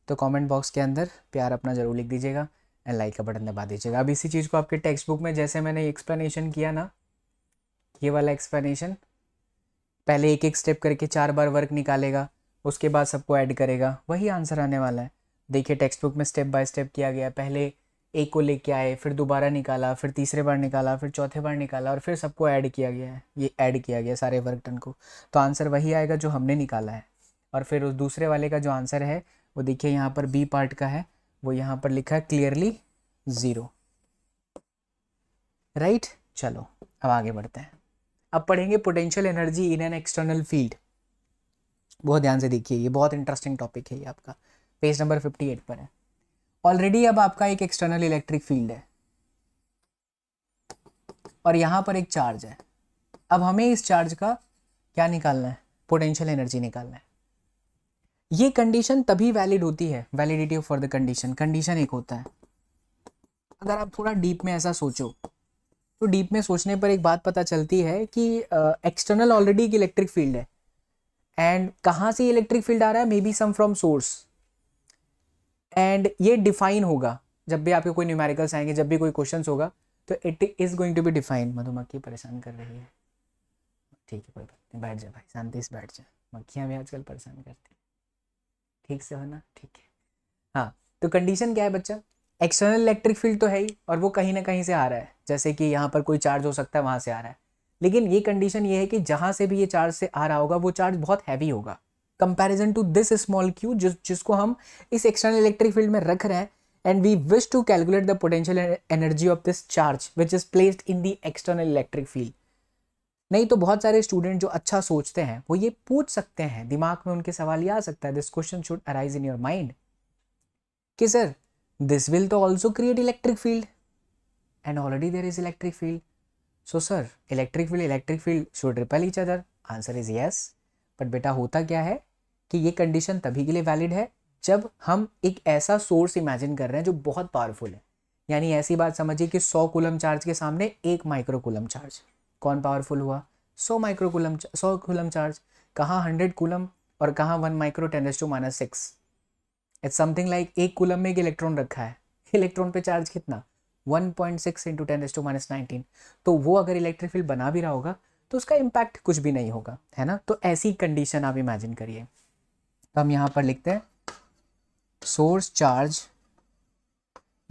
तो कमेंट बॉक्स के अंदर प्यार अपना ज़रूर लिख दीजिएगा एंड लाइक का बटन दबा दीजिएगा अब इसी चीज़ को आपके टेक्स्ट बुक में जैसे मैंने एक्सप्लेनेशन किया ना ये वाला एक्सप्लेनेशन पहले एक एक स्टेप करके चार बार वर्क निकालेगा उसके बाद सबको ऐड करेगा वही आंसर आने वाला है देखिए टेक्स्ट बुक में स्टेप बाय स्टेप किया गया पहले एक को लेके आए फिर दोबारा निकाला फिर तीसरे बार निकाला फिर चौथे बार निकाला और फिर सबको ऐड किया गया है ये ऐड किया गया सारे वर्क टन को तो आंसर वही आएगा जो हमने निकाला है और फिर उस दूसरे वाले का जो आंसर है वो देखिए यहाँ पर बी पार्ट का है वो यहाँ पर लिखा है क्लियरली ज़ीरो राइट चलो अब आगे बढ़ते हैं अब पढ़ेंगे potential energy in an external field बहुत ध्यान से देखिए ये बहुत इंटरेस्टिंग टॉपिक है ये आपका पेज नंबर फिफ्टी एट पर है ऑलरेडी अब आपका एक एक्सटर्नल इलेक्ट्रिक फील्ड है और यहाँ पर एक चार्ज है अब हमें इस चार्ज का क्या निकालना है पोटेंशियल एनर्जी निकालना है ये कंडीशन तभी वैलिड होती है validity for the condition condition एक होता है अगर आप थोड़ा डीप में ऐसा सोचो तो डीप में सोचने पर एक बात पता चलती है कि एक्सटर्नल ऑलरेडी एक इलेक्ट्रिक फील्ड है एंड कहाँ से इलेक्ट्रिक फील्ड आ रहा है maybe some from source and ये डिफाइन होगा जब भी आपके कोई न्यूमेरिकल्स आएंगे जब भी कोई क्वेश्चन होगा तो it is going to be define मधुमक्खी परेशान कर रही है ठीक है कोई बात नहीं बैठ जाए भाई शांति से बैठ जाए मक्खियाँ भी आजकल परेशान करती ठीक से होना ठीक है हाँ तो कंडीशन क्या है बच्चा एक्सटर्नल इलेक्ट्रिक फील्ड तो है ही और वो कहीं ना कहीं से आ रहा है जैसे कि यहाँ पर कोई चार्ज हो सकता है वहाँ से आ रहा है लेकिन ये कंडीशन ये है कि जहाँ से भी ये चार्ज से आ रहा होगा वो चार्ज बहुत हैवी होगा comparison to this small Q जिस जिसको हम इस एक्सटर्नल इलेक्ट्रिक फील्ड में रख रहे हैं and we wish to calculate the potential energy of this charge which is placed in the external electric field नहीं तो बहुत सारे स्टूडेंट जो अच्छा सोचते हैं वो ये पूछ सकते हैं दिमाग में उनके सवाल ये आ सकता है this question should arise in your mind कि सर दिस विल तो also create electric field and already there is electric field so sir electric field electric field should repel each other answer is yes but बेटा होता क्या है कि ये कंडीशन तभी के लिए वैलिड है जब हम एक ऐसा सोर्स इमेजिन कर रहे हैं जो बहुत पावरफुल है यानी ऐसी बात समझिए कि सौ कुलम चार्ज के सामने एक माइक्रो कुलम चार्ज कौन पावरफुल हुआ सौ माइक्रो कुलम सौ कुलम चार्ज कहाँ हंड्रेड कुलम और कहाँ one micro tens to minus six it's something like एक कुलम में एक इलेक्ट्रॉन रखा है इलेक्ट्रॉन पे चार्ज कितना 1.6 point six into ten to minus nineteen तो वो अगर इलेक्ट्रिक फील्ड बना भी रहा होगा तो उसका इम्पैक्ट कुछ भी नहीं होगा है ना तो ऐसी कंडीशन आप इमेजिन करिए तो हम यहाँ पर लिखते हैं सोर्स चार्ज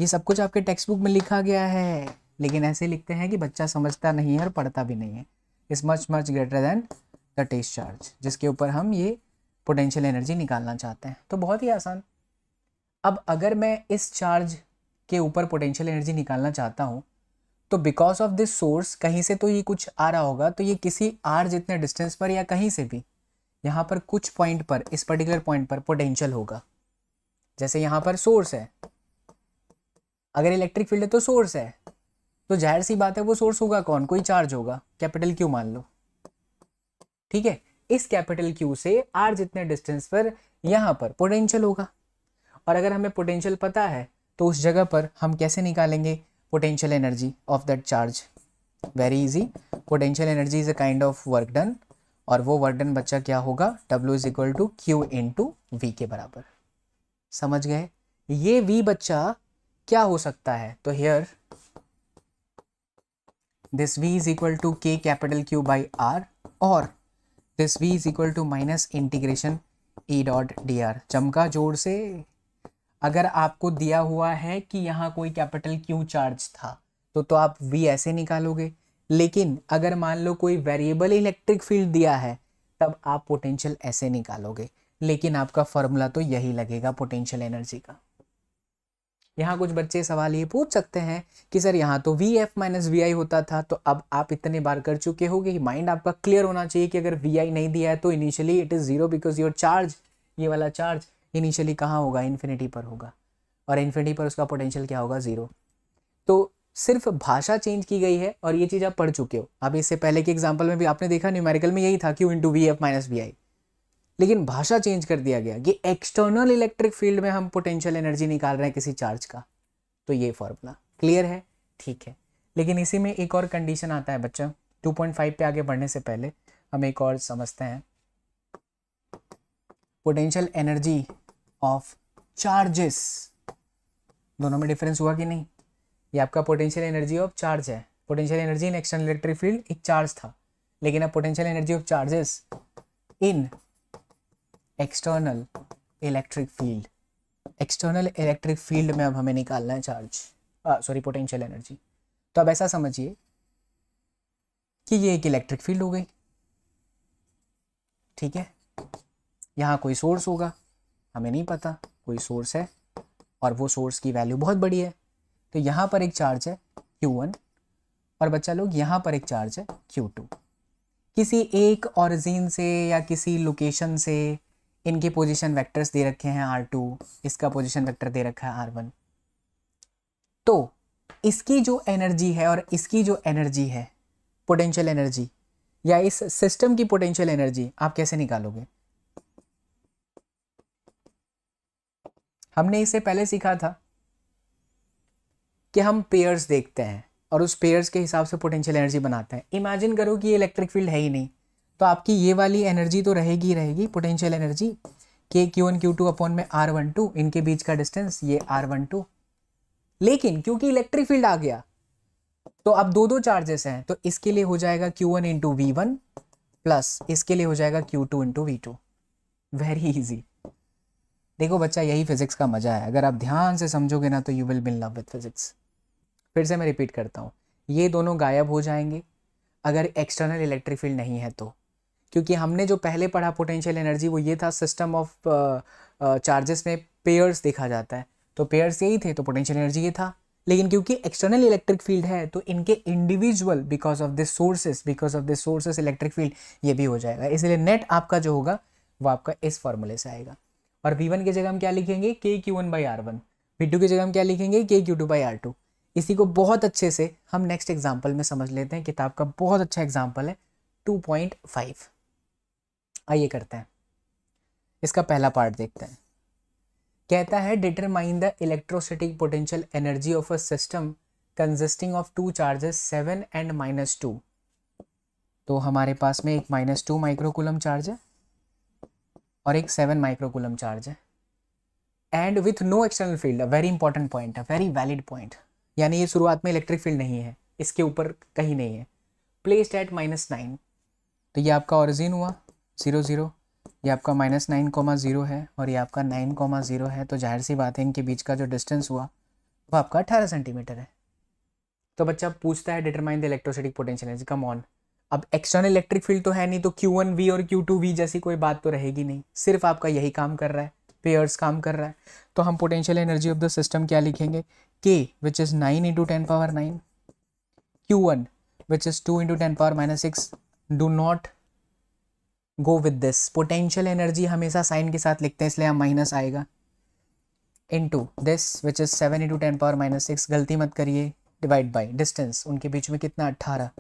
ये सब कुछ आपके टेक्स्ट बुक में लिखा गया है लेकिन ऐसे लिखते हैं कि बच्चा समझता नहीं है और पढ़ता भी नहीं है is much much greater than the test charge जिसके ऊपर हम ये पोटेंशियल एनर्जी निकालना चाहते हैं तो बहुत ही आसान अब अगर मैं इस चार्ज के ऊपर पोटेंशियल एनर्जी निकालना चाहता हूँ तो बिकॉज ऑफ दिस सोर्स कहीं से तो ये कुछ आ रहा होगा तो ये किसी आर जितने डिस्टेंस पर या कहीं से भी यहाँ पर कुछ पॉइंट पर इस पर्टिकुलर पॉइंट पर पोटेंशियल होगा जैसे यहाँ पर सोर्स है अगर इलेक्ट्रिक फील्ड है तो सोर्स है तो जाहिर सी बात है वो सोर्स होगा कौन कोई चार्ज होगा कैपिटल क्यू मान लो ठीक है इस कैपिटल क्यू से आर जितने डिस्टेंस पर यहाँ पर पोटेंशियल होगा और अगर हमें पोटेंशियल पता है तो उस जगह पर हम कैसे निकालेंगे potential energy of that charge very easy potential energy is a kind of work done और वो वर्क डन बच्चा क्या होगा W is equal to Q into V के बराबर समझ गए ये V बच्चा क्या हो सकता है तो here this V is equal to K capital Q by R और this V is equal to minus integration E dot D R चमका जोर से अगर आपको दिया हुआ है कि यहाँ कोई कैपिटल Q चार्ज था तो तो आप V ऐसे निकालोगे लेकिन अगर मान लो कोई वेरिएबल इलेक्ट्रिक फील्ड दिया है तब आप पोटेंशियल ऐसे निकालोगे लेकिन आपका फॉर्मूला तो यही लगेगा पोटेंशियल एनर्जी का यहाँ कुछ बच्चे सवाल ये पूछ सकते हैं कि सर यहाँ तो V F minus V I होता था तो अब आप इतने बार कर चुके हो कि माइंड आपका क्लियर होना चाहिए कि अगर वी आई नहीं दिया है तो initially it is zero because your charge ये वाला चार्ज इनिशियली कहाँ होगा इन्फिनिटी पर होगा और इन्फिनिटी पर उसका पोटेंशियल क्या होगा ज़ीरो तो सिर्फ भाषा चेंज की गई है और ये चीज़ आप पढ़ चुके हो आप इससे पहले के एग्जाम्पल में भी आपने देखा न्यूमेरिकल में यही था Q into V F minus V I लेकिन भाषा चेंज कर दिया गया ये एक्सटर्नल इलेक्ट्रिक फील्ड में हम पोटेंशियल एनर्जी निकाल रहे हैं किसी चार्ज का तो ये फॉर्मूला क्लियर है ठीक है लेकिन इसी में एक और कंडीशन आता है बच्चा 2.5 पे आगे बढ़ने से पहले हम एक और समझते हैं पोटेंशियल एनर्जी ऑफ चार्जेस दोनों में डिफरेंस हुआ कि नहीं ये आपका पोटेंशियल एनर्जी ऑफ चार्ज है potential energy in external electric field एक चार्ज था लेकिन अब potential energy of charges in external electric field external electric field में अब हमें निकालना है चार्ज सॉरी पोटेंशियल एनर्जी तो अब ऐसा समझिए कि ये एक इलेक्ट्रिक फील्ड हो गई ठीक है यहाँ कोई सोर्स होगा हमें नहीं पता कोई सोर्स है और वो सोर्स की वैल्यू बहुत बड़ी है तो यहाँ पर एक चार्ज है Q1 और बच्चा लोग यहाँ पर एक चार्ज है Q2 किसी एक ऑरिजिन से या किसी लोकेशन से इनके पोजीशन वेक्टर्स दे रखे हैं R2 इसका पोजीशन वेक्टर दे रखा है R1 तो इसकी जो एनर्जी है और इसकी जो एनर्जी है पोटेंशियल एनर्जी या इस सिस्टम की पोटेंशियल एनर्जी आप कैसे निकालोगे हमने इसे पहले सीखा था कि हम पेयर्स देखते हैं और उस पेयर्स के हिसाब से पोटेंशियल एनर्जी बनाते हैं इमेजिन करो कि ये इलेक्ट्रिक फील्ड है ही नहीं तो आपकी ये वाली एनर्जी तो रहेगी रहेगी potential energy K Q one Q two upon में आर वन टू इनके बीच का डिस्टेंस ये आर वन टू लेकिन क्योंकि इलेक्ट्रिक फील्ड आ गया तो अब दो दो चार्जेस हैं तो इसके लिए हो जाएगा Q one into V one plus इसके लिए हो जाएगा Q two into V two very easy देखो बच्चा यही फिजिक्स का मजा है अगर आप ध्यान से समझोगे ना तो you will be in love with physics फिर से मैं रिपीट करता हूँ ये दोनों गायब हो जाएंगे अगर एक्सटर्नल इलेक्ट्रिक फील्ड नहीं है तो क्योंकि हमने जो पहले पढ़ा पोटेंशियल एनर्जी वो ये था सिस्टम ऑफ चार्जेस में पेयर्स देखा जाता है तो पेयर्स यही थे तो पोटेंशियल एनर्जी ये था लेकिन क्योंकि एक्सटर्नल इलेक्ट्रिक फील्ड है तो इनके individual because of this sources because of this sources electric field ये भी हो जाएगा इसलिए नेट आपका जो होगा वो आपका इस फॉर्मूले से आएगा और वी वन की जगह हम क्या लिखेंगे K Q one by are one V two की जगह हम क्या लिखेंगे K Q two by are two इसी को बहुत अच्छे से हम नेक्स्ट एग्जाम्पल में समझ लेते हैं किताब का बहुत अच्छा एग्जाम्पल है टू पॉइंट फाइव आइए करते हैं इसका पहला पार्ट देखते हैं कहता है determine the electrostatic potential energy of a system consisting of two charges seven and minus two तो हमारे पास में एक माइनस टू माइक्रोकुलम चार्ज है और एक सेवन माइक्रोकुलम चार्ज है and with no external field very important point very valid point यानी ये शुरुआत में इलेक्ट्रिक फील्ड नहीं है इसके ऊपर कहीं नहीं है प्लेस्ड एट माइनस नाइन तो ये आपका ऑरिजिन हुआ ज़ीरो ज़ीरो ये आपका माइनस नाइन कोमा ज़ीरो है और ये आपका नाइन कोमा ज़ीरो है तो जाहिर सी बात है इनके बीच का जो डिस्टेंस हुआ वो आपका अठारह सेंटीमीटर है तो बच्चा पूछता है determine the electrostatic potential energy come on अब एक्सटर्नल इलेक्ट्रिक फील्ड तो है नहीं तो क्यू वन वी और क्यू टू वी जैसी कोई बात तो रहेगी नहीं सिर्फ आपका यही काम कर रहा है पेयर्स काम कर रहा है तो हम potential energy of the system क्या लिखेंगे K which is nine into ten power nine Q one which is two into ten power minus six do not go with this potential energy हमेशा साइन के साथ लिखते हैं इसलिए हम माइनस आएगा into this which is seven into ten power minus six गलती मत करिए डिवाइड बाई डिस्टेंस उनके बीच में कितना अट्ठारह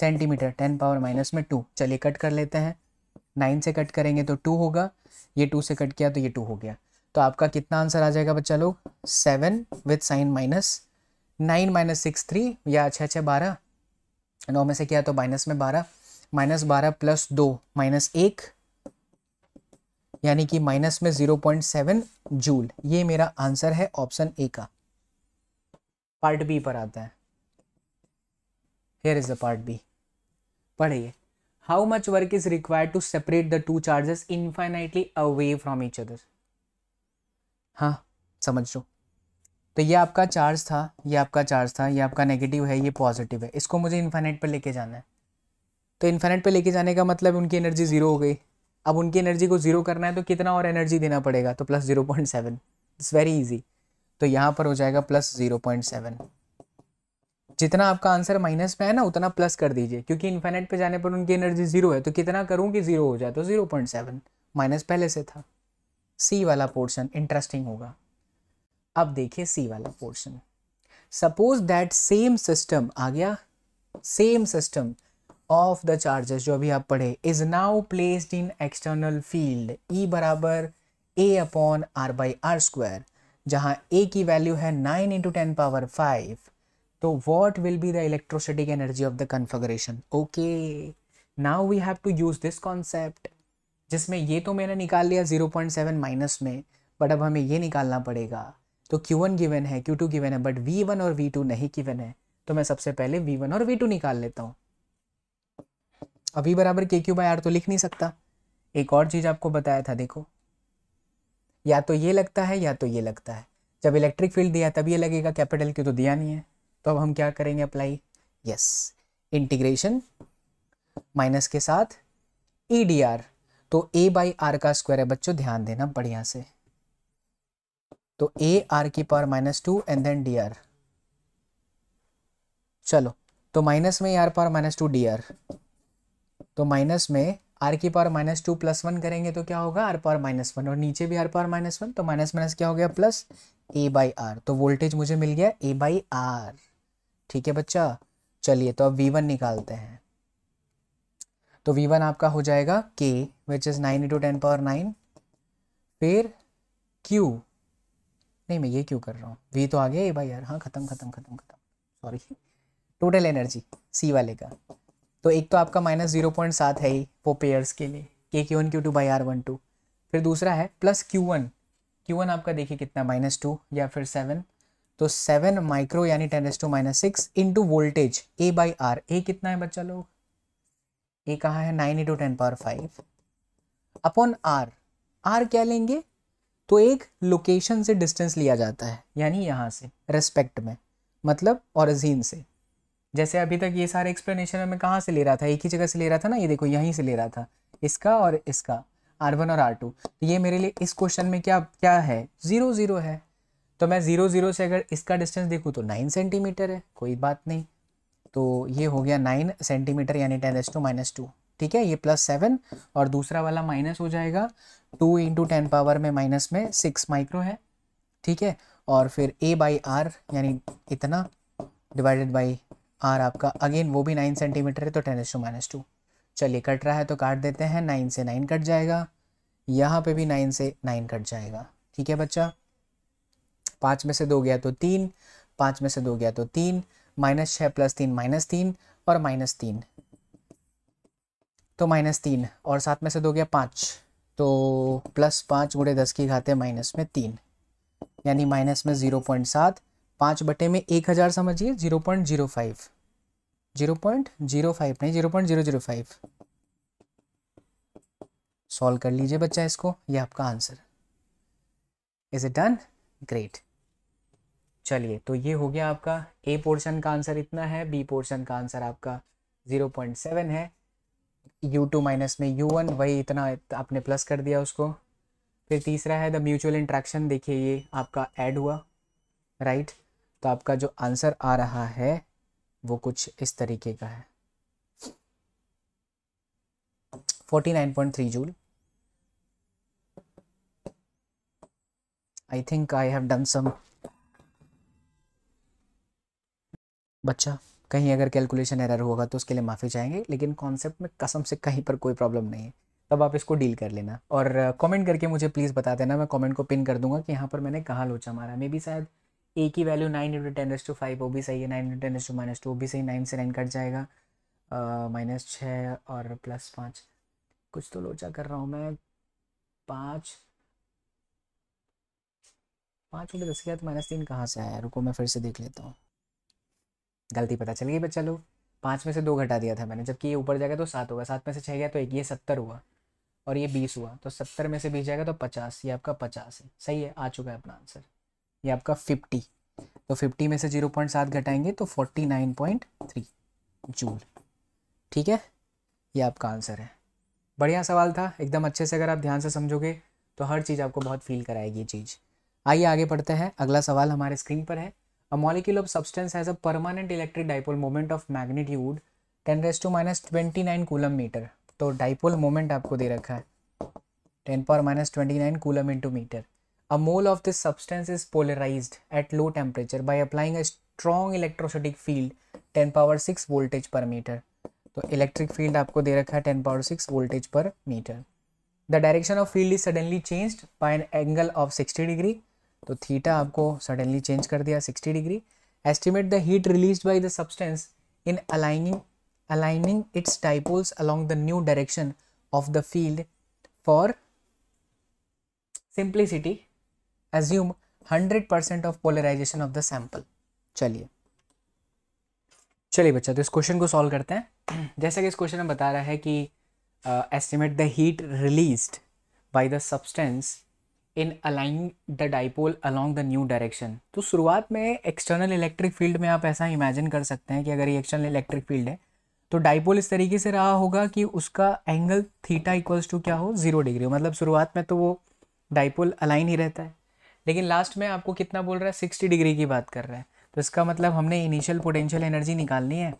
सेंटीमीटर टेन पावर माइनस में टू चलिए कट कर लेते हैं नाइन से कट करेंगे तो टू होगा ये टू से कट किया तो ये टू हो गया तो आपका कितना आंसर आ जाएगा बच्चा लोग seven with sign minus nine minus six three या अच्छा अच्छा बारह नौ में से क्या तो माइनस में बारह माइनस बारह प्लस दो माइनस एक यानी कि माइनस में जीरो पॉइंट सेवन जूल ये मेरा आंसर है ऑप्शन ए का पार्ट बी पर आता है here is the part B पढ़िए how much work is required to separate the two charges infinitely away from each other हाँ समझ लो तो ये आपका चार्ज था ये आपका चार्ज था ये आपका नेगेटिव है ये पॉजिटिव है इसको मुझे इन्फाइनेट पर लेके जाना है तो इन्फाइनेट पर लेके जाने का मतलब उनकी एनर्जी ज़ीरो हो गई अब उनकी एनर्जी को ज़ीरो करना है तो कितना और एनर्जी देना पड़ेगा तो plus zero point seven it's very easy तो यहाँ पर हो जाएगा प्लस ज़ीरो पॉइंट सेवन जितना आपका आंसर माइनस में है ना उतना प्लस कर दीजिए क्योंकि इन्फाइनेट पर जाने पर उनकी एनर्जी ज़ीरो है तो कितना करूँ कि ज़ीरो हो जाए तो ज़ीरो पॉइंट सेवन माइनस पहले से था सी वाला पोर्शन इंटरेस्टिंग होगा अब देखिए सी वाला portion suppose that same system आ गया same system of the charges जो अभी आप पढ़े is now placed in external field E बराबर A upon R by R square जहां ए की वैल्यू है nine into ten power five तो what will be the electrostatic energy of the configuration okay now we have to use this concept जिसमें ये तो मैंने निकाल लिया ज़ीरो पॉइंट सेवन माइनस में बट अब हमें ये निकालना पड़ेगा तो क्यू वन गिवन है क्यू टू गिवन है बट वी वन और वी टू नहीं गिवन है तो मैं सबसे पहले वी वन और वी टू निकाल लेता हूँ अब बराबर के क्यू बाई आर तो लिख नहीं सकता एक और चीज़ आपको बताया था देखो या तो ये लगता है या तो ये लगता है जब इलेक्ट्रिक फील्ड दिया तब ये लगेगा कैपिटल क्यू तो दिया नहीं है तो अब हम क्या करेंगे अप्लाई यस इंटीग्रेशन माइनस के साथ ई डी आर तो ए बाई आर का स्क्वायर है बच्चों ध्यान देना बढ़िया से तो ए आर की power minus two and then D R चलो तो माइनस में R power minus two D R तो माइनस में आर की power minus two plus one करेंगे तो क्या होगा आर पावर माइनस वन और नीचे भी आर पावर माइनस वन तो माइनस माइनस क्या हो गया प्लस ए बाई आर तो वोल्टेज मुझे मिल गया ए बाई आर ठीक है बच्चा चलिए तो अब वी वन निकालते हैं तो v1 वन आपका हो जाएगा K which is nine into ten power nine फिर क्यू नहीं मैं ये क्यों कर रहा हूँ वी तो आ गया ये भाई यार हाँ ख़त्म ख़त्म ख़त्म ख़त्म सॉरी टोटल एनर्जी सी वाले का तो एक तो आपका माइनस जीरो पॉइंट सात है ही वो पेयर्स के लिए K Q one Q two by are one two फिर दूसरा है plus Q one Q one आपका देखिए कितना माइनस टू या फिर सेवन तो सेवन माइक्रो यानी ten S to minus six into voltage A by R A कितना है बच्चा लोग ये कहाँ है nine into ten power five upon R R क्या लेंगे तो एक लोकेशन से डिस्टेंस लिया जाता है यानी यहाँ से रेस्पेक्ट में मतलब ऑरिजिन से जैसे अभी तक ये सारे एक्सप्लेनेशन में कहाँ से ले रहा था एक ही जगह से ले रहा था ना ये देखो यहीं से ले रहा था इसका और इसका आर वन और आर टू तो ये मेरे लिए इस क्वेश्चन में क्या क्या है ज़ीरो ज़ीरो है तो मैं ज़ीरो ज़ीरो से अगर इसका डिस्टेंस देखूँ तो नाइन सेंटीमीटर है कोई बात नहीं तो ये हो गया नाइन सेंटीमीटर यानी ten S to minus two ठीक है ये प्लस सेवन और दूसरा वाला माइनस हो जाएगा टू इंटू टेन पावर में माइनस में सिक्स माइक्रो है ठीक है और फिर ए बाई आर यानी इतना डिवाइडेड बाई आर आपका अगेन वो भी नाइन सेंटीमीटर है तो ten S to minus two चलिए कट रहा है तो काट देते हैं नाइन से नाइन कट जाएगा यहाँ पे भी नाइन से नाइन कट जाएगा ठीक है बच्चा पाँच में से दो गया तो तीन पाँच में से दो गया तो तीन माइनस छः प्लस तीन माइनस तीन और माइनस तीन तो माइनस तीन और साथ में से दो गया पाँच तो प्लस पाँच गुड़े दस की घाते माइनस में तीन यानी माइनस में ज़ीरो पॉइंट सात पाँच बटे में एक हज़ार समझिए zero point zero five zero point zero five नहीं zero point zero zero five solve कर लीजिए बच्चा इसको ये आपका answer is it done great चलिए तो ये हो गया आपका ए पोर्शन का आंसर इतना है बी पोर्शन का आंसर आपका ज़ीरो पॉइंट सेवन है यू टू माइनस में यू वन वही इतना आपने प्लस कर दिया उसको फिर तीसरा है द म्यूचुअल इंट्रैक्शन देखिए ये आपका ऐड हुआ राइट तो आपका जो आंसर आ रहा है वो कुछ इस तरीके का है 49.3 joule I think I have done some बच्चा कहीं अगर कैलकुलेशन एरर होगा तो उसके लिए माफ़ी चाहेंगे लेकिन कॉन्सेप्ट में कसम से कहीं पर कोई प्रॉब्लम नहीं है तब आप इसको डील कर लेना और कमेंट करके मुझे प्लीज़ बता देना मैं कमेंट को पिन कर दूंगा कि यहाँ पर मैंने कहाँ लोचा मारा मे बी शायद ए की value nine into ten S to five वो भी सही है nine into ten S to minus two वो भी सही नाइन से नाइन कट जाएगा माइनस छः और प्लस पाँच कुछ तो लोचा कर रहा हूँ मैं पाँच पाँच इंटू दस के बाद माइनस तीन कहाँ से आया रुको मैं फिर से देख लेता हूँ गलती पता चल गई बच्चा चलो पाँच में से दो घटा दिया था मैंने जबकि ये ऊपर जाएगा तो सात होगा सात में से छः गया तो एक ये सत्तर हुआ और ये बीस हुआ तो सत्तर में से बीस जाएगा तो पचास ये आपका पचास है सही है आ चुका है अपना आंसर ये आपका फिफ्टी तो फिफ्टी में से जीरो पॉइंट सात घटाएंगे तो forty nine point three joule ठीक है ये आपका आंसर है बढ़िया सवाल था एकदम अच्छे से अगर आप ध्यान से समझोगे तो हर चीज़ आपको बहुत फील कराएगी ये चीज़ आइए आगे पढ़ते हैं अगला सवाल हमारे स्क्रीन पर है A molecule of substance has a permanent electric dipole moment of magnitude 10 raise to minus twenty nine coulomb metre तो डाइपोल मोमेंट आपको दे रखा है ten power minus twenty nine coulomb into metre a mole of this substance is polarise at low temperature by applying a strong electrostatic field ten power six voltage per metre तो इलेक्ट्रिक फील्ड आपको दे रखा है ten power six voltage per metre the direction of field is suddenly changed by an angle of sixty degree तो थीटा आपको सडनली चेंज कर दिया 60 degree estimate the heat release by the substance in aligning aligning its dipoles along the new direction of the field for simplicity assume 100% of polarisation of the sample चलिए चलिए बच्चा तो इस क्वेश्चन को सॉल्व करते हैं जैसा कि इस क्वेश्चन में बता रहा है कि estimate the heat released by the substance in align the dipole along the new direction तो शुरुआत में एक्सटर्नल इलेक्ट्रिक फील्ड में आप ऐसा इमेजिन कर सकते हैं कि अगर ये एक्सटर्नल इलेक्ट्रिक फील्ड है तो डाइपोल इस तरीके से रहा होगा कि उसका एंगल थीटा इक्वल्स टू क्या हो ज़ीरो डिग्री हो मतलब शुरुआत में तो वो डाइपोल अलाइन ही रहता है लेकिन लास्ट में आपको कितना बोल रहा है सिक्सटी डिग्री की बात कर रहा है तो इसका मतलब हमने इनिशियल पोटेंशियल एनर्जी निकालनी है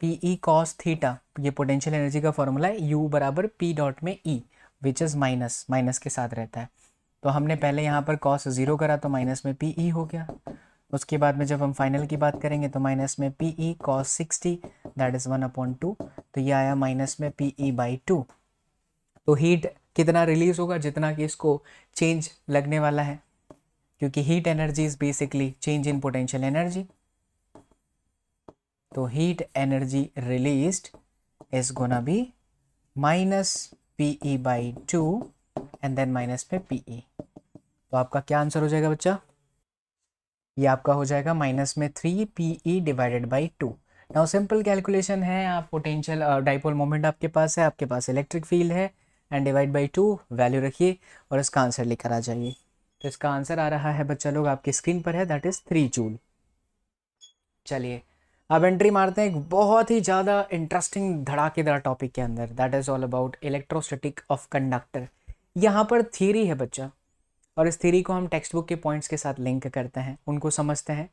पी ई कॉस थीटा ये पोटेंशियल एनर्जी का फॉर्मूला है यू बराबर पी डॉट में E which is minus minus के साथ रहता है तो हमने पहले यहाँ पर कॉस ज़ीरो करा तो माइनस में पी ई e हो गया उसके बाद में जब हम फाइनल की बात करेंगे तो माइनस में P E cos sixty that is one upon two तो ये आया माइनस में पी ई बाई टू तो हीट कितना रिलीज़ होगा जितना कि इसको चेंज लगने वाला है क्योंकि heat energy is basically change in potential energy तो heat energy released is gonna be minus P E by two and then minus पे पी ई e. तो आपका क्या आंसर हो जाएगा बच्चा ये e आपका हो जाएगा माइनस में three P E divided by two now simple calculation है आप पोटेंशियल डाइपोल मोमेंट आपके पास है आपके पास इलेक्ट्रिक फील्ड है and divide by two value रखिए और इसका आंसर लेकर आ जाइए तो इसका आंसर आ रहा है बच्चा लोग आपकी स्क्रीन पर है दैट इज़ थ्री जूल चलिए अब एंट्री मारते हैं एक बहुत ही ज़्यादा इंटरेस्टिंग धड़ाकेदार टॉपिक के अंदर that is all about electrostatic of conductor यहाँ पर थ्योरी है बच्चा और इस थीरी को हम टेक्स्ट बुक के पॉइंट्स के साथ लिंक करते हैं उनको समझते हैं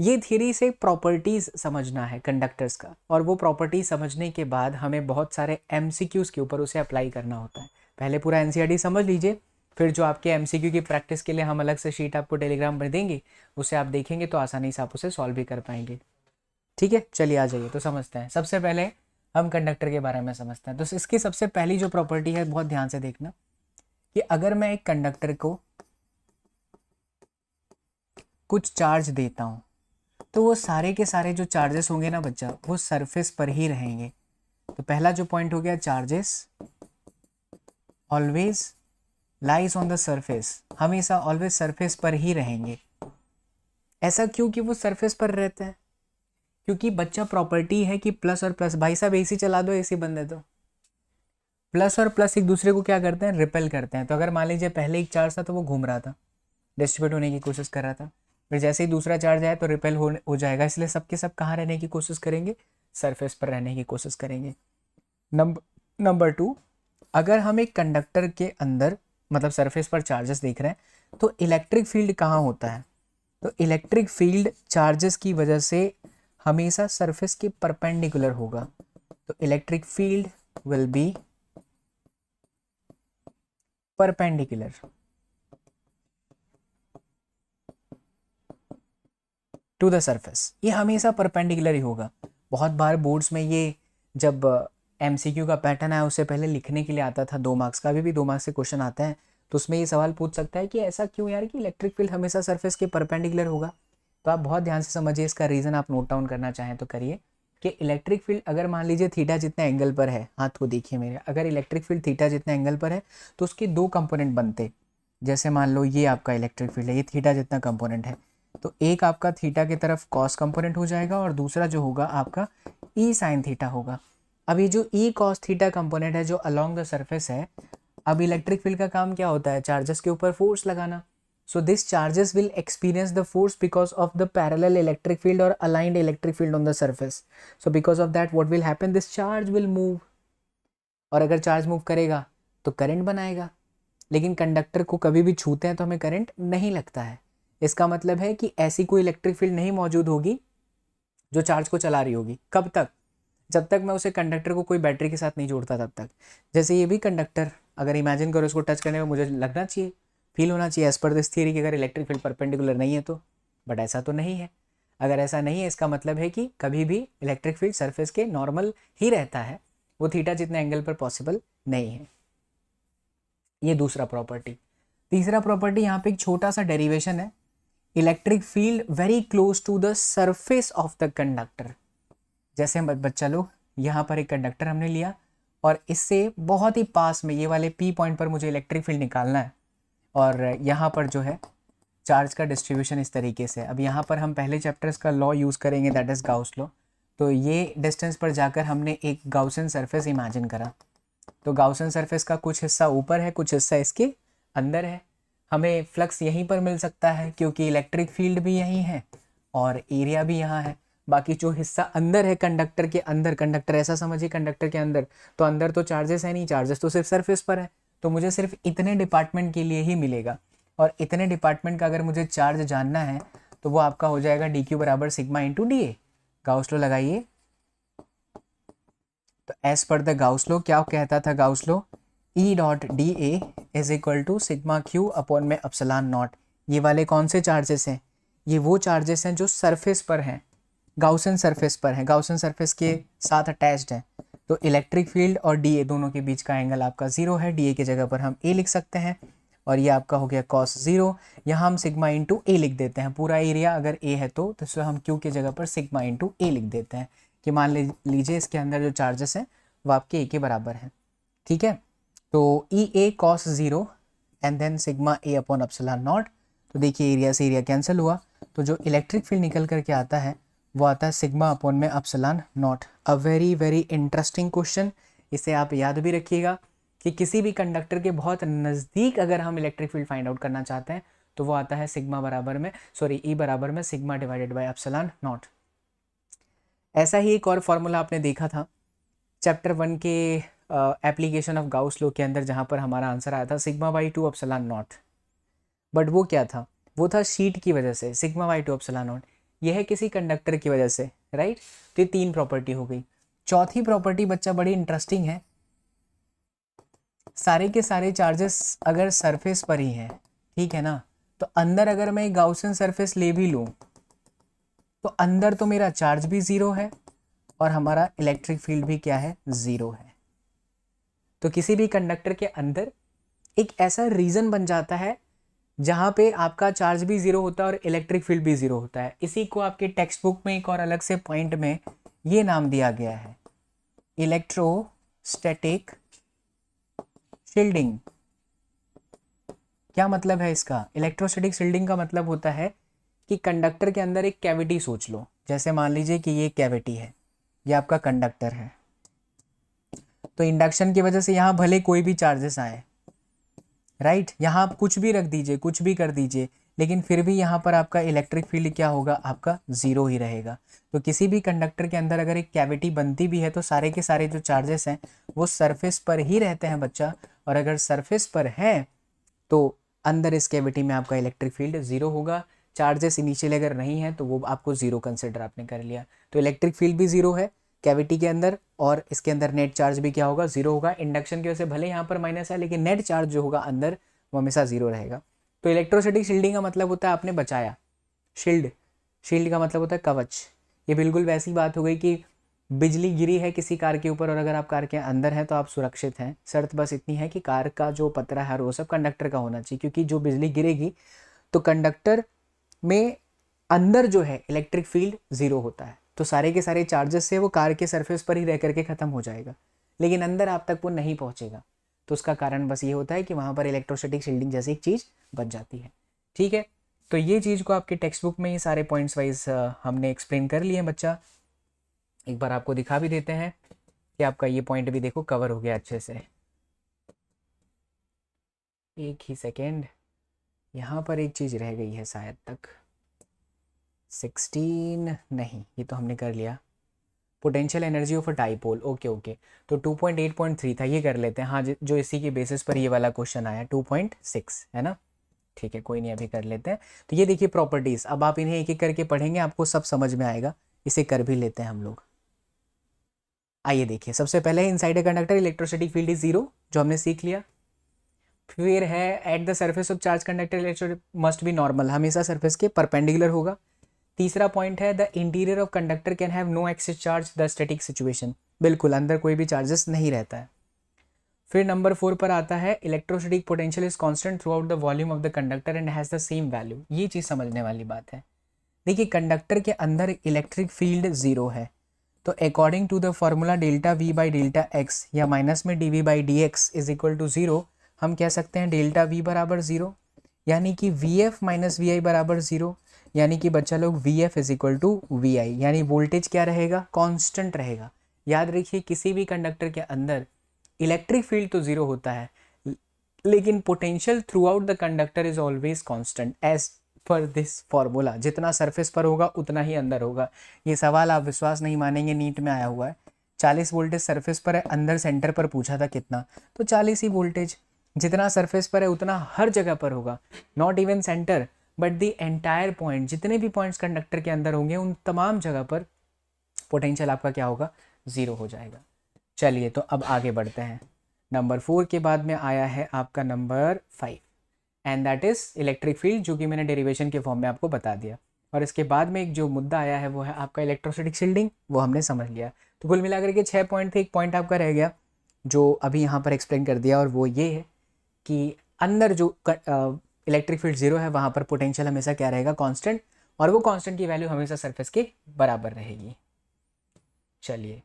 ये थीरी से प्रॉपर्टीज़ समझना है कंडक्टर्स का और वो प्रॉपर्टी समझने के बाद हमें बहुत सारे एम के ऊपर उसे अप्लाई करना होता है पहले पूरा एन e समझ लीजिए फिर जो आपके एम की प्रैक्टिस के लिए हम अलग से शीट आपको टेलीग्राम पर देंगे उसे आप देखेंगे तो आसानी से आप उसे सॉल्व भी कर पाएंगे ठीक है चलिए आ जाइए तो समझते हैं सबसे पहले हम कंडक्टर के बारे में समझते हैं तो इसकी सबसे पहली जो प्रॉपर्टी है बहुत ध्यान से देखना कि अगर मैं एक कंडक्टर को कुछ चार्ज देता हूँ तो वो सारे के सारे जो चार्जेस होंगे ना बच्चा वो सरफेस पर ही रहेंगे तो पहला जो पॉइंट हो गया charges always lies on the surface हमेशा ऑलवेज सरफेस पर ही रहेंगे ऐसा क्यों कि वो सरफेस पर रहते हैं क्योंकि बच्चा प्रॉपर्टी है कि प्लस और प्लस भाई साहब ए सी चला दो ए सी बंद है तो प्लस और प्लस एक दूसरे को क्या करते हैं रिपेल करते हैं तो अगर मान लीजिए पहले एक चार्ज था तो वो घूम रहा था डिस्ट्रीब्यूट होने की कोशिश कर रहा था फिर जैसे ही दूसरा चार्ज आया तो रिपेल हो, हो जाएगा इसलिए सबके सब, सब कहाँ रहने की कोशिश करेंगे सरफेस पर रहने की कोशिश करेंगे नंबर नंबर टू अगर हम एक कंडक्टर के अंदर मतलब सरफेस पर चार्जेस देख रहे हैं तो इलेक्ट्रिक फील्ड कहाँ होता है तो इलेक्ट्रिक फील्ड चार्जेस की वजह से हमेशा सरफेस के परपेंडिकुलर होगा तो electric field will be perpendicular to the surface ये हमेशा परपेंडिकुलर ही होगा बहुत बार बोर्ड्स में ये जब एम uh, का पैटर्न आया उससे पहले लिखने के लिए आता था दो मार्क्स का अभी भी दो मार्क्स के क्वेश्चन आते हैं तो उसमें ये सवाल पूछ सकता है कि ऐसा क्यों यार कि इलेक्ट्रिक फील्ड हमेशा सरफेस के परपेंडिकुलर होगा तो आप बहुत ध्यान से समझिए इसका रीज़न आप नोट डाउन करना चाहें तो करिए कि इलेक्ट्रिक फील्ड अगर मान लीजिए थीटा जितने एंगल पर है हाथ को देखिए मेरे अगर इलेक्ट्रिक फील्ड थीटा जितने एंगल पर है तो उसके दो कंपोनेंट बनते जैसे मान लो ये आपका इलेक्ट्रिक फील्ड है ये थीटा जितना कंपोनेंट है तो एक आपका थीटा की तरफ कॉस कंपोनेंट हो जाएगा और दूसरा जो होगा आपका ई साइन थीटा होगा अब ये जो ई कॉस थीटा कंपोनेंट है जो अलोंग द सर्फेस है अब इलेक्ट्रिक फील्ड का काम क्या होता है चार्जेस के ऊपर फोर्स लगाना so this charges will experience the force because of the parallel electric field और aligned electric field on the surface so because of that what will happen this charge will move और अगर चार्ज मूव करेगा तो करंट बनाएगा लेकिन कंडक्टर को कभी भी छूते हैं तो हमें करंट नहीं लगता है इसका मतलब है कि ऐसी कोई इलेक्ट्रिक फील्ड नहीं मौजूद होगी जो चार्ज को चला रही होगी कब तक जब तक मैं उसे कंडक्टर को कोई बैटरी के साथ नहीं जोड़ता तब तक जैसे ये भी कंडक्टर अगर इमेजिन करो उसको टच करने में मुझे लगना चाहिए फील होना चाहिए एज पर दिस थियरी कि अगर इलेक्ट्रिक फील्ड परपेंडिकुलर नहीं है तो बट ऐसा तो नहीं है अगर ऐसा नहीं है इसका मतलब है कि कभी भी इलेक्ट्रिक फील्ड सरफेस के नॉर्मल ही रहता है वो थीटा जितने एंगल पर पॉसिबल नहीं है ये दूसरा प्रॉपर्टी तीसरा प्रॉपर्टी यहाँ पे एक छोटा सा डेरिवेशन है electric field very close to the surface of the conductor जैसे हम बच्चा लोग यहाँ पर एक कंडक्टर हमने लिया और इससे बहुत ही पास में ये वाले पी पॉइंट पर मुझे इलेक्ट्रिक फील्ड निकालना है और यहाँ पर जो है चार्ज का डिस्ट्रीब्यूशन इस तरीके से अब यहाँ पर हम पहले चैप्टर्स का लॉ यूज़ करेंगे दैट इज़ गाउस लॉ तो ये डिस्टेंस पर जाकर हमने एक गाउसन सरफेस इमेजिन करा तो गाउसन सरफेस का कुछ हिस्सा ऊपर है कुछ हिस्सा इसके अंदर है हमें फ्लक्स यहीं पर मिल सकता है क्योंकि इलेक्ट्रिक फील्ड भी यहीं है और एरिया भी यहाँ है बाकी जो हिस्सा अंदर है कंडक्टर के अंदर कंडक्टर ऐसा समझिए कंडक्टर के अंदर तो अंदर तो चार्जेस है नहीं चार्जेस तो सिर्फ सरफेस पर है तो मुझे सिर्फ इतने डिपार्टमेंट के लिए ही मिलेगा और इतने डिपार्टमेंट का अगर मुझे चार्ज जानना है तो वो आपका हो जाएगा डी क्यू बराबर sigma into d A Gauss law लगाइए तो एज पर द गाउसलो क्या कहता था Gauss law E dot d A is equal to sigma q upon में अपसलान नॉट ये वाले कौन से चार्जेस हैं ये वो चार्जेस हैं जो सरफेस पर हैं गाउसन सरफेस पर हैं गाउसन सरफेस के साथ अटैच्ड हैं तो इलेक्ट्रिक फील्ड और डी ए दोनों के बीच का एंगल आपका ज़ीरो है डी ए की जगह पर हम ए लिख सकते हैं और ये आपका हो गया कॉस ज़ीरो यहाँ हम सिग्मा इंटू ए लिख देते हैं पूरा एरिया अगर ए है तो तो हम क्यू के जगह पर सिग्मा इंटू ए लिख देते हैं कि मान लीजिए इसके अंदर जो चार्जेस हैं वो आपके ए के बराबर हैं ठीक है तो E A cos zero and then sigma A upon epsilon naught तो देखिए एरिया से एरिया कैंसिल हुआ तो जो इलेक्ट्रिक फील्ड निकल करके आता है वो आता है सिग्मा अपॉन में epsilon naught a very very interesting question इसे आप याद भी रखिएगा कि किसी भी कंडक्टर के बहुत नज़दीक अगर हम इलेक्ट्रिक फील्ड फाइंड आउट करना चाहते हैं तो वो आता है सिग्मा बराबर में सॉरी ई e बराबर में sigma divided by epsilon naught ऐसा ही एक और फॉर्मूला आपने देखा था चैप्टर वन के एप्लीकेशन ऑफ गाउस लो के अंदर जहाँ पर हमारा आंसर आया था sigma by two epsilon naught but वो क्या था वो था शीट की वजह से sigma by two epsilon naught यह है किसी कंडक्टर की वजह से राइट तो ये तीन प्रॉपर्टी हो गई चौथी प्रॉपर्टी बच्चा बड़ी इंटरेस्टिंग है सारे के सारे चार्जेस अगर सरफेस पर ही हैं ठीक है ना तो अंदर अगर मैं गाउसन सरफेस ले भी लूँ तो अंदर तो मेरा चार्ज भी ज़ीरो है और हमारा इलेक्ट्रिक फील्ड भी क्या है ज़ीरो है तो किसी भी कंडक्टर के अंदर एक ऐसा रीज़न बन जाता है जहाँ पे आपका चार्ज भी ज़ीरो होता है और इलेक्ट्रिक फील्ड भी ज़ीरो होता है इसी को आपके टेक्स्ट बुक में एक और अलग से पॉइंट में ये नाम दिया गया है स्टेटिक शील्डिंग क्या मतलब है इसका इलेक्ट्रोस्टेटिक शील्डिंग का मतलब होता है कि कंडक्टर के अंदर एक कैविटी सोच लो जैसे मान लीजिए कि ये कैविटी है ये आपका कंडक्टर है तो इंडक्शन की वजह से यहाँ भले कोई भी चार्जेस आए राइट यहाँ आप कुछ भी रख दीजिए कुछ भी कर दीजिए लेकिन फिर भी यहाँ पर आपका इलेक्ट्रिक फील्ड क्या होगा आपका ज़ीरो ही रहेगा तो किसी भी कंडक्टर के अंदर अगर एक कैविटी बनती भी है तो सारे के सारे जो चार्जेस हैं वो सरफेस पर ही रहते हैं बच्चा और अगर सरफेस पर है तो अंदर इस कैविटी में आपका इलेक्ट्रिक फील्ड ज़ीरो होगा चार्जेस इनिशियल अगर नहीं है तो वो आपको ज़ीरो कंसिडर आपने कर लिया तो इलेक्ट्रिक फील्ड भी ज़ीरो है कैविटी के अंदर और इसके अंदर नेट चार्ज भी क्या होगा जीरो होगा इंडक्शन की वजह से भले यहाँ पर माइनस है लेकिन नेट चार्ज जो होगा अंदर वो हमेशा जीरो रहेगा तो इलेक्ट्रोसिटिक शील्डिंग का मतलब होता है आपने बचाया शील्ड शील्ड का मतलब होता है कवच ये बिल्कुल वैसी बात हो गई कि बिजली गिरी है किसी कार के ऊपर और अगर आप कार के अंदर हैं तो आप सुरक्षित हैं शर्त बस इतनी है कि कार का जो पतरा है वो सब कंडक्टर का होना चाहिए क्योंकि जो बिजली गिरेगी तो कंडक्टर में अंदर जो है इलेक्ट्रिक फील्ड ज़ीरो होता है तो सारे के सारे चार्जेस से वो कार के सरफेस पर ही रह करके ख़त्म हो जाएगा लेकिन अंदर आप तक वो नहीं पहुँचेगा तो उसका कारण बस ये होता है कि वहाँ पर इलेक्ट्रोसिटिक शील्डिंग जैसी एक चीज़ बच जाती है ठीक है तो ये चीज़ को आपके टेक्स्ट बुक में ही सारे पॉइंट्स वाइज हमने एक्सप्लेन कर लिए बच्चा एक बार आपको दिखा भी देते हैं कि आपका ये पॉइंट भी देखो कवर हो गया अच्छे से एक ही सेकेंड यहाँ पर एक चीज़ रह गई है शायद तक सिक्सटीन नहीं ये तो हमने कर लिया potential energy of a dipole okay okay तो 2.8.3 था ये कर लेते हैं हाँ जो इसी के बेसिस पर ये वाला क्वेश्चन आया 2.6 है ना ठीक है कोई नहीं अभी कर लेते हैं तो ये देखिए प्रॉपर्टीज़ अब आप इन्हें एक एक करके पढ़ेंगे आपको सब समझ में आएगा इसे कर भी लेते हैं हम लोग आइए देखिए सबसे पहले inside a conductor electrostatic field is zero जो हमने सीख लिया फिर है at the surface of charge conductor electro must be normal हमेशा सर्फेस के परपेंडिकुलर होगा तीसरा पॉइंट है the interior of conductor can have no excess charge the static situation बिल्कुल अंदर कोई भी चार्जेस नहीं रहता है फिर नंबर फोर पर आता है electrostatic potential is constant throughout the volume of the conductor and has the same value ये चीज़ समझने वाली बात है देखिए कंडक्टर के अंदर इलेक्ट्रिक फील्ड ज़ीरो है तो according to the formula delta V by delta x या माइनस में D V by D x is equal to zero हम कह सकते हैं डेल्टा वी बराबर ज़ीरो यानी कि V F minus V i बराबर ज़ीरो यानी कि बच्चा लोग V f is equal to V i यानी वोल्टेज क्या रहेगा कांस्टेंट रहेगा याद रखिए किसी भी कंडक्टर के अंदर इलेक्ट्रिक फील्ड तो ज़ीरो होता है लेकिन potential throughout the conductor is always constant as per this formula जितना सरफेस पर होगा उतना ही अंदर होगा ये सवाल आप विश्वास नहीं मानेंगे नीट में आया हुआ है चालीस वोल्टेज सरफेस पर है अंदर सेंटर पर पूछा था कितना तो चालीस ही वोल्टेज जितना सरफेस पर है उतना हर जगह पर होगा not even centre but the entire point जितने भी पॉइंट्स कंडक्टर के अंदर होंगे उन तमाम जगह पर पोटेंशियल आपका क्या होगा ज़ीरो हो जाएगा चलिए तो अब आगे बढ़ते हैं नंबर फोर के बाद में आया है आपका number five and that is electric field जो कि मैंने डेरिवेशन के फॉर्म में आपको बता दिया और इसके बाद में एक जो मुद्दा आया है वो है आपका इलेक्ट्रोसिटिक शील्डिंग वो हमने समझ लिया तो कुल मिलाकर के छः पॉइंट थे एक पॉइंट आपका रह गया जो अभी यहाँ पर एक्सप्लेन कर दिया और वो ये है कि अंदर जो इलेक्ट्रिक फील्ड जीरो है वहाँ पर पोटेंशियल हमेशा क्या रहेगा कांस्टेंट और वो कांस्टेंट की वैल्यू हमेशा सरफेस के बराबर रहेगी चलिए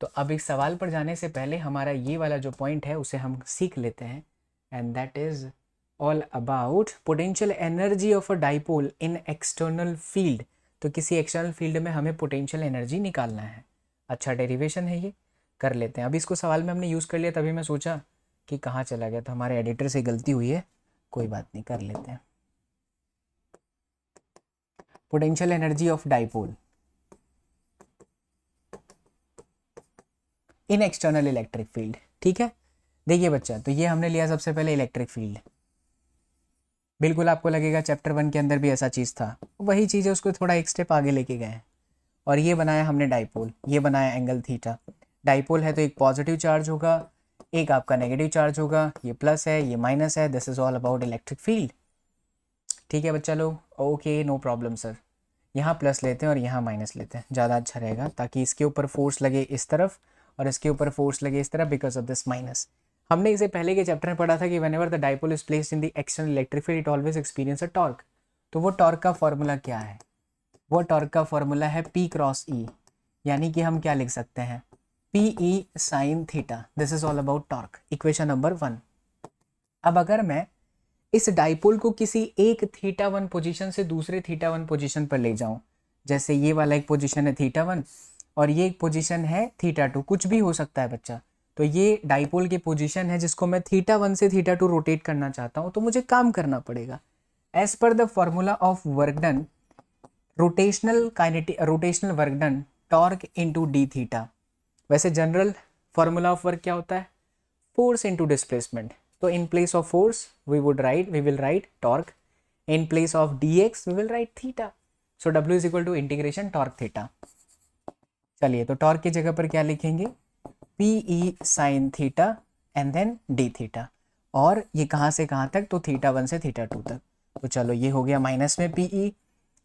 तो अब इस सवाल पर जाने से पहले हमारा ये वाला जो पॉइंट है उसे हम सीख लेते हैं and that is all about potential energy of a dipole in external field तो किसी एक्सटर्नल फील्ड में हमें पोटेंशियल एनर्जी निकालना है अच्छा डेरिवेशन है ये कर लेते हैं अब इसको सवाल में हमने यूज़ कर लिया तभी मैं सोचा कि कहाँ चला गया तो हमारे एडिटर से गलती हुई है कोई बात नहीं कर लेते हैं potential energy of dipole in external electric field ठीक है देखिए बच्चा तो ये हमने लिया सबसे पहले इलेक्ट्रिक फील्ड बिल्कुल आपको लगेगा चैप्टर वन के अंदर भी ऐसा चीज़ था वही चीज़ है उसको थोड़ा एक स्टेप आगे लेके गए और ये बनाया हमने डाइपोल ये बनाया एंगल थीटा डाइपोल है तो एक पॉजिटिव चार्ज होगा एक आपका नेगेटिव चार्ज होगा ये प्लस है ये माइनस है this is all about electric field ठीक है बच्चा लोग ओके नो प्रॉब्लम सर यहाँ प्लस लेते हैं और यहाँ माइनस लेते हैं ज़्यादा अच्छा रहेगा ताकि इसके ऊपर फोर्स लगे इस तरफ और इसके ऊपर फोर्स लगे इस तरफ बिकॉज ऑफ दिस माइनस हमने इसे पहले के चैप्टर में पढ़ा था कि whenever the dipole is place in the external electric field it always experience a torque तो वो टॉर्क का फॉर्मूला क्या है वो टॉर्क का फॉर्मूला है पी क्रॉस ई यानी कि हम क्या लिख सकते हैं P E sine theta this is all about torque equation number one अब अगर मैं इस डाइपोल को किसी एक थीटा वन पोजीशन से दूसरे थीटा वन पोजीशन पर ले जाऊं जैसे ये वाला एक पोजीशन है थीटा वन और ये एक पोजीशन है थीटा टू कुछ भी हो सकता है बच्चा तो ये डाइपोल की पोजीशन है जिसको मैं थीटा वन से थीटा टू रोटेट करना चाहता हूँ तो मुझे काम करना पड़ेगा as per the formula of work done rotational kinetic rotational work done torque into d theta वैसे जनरल फार्मूला ऑफ वर्क क्या होता है फोर्स इनटू डिस्प्लेसमेंट तो in place of force we would write we will write torque in place of d x we will write theta so W is equal to integration torque theta चलिए तो टॉर्क की जगह पर क्या लिखेंगे P E sine theta and then D theta और ये कहाँ से कहाँ तक तो थीटा वन से थीटा टू तक तो चलो ये हो गया माइनस में P E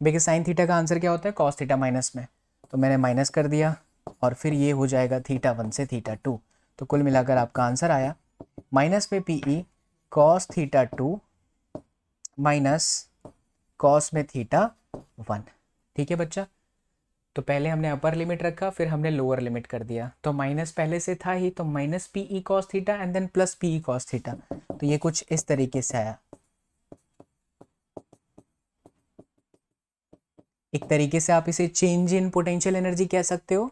because sine theta का आंसर क्या होता है कॉस थीटा माइनस में तो मैंने माइनस कर दिया और फिर ये हो जाएगा थीटा वन से थीटा टू तो कुल मिलाकर आपका आंसर आया माइनस पे P E cos theta two minus cos में थीटा वन ठीक है बच्चा तो पहले हमने अपर लिमिट रखा फिर हमने लोअर लिमिट कर दिया तो माइनस पहले से था ही तो minus P E cos theta and then plus P E cos theta तो ये कुछ इस तरीके से आया एक तरीके से आप इसे चेंज इन पोटेंशियल एनर्जी कह सकते हो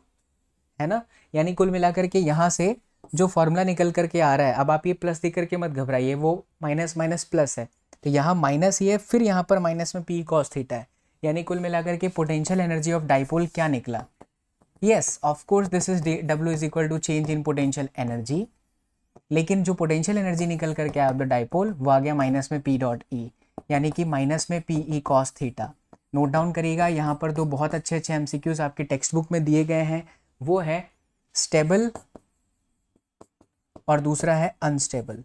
है ना यानी कुल मिलाकर के यहाँ से जो फॉर्मूला निकल करके आ रहा है अब आप ये प्लस देख करके मत घबराइए वो माइनस माइनस प्लस है तो यहाँ माइनस ये फिर यहाँ पर माइनस में पी कॉस थीटा है यानी कुल मिलाकर के पोटेंशियल एनर्जी ऑफ डाइपोल क्या निकला yes of course this is W is equal to change in potential energy लेकिन जो पोटेंशियल एनर्जी निकल करके आया डाइपोल तो वो आ गया माइनस में पी डॉट ई यानी कि माइनस में P E cos theta note down करिएगा यहाँ पर दो बहुत अच्छे अच्छे एमसीक्यूज आपके टेक्स्ट बुक में दिए गए हैं वो है स्टेबल और दूसरा है अनस्टेबल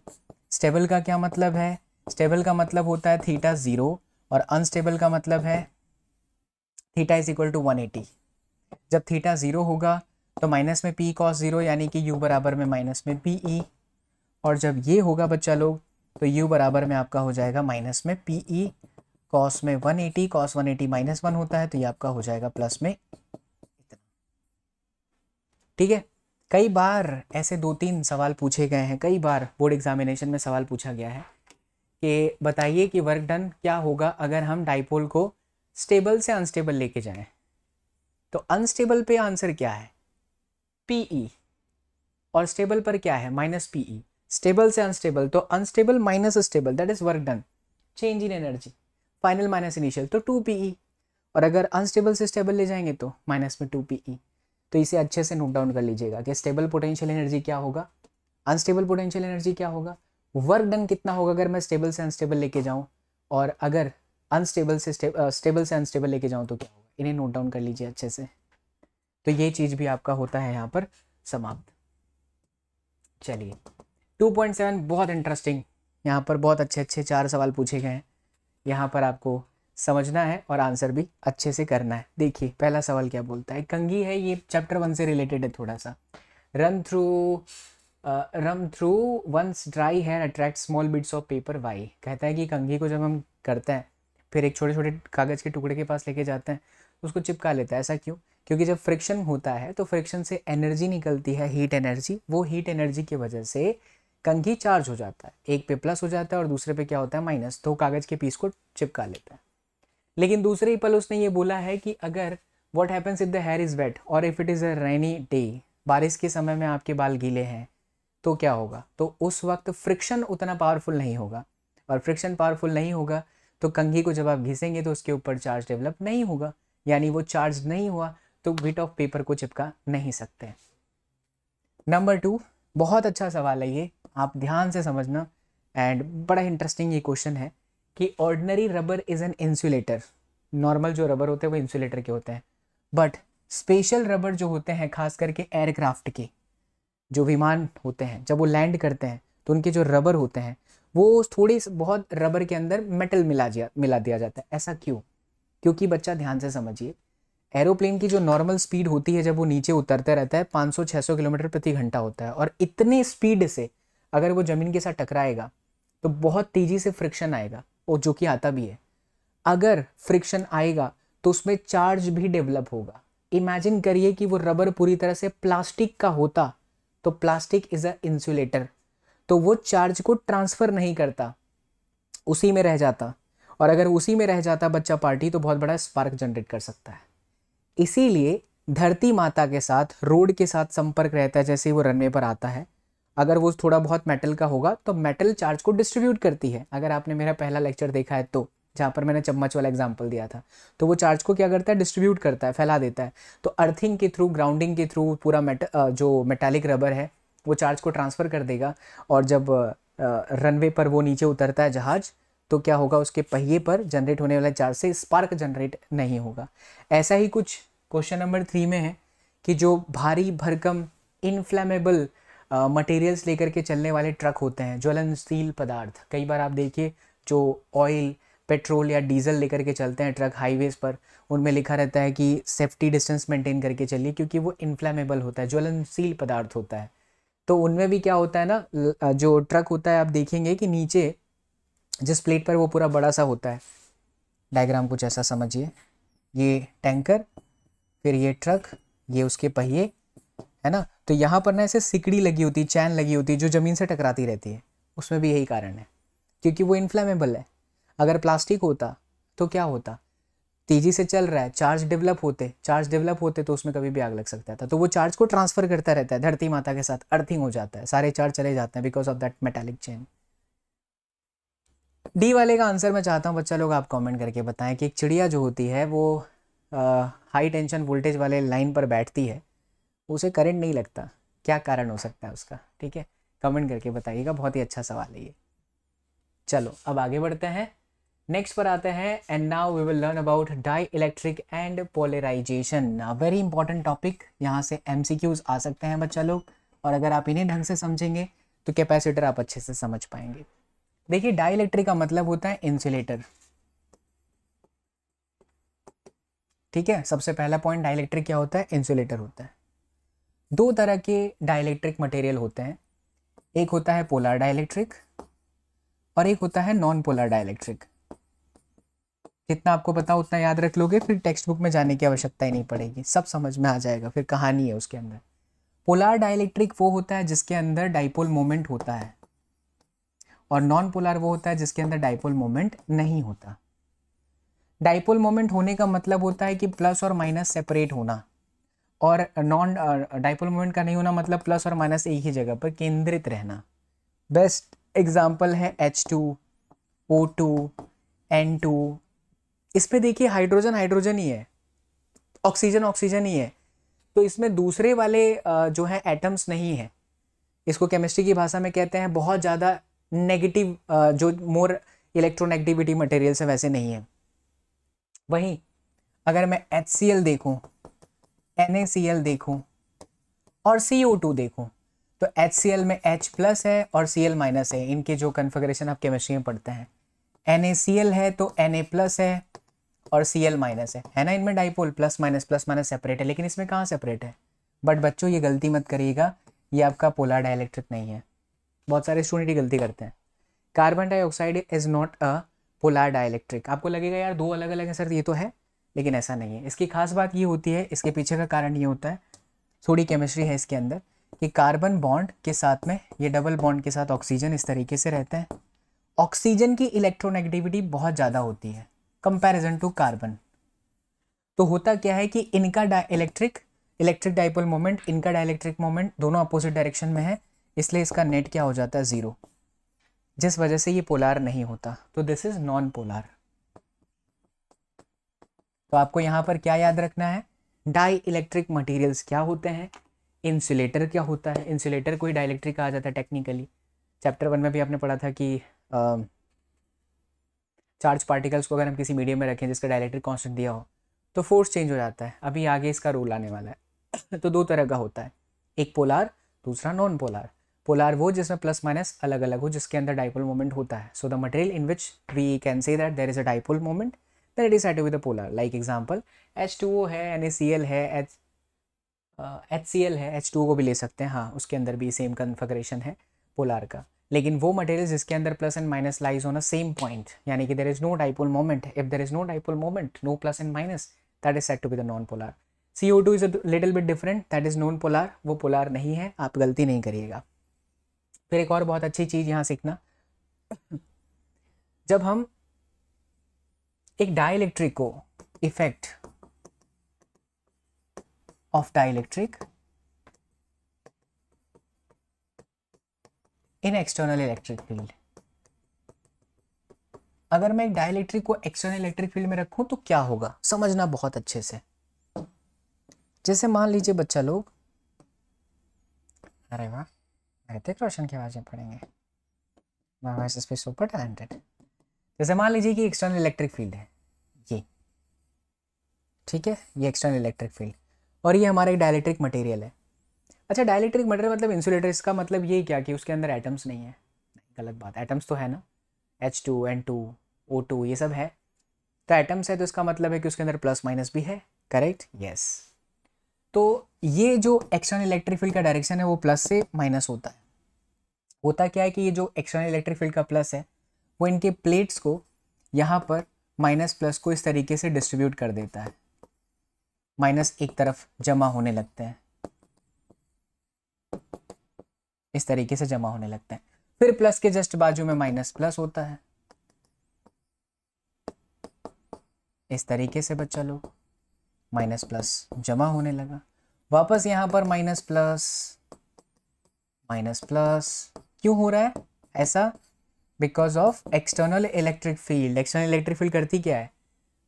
स्टेबल का क्या मतलब है स्टेबल का मतलब होता है थीटा ज़ीरो और अनस्टेबल का मतलब है theta is equal to one eighty जब थीटा ज़ीरो होगा तो माइनस में पी कॉस ज़ीरो यानी कि यू बराबर में माइनस में पी ई e. और जब ये होगा बच्चा लोग तो यू बराबर में आपका हो जाएगा माइनस में पी ई कॉस में one eighty cos one eighty minus one होता है तो ये आपका हो जाएगा प्लस में ठीक है कई बार ऐसे दो तीन सवाल पूछे गए हैं कई बार बोर्ड एग्जामिनेशन में सवाल पूछा गया है कि बताइए कि वर्क डन क्या होगा अगर हम डाइपोल को स्टेबल से अनस्टेबल लेके जाएं तो अनस्टेबल पे आंसर क्या है पीई e. और स्टेबल पर क्या है माइनस पीई स्टेबल से अनस्टेबल तो unstable minus stable that is work done change in energy final minus initial तो टू पीई e. और अगर अनस्टेबल से स्टेबल ले जाएंगे तो माइनस में टू पीई तो इसे अच्छे से नोट डाउन कर लीजिएगा कि स्टेबल पोटेंशियल एनर्जी क्या होगा अनस्टेबल पोटेंशियल एनर्जी क्या होगा वर्क डन कितना होगा अगर मैं स्टेबल से अनस्टेबल लेके जाऊँ और अगर अनस्टेबल से स्टेबल से अनस्टेबल लेके जाऊँ तो क्या होगा इन्हें नोट डाउन कर लीजिए अच्छे से तो ये चीज़ भी आपका होता है यहाँ पर समाप्त चलिए 2.7 बहुत इंटरेस्टिंग यहाँ पर बहुत अच्छे अच्छे चार सवाल पूछे गए हैं यहाँ पर आपको समझना है और आंसर भी अच्छे से करना है देखिए पहला सवाल क्या बोलता है कंगी है ये चैप्टर वन से रिलेटेड है थोड़ा सा run through run through once dry hair attract small bits of paper why कहता है कि कंघी को जब हम करते हैं फिर एक छोटे छोटे कागज़ के टुकड़े के पास लेके जाते हैं उसको चिपका लेता है ऐसा क्यों क्योंकि जब फ्रिक्शन होता है तो फ्रिक्शन से एनर्जी निकलती है हीट एनर्जी वो हीट एनर्जी की वजह से कंघी चार्ज हो जाता है एक पे प्लस हो जाता है और दूसरे पे क्या होता है माइनस तो कागज़ के पीस को चिपका लेता है लेकिन दूसरे ही पल उसने ये बोला है कि अगर what happens if the hair is wet और if it is a rainy day बारिश के समय में आपके बाल गीले हैं तो क्या होगा तो उस वक्त फ्रिक्शन उतना पावरफुल नहीं होगा और फ्रिक्शन पावरफुल नहीं होगा तो कंघी को जब आप घिसेंगे तो उसके ऊपर चार्ज डेवलप नहीं होगा यानी वो चार्ज नहीं हुआ तो बिट ऑफ पेपर को चिपका नहीं सकते नंबर टू बहुत अच्छा सवाल है ये आप ध्यान से समझना एंड बड़ा इंटरेस्टिंग ये क्वेश्चन है कि ordinary rubber is an insulator normal जो रबर होते हैं वो इंसुलेटर के होते हैं बट स्पेशल रबर जो होते हैं खास करके एयरक्राफ्ट के जो विमान होते हैं जब वो लैंड करते हैं तो उनके जो रबर होते हैं वो थोड़ी बहुत रबर के अंदर मेटल मिला दिया मिला दिया जाता है ऐसा क्यों क्योंकि बच्चा ध्यान से समझिए एरोप्लेन की जो नॉर्मल स्पीड होती है जब वो नीचे उतरते रहता है 500-600 किलोमीटर प्रति घंटा होता है और इतने स्पीड से अगर वो ज़मीन के साथ टकराएगा तो बहुत तेज़ी से फ्रिक्शन आएगा और जो कि आता भी है अगर फ्रिक्शन आएगा तो उसमें चार्ज भी डेवलप होगा इमेजिन करिए कि वो रबर पूरी तरह से प्लास्टिक का होता तो प्लास्टिक इज़ अ इंसुलेटर तो वो चार्ज को ट्रांसफ़र नहीं करता उसी में रह जाता और अगर उसी में रह जाता बच्चा पार्टी तो बहुत बड़ा स्पार्क जनरेट कर सकता है इसीलिए धरती माता के साथ रोड के साथ संपर्क रहता है जैसे ही वो रनवे पर आता है अगर वो थोड़ा बहुत मेटल का होगा तो मेटल चार्ज को डिस्ट्रीब्यूट करती है अगर आपने मेरा पहला लेक्चर देखा है तो जहाँ पर मैंने चम्मच वाला एग्जाम्पल दिया था तो वो चार्ज को क्या करता है डिस्ट्रीब्यूट करता है फैला देता है तो अर्थिंग के थ्रू ग्राउंडिंग के थ्रू पूरा मेट जो मेटालिक रबर है वो चार्ज को ट्रांसफ़र कर देगा और जब रनवे पर वो नीचे उतरता है जहाज़ तो क्या होगा उसके पहिए पर जनरेट होने वाले चार्ज से स्पार्क जनरेट नहीं होगा ऐसा ही कुछ क्वेश्चन नंबर थ्री में है कि जो भारी भरकम इनफ्लेमेबल मटेरियल्स लेकर के चलने वाले ट्रक होते हैं ज्वलनशील पदार्थ कई बार आप देखिए जो ऑयल पेट्रोल या डीजल लेकर के चलते हैं ट्रक हाईवेज़ पर उनमें लिखा रहता है कि सेफ्टी डिस्टेंस मेंटेन करके चलिए क्योंकि वो इन्फ्लेमेबल होता है ज्वलनशील पदार्थ होता है तो उनमें भी क्या होता है ना जो ट्रक होता है आप देखेंगे कि नीचे जिस प्लेट पर वो पूरा बड़ा सा होता है डायग्राम कुछ ऐसा समझिए ये टैंकर फिर ये ट्रक ये उसके पहिए है ना तो यहाँ पर ना ऐसे सिकड़ी लगी होती है चैन लगी होती है जो ज़मीन से टकराती रहती है उसमें भी यही कारण है क्योंकि वो इन्फ्लेमेबल है अगर प्लास्टिक होता तो क्या होता तेज़ी से चल रहा है चार्ज डेवलप होते चार्ज डेवलप होते तो उसमें कभी भी आग लग सकता था तो वो चार्ज को ट्रांसफ़र करता रहता है धरती माता के साथ अर्थिंग हो जाता है सारे चार्ज चले जाते हैं because of that metallic chain D वाले का आंसर मैं चाहता हूँ बच्चा लोग आप कमेंट करके बताएं कि एक चिड़िया जो होती है वो आ, हाई टेंशन वोल्टेज वाले लाइन पर बैठती है उसे करंट नहीं लगता क्या कारण हो सकता है उसका ठीक है कमेंट करके बताइएगा बहुत ही अच्छा सवाल है ये चलो अब आगे बढ़ते हैं नेक्स्ट पर आते हैं and now we will learn about dielectric and polarisation very important topic यहाँ से एम आ सकते हैं बच्चा लोग और अगर आप इन्हें ढंग से समझेंगे तो कैपेसिटर आप अच्छे से समझ पाएंगे देखिए डाई इलेक्ट्रिक का मतलब होता है इंसुलेटर ठीक है सबसे पहला पॉइंट डाई इलेक्ट्रिक क्या होता है इंसुलेटर होता है दो तरह के डायलैक्ट्रिक मटेरियल होते हैं एक होता है पोलर डायलैक्ट्रिक और एक होता है नॉन पोलर डायलैक्ट्रिक जितना आपको पता उतना याद रख लोगे फिर टेक्स्ट बुक में जाने की आवश्यकता ही नहीं पड़ेगी सब समझ में आ जाएगा फिर कहानी है उसके अंदर पोलार डायलैक्ट्रिक वो होता है जिसके अंदर डाइपोल मोमेंट होता है और नॉन पोलार वो होता है जिसके अंदर डाइपोल मोमेंट नहीं होता डाइपोल मोमेंट होने का मतलब होता है कि प्लस और माइनस सेपरेट होना और नॉन डाइपोल मोमेंट का नहीं होना मतलब प्लस और माइनस एक ही जगह पर केंद्रित रहना बेस्ट एग्जाम्पल है H two O two N two इस पर देखिए हाइड्रोजन हाइड्रोजन ही है ऑक्सीजन ऑक्सीजन ही है तो इसमें दूसरे वाले जो है एटम्स नहीं है इसको केमिस्ट्री की भाषा में कहते हैं बहुत ज़्यादा नेगेटिव जो मोर इलेक्ट्रोनेगेटिविटी मटेरियल्स है वैसे नहीं है वहीं अगर मैं एच सी एल देखूँ एन देखो और सी देखो तो एच में H प्लस है और सी माइनस है इनके जो कन्फिग्रेशन आप केमिस्ट्री में पढ़ते हैं एन है तो एन प्लस है और सी माइनस है है ना इनमें dipole plus minus plus minus separate है लेकिन इसमें कहाँ सेपरेट है बट बच्चों ये गलती मत करिएगा ये आपका पोलर डाइलेक्ट्रिक नहीं है बहुत सारे स्टूडेंट ये गलती करते हैं carbon dioxide is not a polar dielectric आपको लगेगा यार दो अलग अलग है सर ये तो है लेकिन ऐसा नहीं है इसकी खास बात ये होती है इसके पीछे का कारण ये होता है थोड़ी केमिस्ट्री है इसके अंदर कि कार्बन बॉन्ड के साथ में ये डबल बॉन्ड के साथ ऑक्सीजन इस तरीके से रहता है ऑक्सीजन की इलेक्ट्रोनेगेटिविटी बहुत ज़्यादा होती है कंपैरिजन टू कार्बन तो होता क्या है कि इनका इलेक्ट्रिक इलेक्ट्रिक डाइपोल मोमेंट इनका डाइलेक्ट्रिक मोमेंट दोनों अपोजिट डायरेक्शन में है इसलिए इसका नेट क्या हो जाता है ज़ीरो जिस वजह से ये पोलार नहीं होता तो दिस इज़ नॉन पोलार तो आपको यहाँ पर क्या याद रखना है डाई इलेक्ट्रिक मटीरियल्स क्या होते हैं इंसुलेटर क्या होता है इंसुलेटर को ही इलेक्ट्रिक कहा जाता है टेक्निकली चैप्टर वन में भी आपने पढ़ा था कि आ, चार्ज पार्टिकल्स को अगर हम किसी मीडियम में रखें जिसका इलेक्ट्रिक कॉन्स्टेंट दिया हो तो फोर्स चेंज हो जाता है अभी आगे इसका रोल आने वाला है तो दो तरह का होता है एक पोलार दूसरा नॉन पोलार पोलार वो जिसमें प्लस माइनस अलग अलग हो जिसके अंदर डाइपोल मोमेंट होता है so the material in which we can say that there is a dipole moment then it is said to be the polar like example H2O है NaCl है H एल uh, है एच H2O को भी ले सकते हैं हाँ उसके अंदर भी सेम कन्फिग्रेशन है पोलार का लेकिन वो मटेरियल जिसके अंदर plus and minus lies on a same point यानी कि there is no dipole moment if there is no dipole moment no plus and minus that is set to be the non polar C O two is a little bit different that is non polar वो पोलार नहीं है आप गलती नहीं करिएगा फिर एक और बहुत अच्छी चीज़ यहाँ सीखना जब हम एक डाइलेक्ट्रिक को effect of dielectric in external electric field अगर मैं एक डायलेक्ट्रिक को एक्सटर्नल इलेक्ट्रिक फील्ड में रखूं तो क्या होगा समझना बहुत अच्छे से जैसे मान लीजिए बच्चा लोग अरे वाह ऋतिक तो रोशन की आवाज़ें पढ़ेंगे सुपर टैलेंटेड जैसे मान लीजिए कि एक्सटर्नल इलेक्ट्रिक फील्ड है ये ठीक है ये एक्सटर्नल इलेक्ट्रिक फील्ड और ये हमारा एक डायलेक्ट्रिक मटेरियल है अच्छा डायलेक्ट्रिक मटेरियल मतलब इंसुलेटर इसका मतलब ये क्या कि उसके अंदर एटम्स नहीं है गलत बात एटम्स तो है ना H two N two O two ये सब है तो एटम्स है तो इसका मतलब है कि उसके अंदर प्लस माइनस भी है करेक्ट यस तो ये जो एक्सटर्नल इलेक्ट्रिक फील्ड का डायरेक्शन है वो प्लस से माइनस होता है होता क्या है कि ये जो एक्सटर्नल इलेक्ट्रिक फील्ड का प्लस है वो इनके प्लेट्स को यहाँ पर माइनस प्लस को इस तरीके से डिस्ट्रीब्यूट कर देता है माइनस एक तरफ जमा होने लगते हैं इस तरीके से जमा होने लगते हैं फिर प्लस के जस्ट बाजू में माइनस प्लस होता है इस तरीके से बच्चा लोग माइनस प्लस जमा होने लगा वापस यहां पर माइनस प्लस माइनस प्लस क्यों हो रहा है ऐसा because of external electric field external electric field करती क्या है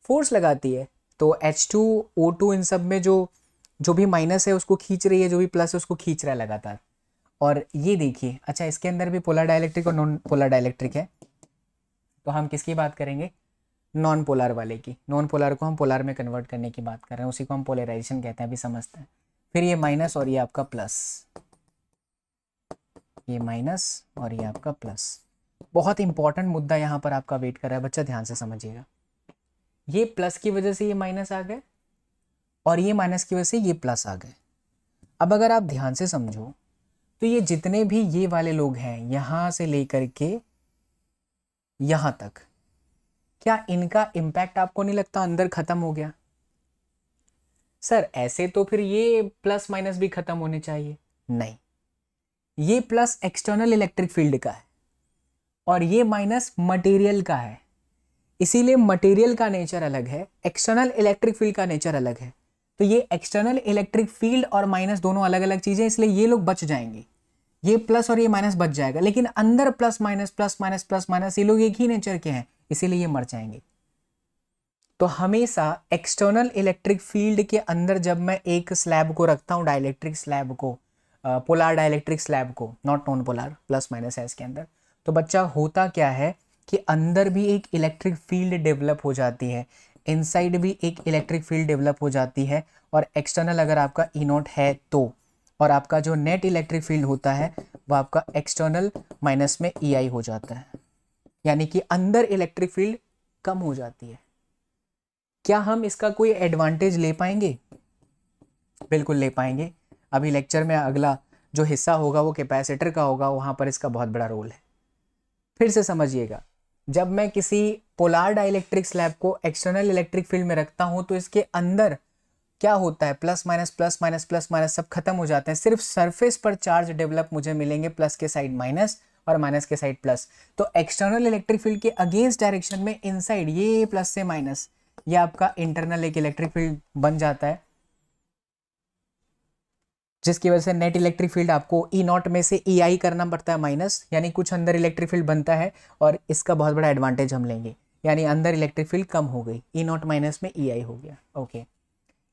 फोर्स लगाती है तो एच टू ओ टू इन सब में जो जो भी माइनस है उसको खींच रही है जो भी प्लस है उसको खींच रहा है लगातार और ये देखिए अच्छा इसके अंदर भी पोलर डाइलेक्ट्रिक और नॉन पोलर डाइलेक्ट्रिक है तो हम किसकी बात करेंगे नॉन पोलर वाले की नॉन पोलर को हम पोलर में कन्वर्ट करने की बात कर रहे हैं उसी को हम पोलराइजेशन कहते हैं अभी समझते हैं फिर ये माइनस और ये आपका प्लस ये माइनस और ये आपका प्लस बहुत इंपॉर्टेंट मुद्दा यहाँ पर आपका वेट कर रहा है बच्चा ध्यान से समझिएगा ये प्लस की वजह से ये माइनस आ गए और ये माइनस की वजह से ये प्लस आ गए अब अगर आप ध्यान से समझो तो ये जितने भी ये वाले लोग हैं यहाँ से लेकर के यहाँ तक क्या इनका इम्पैक्ट आपको नहीं लगता अंदर ख़त्म हो गया सर ऐसे तो फिर ये प्लस माइनस भी ख़त्म होने चाहिए नहीं ये प्लस एक्सटर्नल इलेक्ट्रिक फील्ड का है और ये माइनस मटेरियल का है इसीलिए मटेरियल का नेचर अलग है एक्सटर्नल इलेक्ट्रिक फील्ड का नेचर अलग है तो ये एक्सटर्नल इलेक्ट्रिक फील्ड और माइनस दोनों अलग अलग चीज़ें इसलिए ये लोग बच जाएंगे ये प्लस और ये माइनस बच जाएगा लेकिन अंदर plus minus plus minus plus minus ये लोग एक ही नेचर के हैं इसीलिए ये मर जाएंगे तो हमेशा एक्सटर्नल इलेक्ट्रिक फील्ड के अंदर जब मैं एक स्लैब को रखता हूँ डायलैक्ट्रिक स्लैब को पोलार डायलैक्ट्रिक स्लैब को not non polar plus minus है इसके अंदर तो बच्चा होता क्या है कि अंदर भी एक इलेक्ट्रिक फील्ड डेवलप हो जाती है इनसाइड भी एक इलेक्ट्रिक फील्ड डेवलप हो जाती है और एक्सटर्नल अगर आपका ई नॉट है तो और आपका जो नेट इलेक्ट्रिक फील्ड होता है वह आपका एक्सटर्नल माइनस में ई e आई हो जाता है यानी कि अंदर इलेक्ट्रिक फील्ड कम हो जाती है क्या हम इसका कोई एडवांटेज ले पाएंगे बिल्कुल ले पाएंगे अभी लेक्चर में अगला जो हिस्सा होगा वो कैपेसिटर का होगा वहाँ पर इसका बहुत बड़ा रोल है फिर से समझिएगा जब मैं किसी पोलार डाइलेक्ट्रिक स्लैब को एक्सटर्नल इलेक्ट्रिक फील्ड में रखता हूँ तो इसके अंदर क्या होता है plus minus plus minus plus minus सब खत्म हो जाते हैं सिर्फ सरफेस पर चार्ज डेवलप मुझे मिलेंगे प्लस के साइड माइनस और माइनस के साइड प्लस तो एक्सटर्नल इलेक्ट्रिक फील्ड के अगेंस्ट डायरेक्शन में इनसाइड ये प्लस से माइनस ये आपका इंटरनल एक इलेक्ट्रिक फील्ड बन जाता है जिसकी वजह से नेट इलेक्ट्रिक फील्ड आपको ई नॉट में से ई e आई करना पड़ता है माइनस यानी कुछ अंदर इलेक्ट्रिक फील्ड बनता है और इसका बहुत बड़ा एडवांटेज हम लेंगे यानी अंदर इलेक्ट्रिक फील्ड कम हो गई ई नॉट माइनस में ई e आई हो गया ओके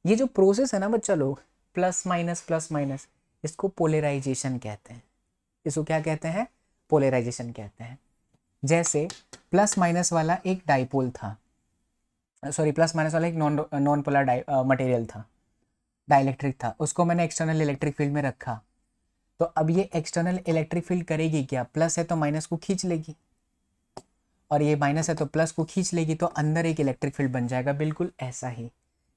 ये जो प्रोसेस है ना बच्चा लोग प्लस माइनस प्लस माइनस इसको पोलराइजेशन कहते हैं इसको क्या कहते हैं पोलराइजेशन कहते हैं जैसे प्लस माइनस वाला एक डाइपोल था सॉरी प्लस माइनस वाला एक नॉन नॉन पोलर मटेरियल था डाइलेक्ट्रिक था उसको मैंने एक्सटर्नल इलेक्ट्रिक फील्ड में रखा तो अब ये एक्सटर्नल इलेक्ट्रिक फील्ड करेगी क्या प्लस है तो माइनस को खींच लेगी और ये माइनस है तो प्लस को खींच लेगी तो अंदर एक इलेक्ट्रिक फील्ड बन जाएगा बिल्कुल ऐसा ही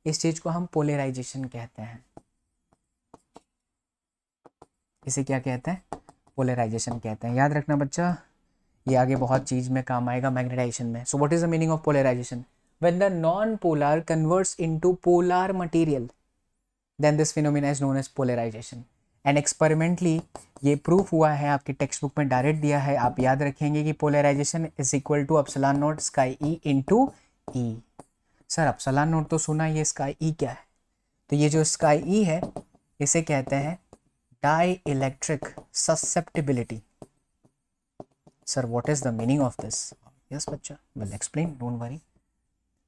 इस चीज़ को हम पोलराइजेशन कहते हैं इसे क्या कहते हैं पोलराइजेशन कहते हैं याद रखना बच्चा ये आगे बहुत चीज़ में काम आएगा मैग्नेटाइजेशन में so what is the meaning of polarisation when the non polar converts into polar material then this phenomena is known as polarisation and experimentally ये प्रूफ हुआ है आपके टेक्स्ट बुक में डायरेक्ट दिया है आप याद रखेंगे कि polarisation is equal to epsilon naught chi E into E sir epsilon naught तो सुना ये स्काई ई e क्या है तो ये जो स्काई ई e है इसे कहते हैं dielectric susceptibility sir what is the meaning of this yes बच्चा विल एक्सप्लेन डोंट वरी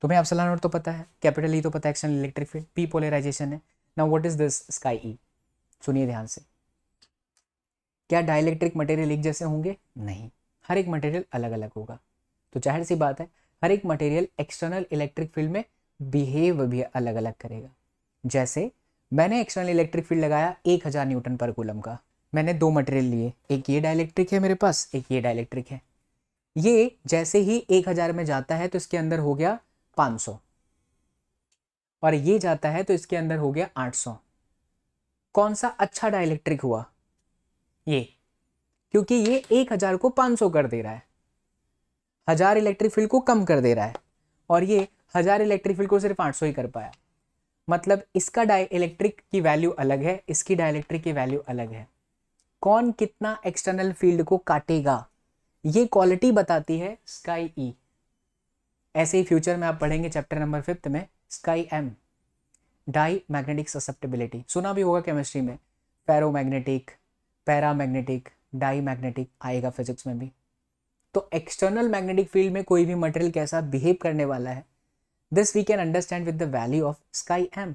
तुम्हें अपसलान नोट तो पता है कैपिटल ई e तो पता है external electric field P polarisation है now what is this chi E सुनिए ध्यान से क्या डाइलेक्ट्रिक मटेरियल एक जैसे होंगे नहीं हर एक मटेरियल अलग अलग होगा तो जाहिर सी बात है हर एक मटेरियल एक्सटर्नल इलेक्ट्रिक फील्ड में बिहेव भी अलग अलग करेगा जैसे मैंने एक्सटर्नल इलेक्ट्रिक फील्ड लगाया एक हज़ार न्यूटन पर कूलम का मैंने दो मटेरियल लिए एक ये डाइलेक्ट्रिक है मेरे पास एक ये डाइलेक्ट्रिक है ये जैसे ही एक हज़ार में जाता है तो इसके अंदर हो गया पाँच सौ और ये जाता है तो इसके अंदर हो गया 800 कौन सा अच्छा डायलेक्ट्रिक हुआ ये क्योंकि ये एक हज़ार को 500 कर दे रहा है हज़ार इलेक्ट्रिक फील्ड को कम कर दे रहा है और ये हज़ार इलेक्ट्रिक फील्ड को सिर्फ 800 ही कर पाया मतलब इसका डाई इलेक्ट्रिक की वैल्यू अलग है इसकी डायलैक्ट्रिक की वैल्यू अलग है कौन कितना एक्सटर्नल फील्ड को काटेगा ये क्वालिटी बताती है स्काई ई e। ऐसे ही फ्यूचर में आप पढ़ेंगे चैप्टर नंबर फिफ्थ में chi M diamagnetic susceptibility सुना भी होगा केमिस्ट्री में पैरा पैरामैग्नेटिक डाई मैग्नेटिक आएगा फिजिक्स में भी तो एक्सटर्नल मैग्नेटिक फील्ड में कोई भी मटेरियल कैसा बिहेव करने वाला है this we can understand with the value of chi M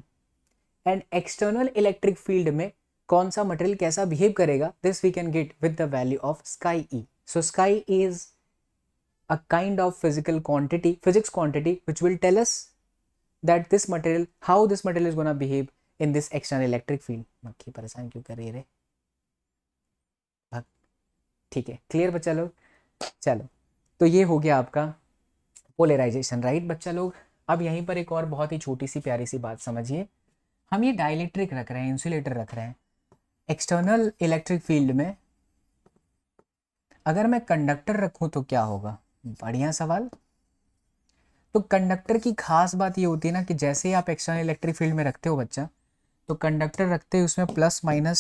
and external electric field में कौन सा मटेरियल कैसा बिहेव करेगा this we can get with the value of chi E so chi is a kind of physical quantity physics quantity which will tell us that this material how this material is gonna behave in this external electric field मक्खी परेशान क्यों कर रही रे ठीक है क्लियर बच्चा लोग चलो तो ये हो गया आपका पोलराइजेशन राइट बच्चा लोग अब यहीं पर एक और बहुत ही छोटी सी प्यारी सी बात समझिए हम ये डाइलेक्ट्रिक रख रहे हैं इंसुलेटर रख रहे हैं एक्सटर्नल इलेक्ट्रिक फील्ड में अगर मैं कंडक्टर रखूं तो क्या होगा बढ़िया सवाल तो कंडक्टर की खास बात ये होती है ना कि जैसे ही आप एक्सटर्नल इलेक्ट्रिक फील्ड में रखते हो बच्चा तो कंडक्टर रखते ही उसमें प्लस माइनस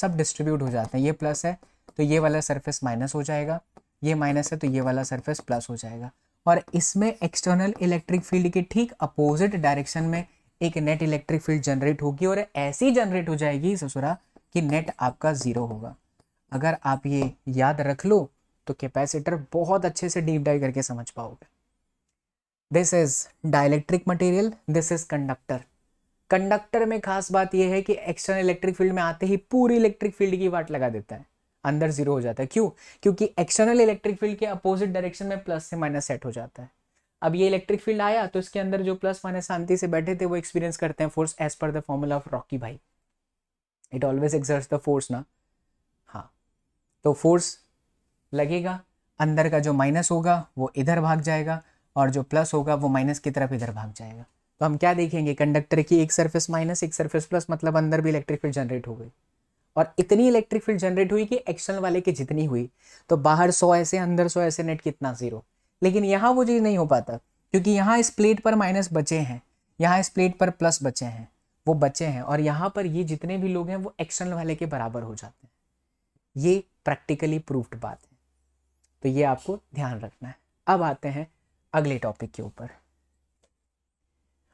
सब डिस्ट्रीब्यूट हो जाते हैं ये प्लस है तो ये वाला सरफेस माइनस हो जाएगा ये माइनस है तो ये वाला सरफेस प्लस हो जाएगा और इसमें एक्सटर्नल इलेक्ट्रिक फील्ड के ठीक अपोजिट डायरेक्शन में एक नेट इलेक्ट्रिक फील्ड जनरेट होगी और ऐसी जनरेट हो जाएगी ससुरा कि नेट आपका ज़ीरो होगा अगर आप ये याद रख लो तो कैपेसिटर बहुत अच्छे से डीप डाइव करके समझ पाओगे this is dielectric material this is conductor conductor में खास बात यह है कि एक्सटर्नल इलेक्ट्रिक फील्ड में आते ही पूरी इलेक्ट्रिक फील्ड की वाट लगा देता है अंदर जीरो हो जाता है क्यों क्योंकि एक्सटर्नल इलेक्ट्रिक फील्ड के अपोजिट डायरेक्शन में प्लस से माइनस सेट हो जाता है अब ये इलेक्ट्रिक फील्ड आया तो इसके अंदर जो प्लस माइनस शांति से बैठे थे वो एक्सपीरियंस करते हैं force as per the formula of Rocky Bhai it always exerts the force ना हाँ तो फोर्स लगेगा अंदर का जो माइनस होगा वो इधर भाग जाएगा और जो प्लस होगा वो माइनस की तरफ इधर भाग जाएगा तो हम क्या देखेंगे कंडक्टर की एक सरफेस माइनस एक सरफेस प्लस मतलब अंदर भी इलेक्ट्रिक फील्ड जनरेट हो गई और इतनी इलेक्ट्रिक फील्ड जनरेट हुई कि एक्सटर्नल वाले की जितनी हुई तो बाहर सौ ऐसे अंदर सौ ऐसे नेट कितना जीरो लेकिन यहाँ वो चीज़ नहीं हो पाता क्योंकि यहाँ इस प्लेट पर माइनस बचे हैं यहाँ इस प्लेट पर प्लस बचे हैं वो बचे हैं और यहाँ पर ये जितने भी लोग हैं वो एक्सटर्नल वाले के बराबर हो जाते हैं ये प्रैक्टिकली प्रूफ्ड बात है तो ये आपको ध्यान रखना है अब आते हैं अगले टॉपिक के ऊपर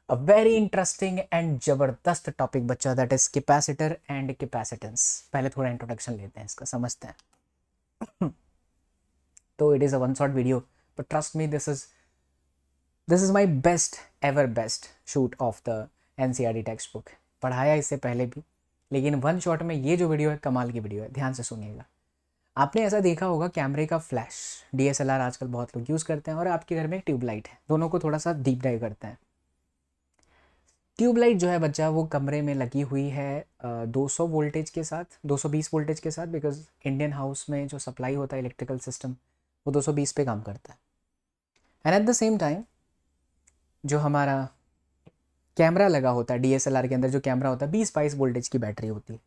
अ वेरी इंटरेस्टिंग एंड जबरदस्त टॉपिक बच्चा that is capacitor and capacitance पहले थोड़ा इंट्रोडक्शन लेते हैं इसका समझते हैं तो it is a one shot video but trust me this is this is my best ever best shoot of the N C R D textbook पढ़ाया इससे पहले भी लेकिन वन शॉट में ये जो वीडियो है कमाल की वीडियो है ध्यान से सुनिएगा आपने ऐसा देखा होगा कैमरे का फ्लैश डीएसएलआर आजकल बहुत लोग यूज़ करते हैं और आपके घर में एक ट्यूबलाइट है दोनों को थोड़ा सा डीप डाइव करते हैं ट्यूबलाइट जो है बच्चा वो कमरे में लगी हुई है 200 वोल्टेज के साथ 220 वोल्टेज के साथ बिकॉज इंडियन हाउस में जो सप्लाई होता है इलेक्ट्रिकल सिस्टम वो 220 पे काम करता है and at the same time जो हमारा कैमरा लगा होता है डीएसएलआर के अंदर जो कैमरा होता है बीस बाईस वोल्टेज की बैटरी होती है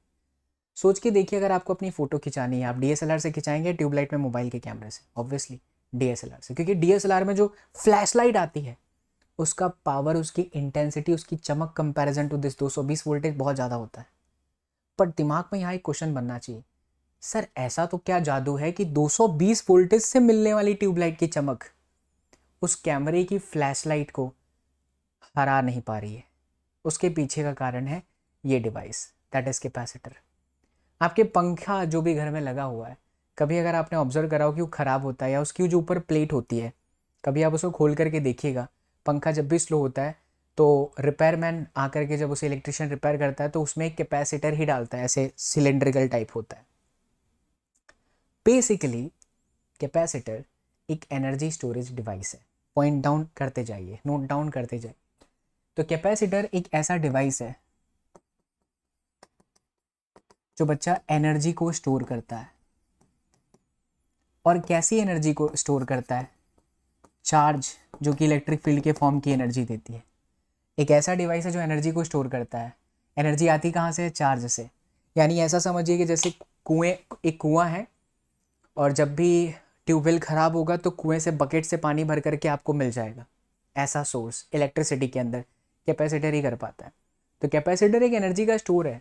सोच के देखिए अगर आपको अपनी फ़ोटो खिंचानी है आप डी से खिंचाएंगे ट्यूबलाइट में मोबाइल के कैमरे से ऑब्वियसली डी से क्योंकि डी में जो फ्लैशलाइट आती है उसका पावर उसकी इंटेंसिटी उसकी चमक कंपैरिजन टू दिस 220 वोल्टेज बहुत ज़्यादा होता है पर दिमाग में यहाँ एक क्वेश्चन बनना चाहिए सर ऐसा तो क्या जादू है कि 220 वोल्टेज से मिलने वाली ट्यूबलाइट की चमक उस कैमरे की फ्लैशलाइट को हरा नहीं पा रही है उसके पीछे का कारण है ये डिवाइस दैट इज़ कैपेसिटर आपके पंखा जो भी घर में लगा हुआ है कभी अगर आपने ऑब्जर्व करा हो कि वो ख़राब होता है या उसकी जो ऊपर प्लेट होती है कभी आप उसको खोल करके देखिएगा पंखा जब भी स्लो होता है तो रिपेयरमैन आकर के जब उसे इलेक्ट्रिशियन रिपेयर करता है तो उसमें एक कैपेसिटर ही डालता है ऐसे सिलेंड्रिकल टाइप होता है बेसिकली कैपेसिटर एक एनर्जी स्टोरेज डिवाइस है पॉइंट डाउन करते जाइए नोट डाउन करते जाइए तो कैपेसिटर एक ऐसा डिवाइस है जो बच्चा एनर्जी को स्टोर करता है और कैसी एनर्जी को स्टोर करता है चार्ज जो कि इलेक्ट्रिक फील्ड के फॉर्म की एनर्जी देती है एक ऐसा डिवाइस है जो एनर्जी को स्टोर करता है एनर्जी आती कहाँ से चार्ज से यानी ऐसा समझिए कि जैसे कुएँ एक कुआँ है और जब भी ट्यूबवेल ख़राब होगा तो कुएँ से बकेट से पानी भर करके आपको मिल जाएगा ऐसा सोर्स इलेक्ट्रिसिटी के अंदर कैपेसिटर ही कर पाता है तो कैपेसिटर एक एनर्जी का स्टोर है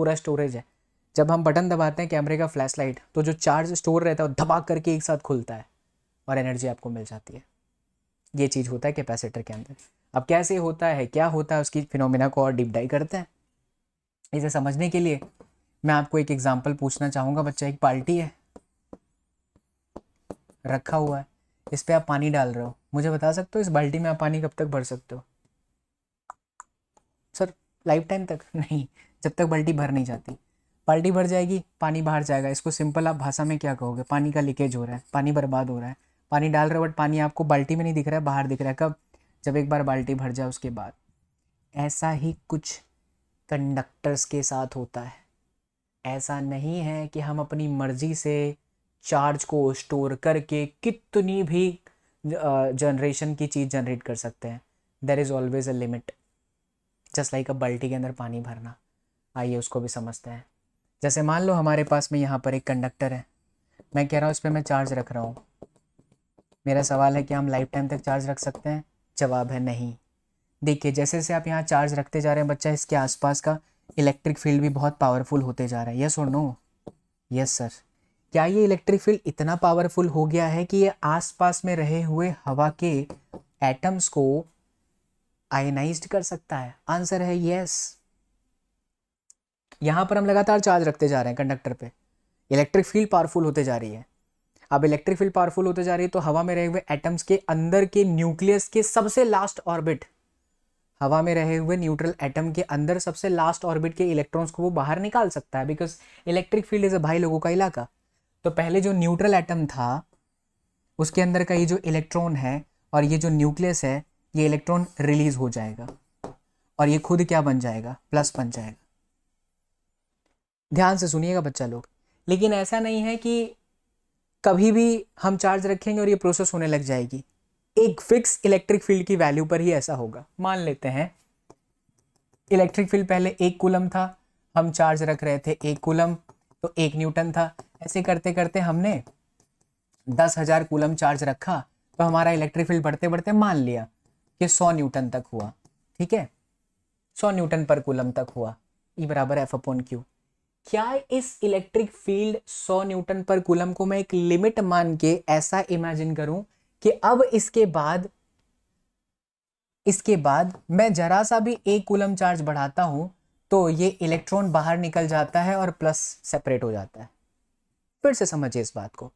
पूरा स्टोरेज है जब हम बटन दबाते हैं कैमरे का फ्लैश लाइट तो जो चार्ज स्टोर रहता है वो दबा करके एक साथ खुलता है और एनर्जी आपको मिल जाती है ये चीज़ होता है कैपेसिटर के अंदर अब कैसे होता है क्या होता है उसकी फिनोमिना को और डिप डाई करते हैं इसे समझने के लिए मैं आपको एक एग्जाम्पल पूछना चाहूँगा बच्चा एक बाल्टी है रखा हुआ है इस पर आप पानी डाल रहे हो मुझे बता सकते हो इस बाल्टी में आप पानी कब तक भर सकते हो सर लाइफ टाइम तक नहीं जब तक बाल्टी भर नहीं जाती बाल्टी भर जाएगी पानी बाहर जाएगा इसको सिंपल आप भाषा में क्या कहोगे पानी का लीकेज हो रहा है पानी बर्बाद हो रहा है पानी डाल रहे हो बट पानी आपको बाल्टी में नहीं दिख रहा है बाहर दिख रहा है कब जब एक बार बाल्टी भर जाए उसके बाद ऐसा ही कुछ कंडक्टर्स के साथ होता है ऐसा नहीं है कि हम अपनी मर्जी से चार्ज को स्टोर करके कितनी भी जनरेशन की चीज़ जनरेट कर सकते हैं there is always a limit just like a बाल्टी के अंदर पानी भरना आइए उसको भी समझते हैं जैसे मान लो हमारे पास में यहाँ पर एक कंडक्टर है मैं कह रहा हूँ इस पर मैं चार्ज रख रहा हूँ मेरा सवाल है कि हम लाइफ टाइम तक चार्ज रख सकते हैं जवाब है नहीं देखिए जैसे जैसे आप यहाँ चार्ज रखते जा रहे हैं बच्चा इसके आसपास का इलेक्ट्रिक फील्ड भी बहुत पावरफुल होते जा रहा है यस और नो यस सर क्या ये इलेक्ट्रिक फील्ड इतना पावरफुल हो गया है कि ये आसपास में रहे हुए हवा के एटम्स को आयनाइज कर सकता है आंसर है यस यहाँ पर हम लगातार चार्ज रखते जा रहे हैं कंडक्टर पे इलेक्ट्रिक फील्ड पावरफुल होते जा रही है अब इलेक्ट्रिक फील्ड पावरफुल होते जा रही है तो हवा में रहे हुए एटम्स के अंदर के न्यूक्लियस के सबसे लास्ट ऑर्बिट हवा में रहे हुए न्यूट्रल एटम के अंदर सबसे लास्ट ऑर्बिट के इलेक्ट्रॉन्स को वो बाहर निकाल सकता है because electric field is a भाई लोगों का इलाका तो पहले जो न्यूट्रल एटम था उसके अंदर का ये जो इलेक्ट्रॉन है और ये जो न्यूक्लियस है ये इलेक्ट्रॉन रिलीज हो जाएगा और ये खुद क्या बन जाएगा प्लस बन जाएगा ध्यान से सुनिएगा बच्चा लोग लेकिन ऐसा नहीं है कि कभी भी हम चार्ज रखेंगे और ये प्रोसेस होने लग जाएगी एक फिक्स इलेक्ट्रिक फील्ड की वैल्यू पर ही ऐसा होगा मान लेते हैं इलेक्ट्रिक फील्ड पहले एक कुलम था हम चार्ज रख रहे थे एक कुलम तो एक न्यूटन था ऐसे करते करते हमने दस हज़ार कुलम चार्ज रखा तो हमारा इलेक्ट्रिक फील्ड बढ़ते बढ़ते मान लिया कि सौ न्यूटन तक हुआ ठीक है सौ न्यूटन पर कुलम तक हुआ ई e बराबर एफ अपॉन क्यू क्या इस इलेक्ट्रिक फील्ड 100 न्यूटन पर कूलम को मैं एक लिमिट मान के ऐसा इमेजिन करूं कि अब इसके बाद इसके बाद मैं जरा सा भी एक कूलम चार्ज बढ़ाता हूं तो ये इलेक्ट्रॉन बाहर निकल जाता है और प्लस सेपरेट हो जाता है फिर से समझिए इस बात को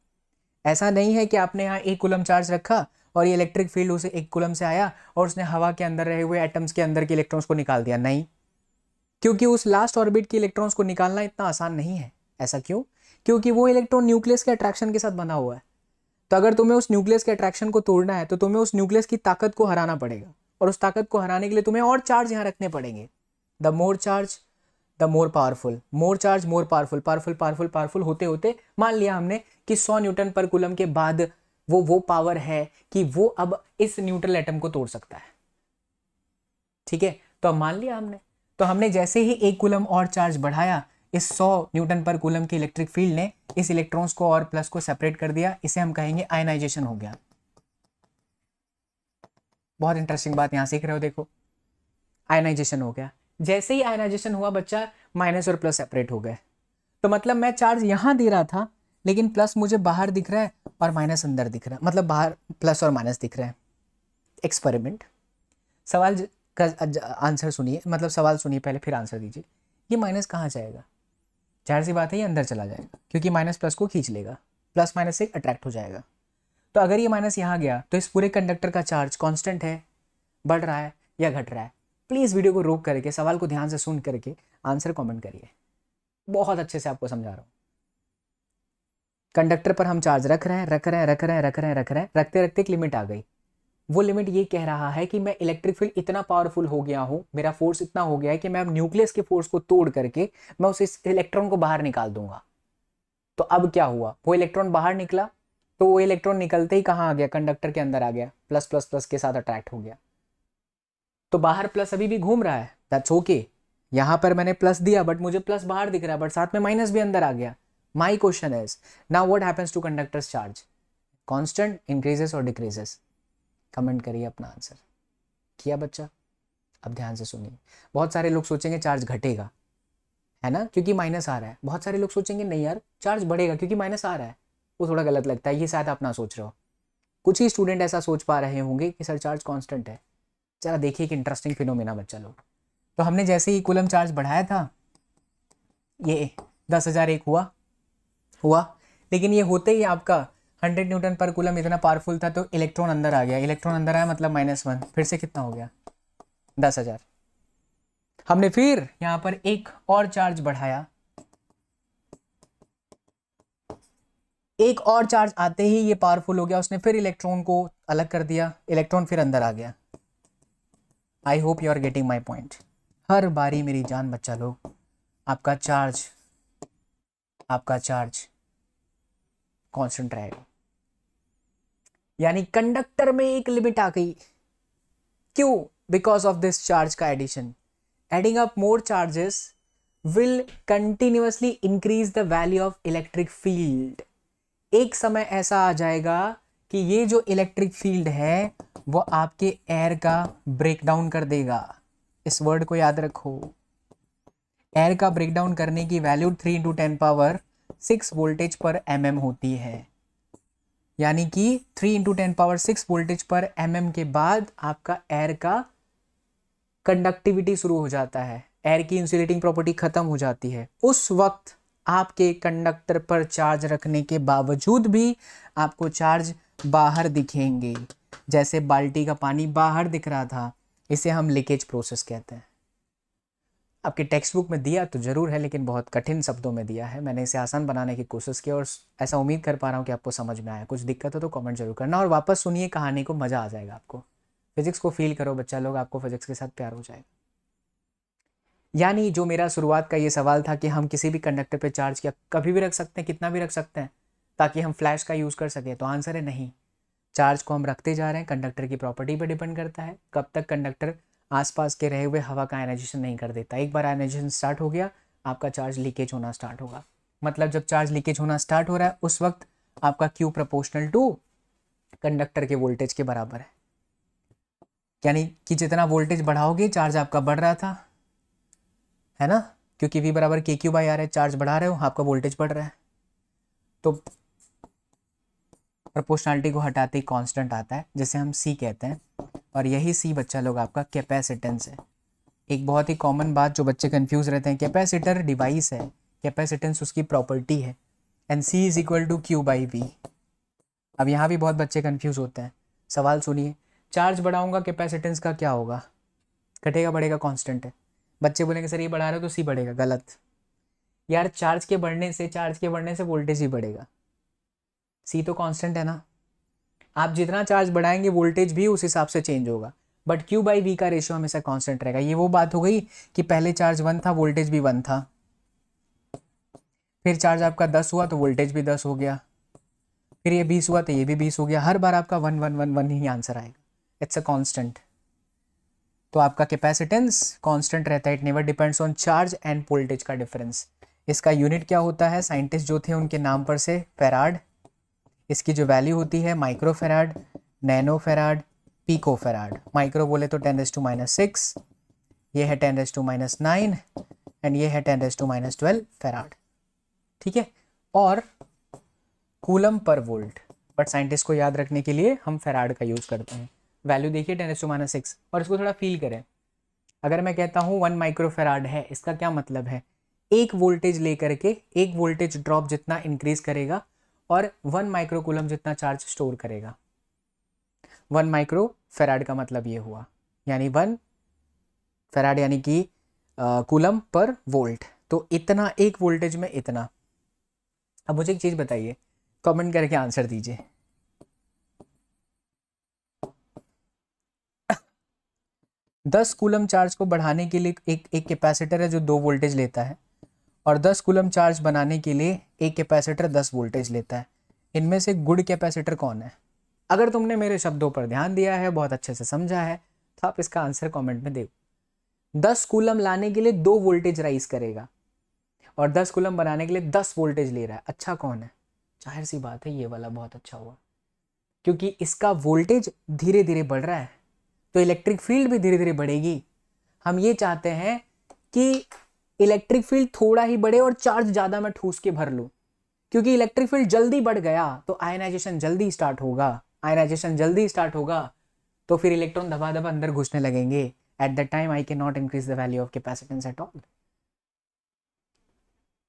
ऐसा नहीं है कि आपने यहाँ एक कुलम चार्ज रखा और ये इलेक्ट्रिक फील्ड उसे एक कुलम से आया और उसने हवा के अंदर रहे हुए एटम्स के अंदर के इलेक्ट्रॉन्स को निकाल दिया नहीं क्योंकि उस लास्ट ऑर्बिट के इलेक्ट्रॉन्स को निकालना इतना आसान नहीं है ऐसा क्यों क्योंकि वो इलेक्ट्रॉन न्यूक्लियस के अट्रैक्शन के साथ बना हुआ है तो अगर तुम्हें उस न्यूक्लियस के अट्रैक्शन को तोड़ना है तो तुम्हें उस न्यूक्लियस की ताकत को हराना पड़ेगा और उस ताकत को हराने के लिए तुम्हें और चार्ज यहाँ रखने पड़ेंगे the more charge the more powerful more charge more powerful powerful powerful powerful होते होते मान लिया हमने कि सौ न्यूटन पर कुलम के बाद वो वो पावर है कि वो अब इस न्यूट्रल एटम को तोड़ सकता है ठीक है तो अब मान लिया हमने तो हमने जैसे ही एक कुलम और चार्ज बढ़ाया इस 100 न्यूटन पर कुलम की इलेक्ट्रिक फील्ड ने इस इलेक्ट्रॉन्स को और प्लस को सेपरेट कर दिया इसे हम कहेंगे आयनाइजेशन हो गया बहुत इंटरेस्टिंग बात यहां सीख रहे हो देखो आयनाइजेशन हो गया जैसे ही आयनाइजेशन हुआ बच्चा माइनस और प्लस सेपरेट हो गए तो मतलब मैं चार्ज यहां दे रहा था लेकिन प्लस मुझे बाहर दिख रहा है और माइनस अंदर दिख रहा है मतलब बाहर प्लस और माइनस दिख रहा है एक्सपेरिमेंट सवाल का आंसर सुनिए मतलब सवाल सुनिए पहले फिर आंसर दीजिए ये माइनस कहाँ जाएगा जाहिर सी बात है ये अंदर चला जाएगा क्योंकि माइनस प्लस को खींच लेगा प्लस माइनस से अट्रैक्ट हो जाएगा तो अगर ये माइनस यहाँ गया तो इस पूरे कंडक्टर का चार्ज कांस्टेंट है बढ़ रहा है या घट रहा है प्लीज़ वीडियो को रोक करके सवाल को ध्यान से सुन करके आंसर कमेंट करिए बहुत अच्छे से आपको समझा रहा हूँ कंडक्टर पर हम चार्ज रख रहे हैं रख रहे हैं रख रहे हैं रख रहे हैं रख रहे हैं रखते रखते एक लिमिट आ गई वो लिमिट ये कह रहा है कि मैं इलेक्ट्रिक फील्ड इतना पावरफुल हो गया हूँ मेरा फोर्स इतना हो गया है कि मैं अब न्यूक्लियस के फोर्स को तोड़ करके मैं उस इलेक्ट्रॉन को बाहर निकाल दूंगा तो अब क्या हुआ वो इलेक्ट्रॉन बाहर निकला तो वो इलेक्ट्रॉन निकलते ही कहाँ आ गया कंडक्टर के अंदर आ गया प्लस प्लस प्लस के साथ अट्रैक्ट हो गया तो बाहर प्लस अभी भी घूम रहा है दैट्स ओके okay. यहाँ पर मैंने प्लस दिया बट मुझे प्लस बाहर दिख रहा है बट साथ में माइनस भी अंदर आ गया my question is now what happens to conductors charge constant increases और डिक्रीजेस कमेंट करिए अपना आंसर किया बच्चा अब ध्यान से सुनिए बहुत सारे लोग सोचेंगे चार्ज घटेगा है ना क्योंकि माइनस आ रहा है बहुत सारे लोग सोचेंगे नहीं यार चार्ज बढ़ेगा क्योंकि माइनस आ रहा है वो थोड़ा गलत लगता है ये शायद अपना सोच रहे हो कुछ ही स्टूडेंट ऐसा सोच पा रहे होंगे कि सर चार्ज कॉन्स्टेंट है जरा देखिए एक इंटरेस्टिंग फिनोमिना बच्चा लोग तो हमने जैसे ही कुलम चार्ज बढ़ाया था ये दस हज़ार एक हुआ हुआ लेकिन ये होते ही आपका हंड्रेड न्यूटन पर कूलम इतना पावरफुल था तो इलेक्ट्रॉन अंदर आ गया इलेक्ट्रॉन अंदर आया मतलब माइनस वन फिर से कितना हो गया दस हजार हमने फिर यहां पर एक और चार्ज बढ़ाया एक और चार्ज आते ही ये पावरफुल हो गया उसने फिर इलेक्ट्रॉन को अलग कर दिया इलेक्ट्रॉन फिर अंदर आ गया I hope you are getting my point हर बारी मेरी जान बच्चा लो आपका चार्ज आपका चार्ज कांस्टेंट रहेगा यानी कंडक्टर में एक लिमिट आ गई क्यों बिकॉज ऑफ दिस चार्ज का addition adding up more charges will continuously increase the value of electric field एक समय ऐसा आ जाएगा कि ये जो इलेक्ट्रिक फील्ड है वो आपके एयर का ब्रेकडाउन कर देगा इस वर्ड को याद रखो एयर का ब्रेकडाउन करने की value three into ten power six voltage पर एम mm होती है यानी कि three into ten power six voltage पर एम mm के बाद आपका एयर का कंडक्टिविटी शुरू हो जाता है एयर की इंसुलेटिंग प्रॉपर्टी ख़त्म हो जाती है उस वक्त आपके कंडक्टर पर चार्ज रखने के बावजूद भी आपको चार्ज बाहर दिखेंगे जैसे बाल्टी का पानी बाहर दिख रहा था इसे हम लीकेज प्रोसेस कहते हैं आपके टेक्स्ट बुक में दिया तो ज़रूर है लेकिन बहुत कठिन शब्दों में दिया है मैंने इसे आसान बनाने की कोशिश की और ऐसा उम्मीद कर पा रहा हूँ कि आपको समझ में आया कुछ दिक्कत हो तो कमेंट जरूर करना और वापस सुनिए कहानी को मज़ा आ जाएगा आपको फिजिक्स को फील करो बच्चा लोग आपको फिजिक्स के साथ प्यार हो जाएगा यानी जो मेरा शुरुआत का ये सवाल था कि हम किसी भी कंडक्टर पर चार्ज किया कभी भी रख सकते हैं कितना भी रख सकते हैं ताकि हम फ्लैश का यूज़ कर सकें तो आंसर है नहीं चार्ज को हम रखते जा रहे हैं कंडक्टर की प्रॉपर्टी पर डिपेंड करता है कब तक कंडक्टर आसपास के रहे हुए हवा का आयनाइजेशन नहीं कर देता एक बार आयनाइजेशन स्टार्ट हो गया आपका चार्ज लीकेज होना स्टार्ट होगा मतलब जब चार्ज लीकेज होना स्टार्ट हो रहा है उस वक्त आपका क्यू प्रपोर्शनल टू कंडक्टर के वोल्टेज के बराबर है यानी कि जितना वोल्टेज बढ़ाओगे चार्ज आपका बढ़ रहा था है ना क्योंकि वी बराबर के क्यू बाई आर है चार्ज बढ़ा रहे हो आपका वोल्टेज बढ़ रहा है तो प्रोपोर्शनैलिटी को हटाते ही कांस्टेंट आता है जिसे हम सी कहते हैं और यही सी बच्चा लोग आपका कैपेसिटेंस है एक बहुत ही कॉमन बात जो बच्चे कंफ्यूज रहते हैं कैपेसिटर डिवाइस है कैपेसिटेंस उसकी प्रॉपर्टी है and C is equal to Q by V अब यहाँ भी बहुत बच्चे कन्फ्यूज होते हैं सवाल सुनिए चार्ज बढ़ाऊँगा कैपेसिटेंस का क्या होगा घटेगा बढ़ेगा कॉन्स्टेंट है बच्चे बोलेंगे सर ये बढ़ा रहे हो तो सी बढ़ेगा गलत यार चार्ज के बढ़ने से चार्ज के बढ़ने से वोल्टेज ही बढ़ेगा सी तो कांस्टेंट है ना आप जितना चार्ज बढ़ाएंगे वोल्टेज भी उस हिसाब से चेंज होगा बट क्यू बाई वी का रेशियो हमेशा कांस्टेंट रहेगा ये वो बात हो गई कि पहले चार्ज वन था वोल्टेज भी वन था फिर चार्ज आपका दस हुआ तो वोल्टेज भी दस हो गया फिर ये बीस हुआ तो ये भी बीस हो गया हर बार आपका वन वन वन वन ही आंसर आएगा इट्स अ कॉन्स्टेंट तो आपका कैपेसिटेंस कॉन्स्टेंट रहता है it never depends on charge and voltage का डिफरेंस इसका यूनिट क्या होता है साइंटिस्ट जो थे उनके नाम पर से फेराड इसकी जो वैल्यू होती है micro farad nano farad pico farad micro बोले तो ten raise to minus six ये है ten raise to minus nine and ये है ten raise to minus twelve farad ठीक है और coulomb per volt but scientist को याद रखने के लिए हम फेराड का यूज़ करते हैं वैल्यू देखिए ten S to minus six और इसको थोड़ा फील करें अगर मैं कहता हूँ वन माइक्रो फेराड है इसका क्या मतलब है एक वोल्टेज लेकर के एक वोल्टेज ड्रॉप जितना इंक्रीज करेगा और वन माइक्रोकूलम जितना चार्ज स्टोर करेगा वन माइक्रो फेराड का मतलब ये हुआ यानी वन फेराड यानी कि कूलम पर वोल्ट तो इतना एक वोल्टेज में इतना अब मुझे एक चीज़ बताइए कमेंट करके आंसर दीजिए दस कूलम चार्ज को बढ़ाने के लिए एक एक कैपेसिटर है जो दो वोल्टेज लेता है और 10 कुलम चार्ज बनाने के लिए एक कैपेसिटर 10 वोल्टेज लेता है इनमें से गुड कैपेसिटर कौन है अगर तुमने मेरे शब्दों पर ध्यान दिया है बहुत अच्छे से समझा है तो आप इसका आंसर कमेंट में दे दस कुलम लाने के लिए दो वोल्टेज राइज करेगा और दस कुलम बनाने के लिए दस वोल्टेज ले रहा है अच्छा कौन है जाहिर सी बात है ये वाला बहुत अच्छा हुआ क्योंकि इसका वोल्टेज धीरे धीरे बढ़ रहा है तो इलेक्ट्रिक फील्ड भी धीरे धीरे बढ़ेगी हम ये चाहते हैं कि इलेक्ट्रिक फील्ड थोड़ा ही बढ़े और चार्ज ज़्यादा मैं ठूस के भर लू क्योंकि इलेक्ट्रिक फील्ड जल्दी बढ़ गया तो आयनाइजेशन जल्दी स्टार्ट होगा आयनाइजेशन जल्दी स्टार्ट होगा तो फिर इलेक्ट्रॉन दबा दबा अंदर घुसने लगेंगे at the time I can not increase the value of capacitance at all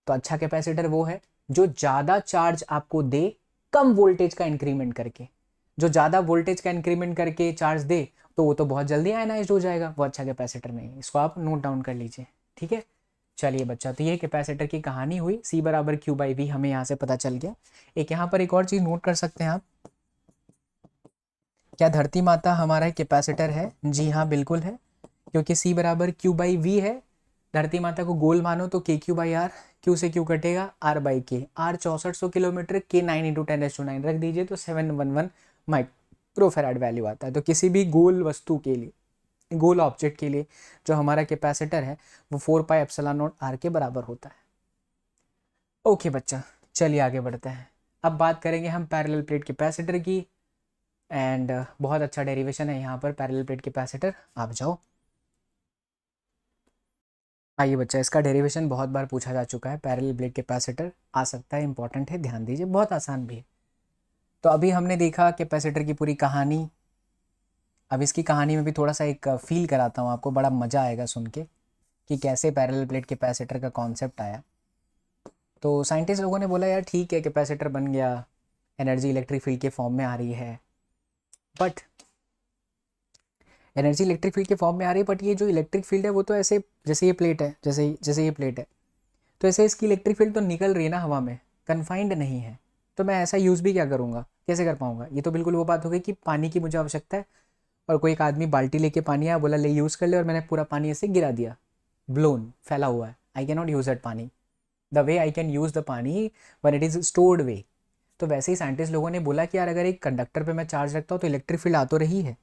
तो अच्छा कैपेसिटर वो है जो ज़्यादा चार्ज आपको दे कम वोल्टेज का इंक्रीमेंट करके जो ज़्यादा वोल्टेज का इंक्रीमेंट करके चार्ज दे तो वो तो बहुत जल्दी आयनाइज हो जाएगा वो अच्छा कैपेसिटर नहीं इसको आप नोट डाउन कर लीजिए ठीक है चलिए बच्चा तो ये कैपेसिटर की कहानी हुई सी बराबर क्यू बाई वी हमें यहाँ से पता चल गया एक यहाँ पर एक और चीज़ नोट कर सकते हैं आप क्या धरती माता हमारा कैपेसिटर है जी हाँ बिल्कुल है क्योंकि सी बराबर क्यू बाई वी है धरती माता को गोल मानो तो के क्यू बाई आर क्यू से क्यू कटेगा आर बाई के आर चौसठ सौ kilometre K nine into ten S to nine रख दीजिए तो seven one one microfarad value आता है तो किसी भी गोल वस्तु के लिए गोल ऑब्जेक्ट के लिए जो हमारा कैपेसिटर है वो four pi epsilon naught R के बराबर होता है ओके बच्चा चलिए आगे बढ़ते हैं अब बात करेंगे हम पैरेलल प्लेट कैपेसिटर की एंड uh, बहुत अच्छा डेरिवेशन है यहाँ पर पैरेलल प्लेट कैपेसिटर आप जाओ आइए बच्चा इसका डेरिवेशन बहुत बार पूछा जा चुका है पैरेलल प्लेट कैपेसिटर आ सकता है इंपॉर्टेंट है ध्यान दीजिए बहुत आसान भी है तो अभी हमने देखा कैपेसिटर की पूरी कहानी अब इसकी कहानी में भी थोड़ा सा एक फील कराता हूँ आपको बड़ा मज़ा आएगा सुन के कि कैसे पैरेलल प्लेट कैपेसिटर का कॉन्सेप्ट आया तो साइंटिस्ट लोगों ने बोला यार ठीक है कैपेसिटर बन गया एनर्जी इलेक्ट्रिक फील्ड के फॉर्म में आ रही है बट एनर्जी इलेक्ट्रिक फील्ड के फॉर्म में आ रही है बट ये जो इलेक्ट्रिक फील्ड है वो तो ऐसे जैसे ये प्लेट है जैसे जैसे ये प्लेट है तो ऐसे इसकी इलेक्ट्रिक फील्ड तो निकल रही है ना हवा में कन्फाइंड नहीं है तो मैं ऐसा यूज़ भी क्या करूँगा कैसे कर पाऊँगा ये तो बिल्कुल वो बात हो गई कि पानी की मुझे आवश्यकता है और कोई एक आदमी बाल्टी लेके पानी आया बोला ले यूज़ कर ले और मैंने पूरा पानी ऐसे गिरा दिया ब्लोन फैला हुआ है I can not use that pani the way I can use the pani when it is stored way तो वैसे ही साइंटिस्ट लोगों ने बोला कि यार अगर एक कंडक्टर पर मैं चार्ज रखता हूँ तो इलेक्ट्रिक फील्ड आ तो रही है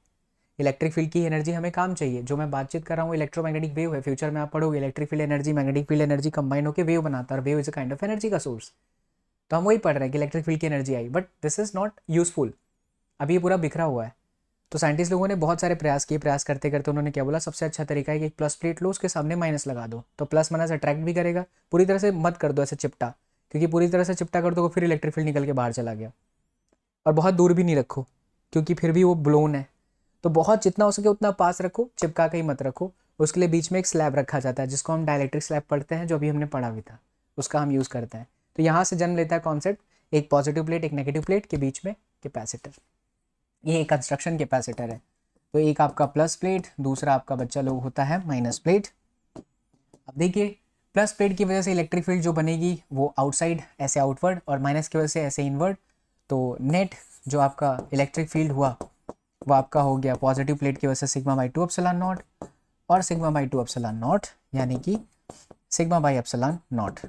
इलेक्ट्रिक फील्ड की एनर्जी हमें काम चाहिए जो मैं बातचीत कर रहा हूँ इलेक्ट्रोमैग्नेटिक वेव है फ्यूचर में आप पढ़ोगे electric field energy magnetic field energy combine होकर वेव बनाता है wave is a kind of energy का सोर्स तो हम वही पढ़ रहे हैं कि इलेक्ट्रिक फील्ड की एनर्जी आई but this is not useful अभी ये पूरा बिखरा हुआ है तो साइंटिस्ट लोगों ने बहुत सारे प्रयास किए प्रयास करते करते उन्होंने क्या बोला सबसे अच्छा तरीका है कि एक प्लस प्लेट लो उसके सामने माइनस लगा दो तो प्लस माइनस अट्रैक्ट भी करेगा पूरी तरह से मत कर दो ऐसे चिपटा क्योंकि पूरी तरह से चिपटा कर दो तो फिर इलेक्ट्रिक फील्ड निकल के बाहर चला गया और बहुत दूर भी नहीं रखो क्योंकि फिर भी वो ब्लोन है तो बहुत जितना हो सके उतना पास रखो चिपका ही मत रखो उसके लिए बीच में एक स्लैब रखा जाता है जिसको हम डायलेक्ट्रिक स्लैब पढ़ते हैं जो अभी हमने पढ़ा भी था उसका हम यूज़ करते हैं तो यहाँ से जन्म लेता है कॉन्सेप्ट एक पॉजिटिव प्लेट एक नेगेटिव प्लेट के बीच में कैपेसिटर ये एक कंस्ट्रक्शन कैपेसिटर है तो एक आपका प्लस प्लेट दूसरा आपका बच्चा लोग होता है माइनस प्लेट अब देखिए प्लस प्लेट की वजह से इलेक्ट्रिक फील्ड जो बनेगी वो आउटसाइड ऐसे आउटवर्ड और माइनस की वजह से ऐसे इनवर्ड तो नेट जो आपका इलेक्ट्रिक फील्ड हुआ वो आपका हो गया पॉजिटिव प्लेट की वजह से sigma by two epsilon naught और sigma by two epsilon naught यानी कि सिग्मा बाई अपसलान नॉट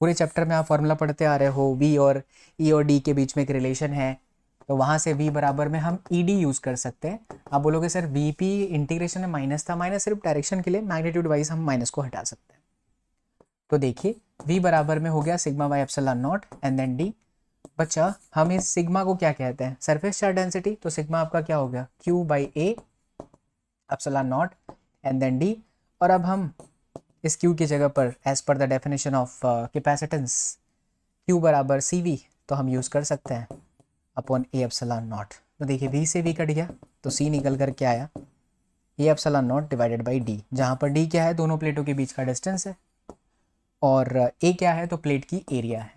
पूरे चैप्टर में आप फॉर्मूला पढ़ते आ रहे हो वी और ई e और डी के बीच में एक रिलेशन है तो वहां से वी बराबर में हम ई डी यूज़ कर सकते हैं आप बोलोगे सर वी पी इंटीग्रेशन में माइनस था माइनस सिर्फ डायरेक्शन के लिए मैग्नीट्यूड वाइज हम माइनस को हटा सकते हैं तो देखिए वी बराबर में हो गया sigma by epsilon naught and then D बच्चा हम इस सिग्मा को क्या कहते हैं सरफेस चार्ज डेंसिटी तो सिग्मा आपका क्या हो गया Q by A naught and then D और अब हम इस क्यू की जगह पर as per the definition of capacitance Q बराबर सी वी तो हम यूज़ कर सकते हैं अपॉन ए अफसला नॉट तो देखिए वी से वी कट गया तो सी निकल कर क्या आया A epsilon naught divided by D जहाँ पर डी क्या है दोनों प्लेटों के बीच का डिस्टेंस है और ए क्या है तो प्लेट की एरिया है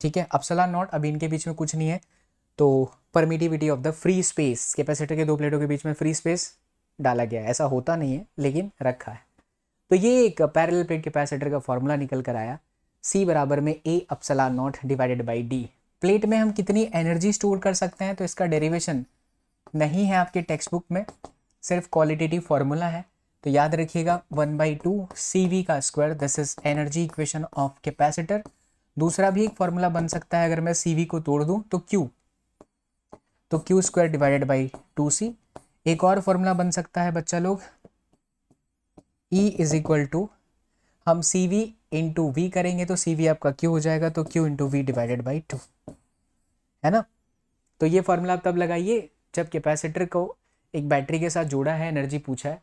ठीक है अफसला नॉट अभी इनके बीच में कुछ नहीं है तो permittivity of the free space capacity के दो प्लेटों के बीच में फ्री स्पेस डाला गया है ऐसा होता नहीं है लेकिन रखा है तो ये एक पैरेलल प्लेट कैपेसिटर का फॉर्मूला निकल कर आया सी बराबर में A epsilon naught divided by D plate में हम कितनी एनर्जी स्टोर कर सकते हैं तो इसका डेरिवेशन नहीं है आपके टेक्स्ट बुक में सिर्फ क्वालिटेटिव फॉर्मूला है तो याद रखिएगा one by two C V का square this is energy equation of capacitor दूसरा भी एक फॉर्मूला बन सकता है अगर मैं सी वी को तोड़ दूं तो क्यू तो Q square divided by two C एक और फॉर्मूला बन सकता है बच्चा लोग ई इज इक्वल टू हम सी वी इंटू वी करेंगे तो सी वी आपका क्यू हो जाएगा तो Q into V divided by two है ना तो ये फॉर्मूला आप तब लगाइए जब कैपेसिटर को एक बैटरी के साथ जोड़ा है एनर्जी पूछा है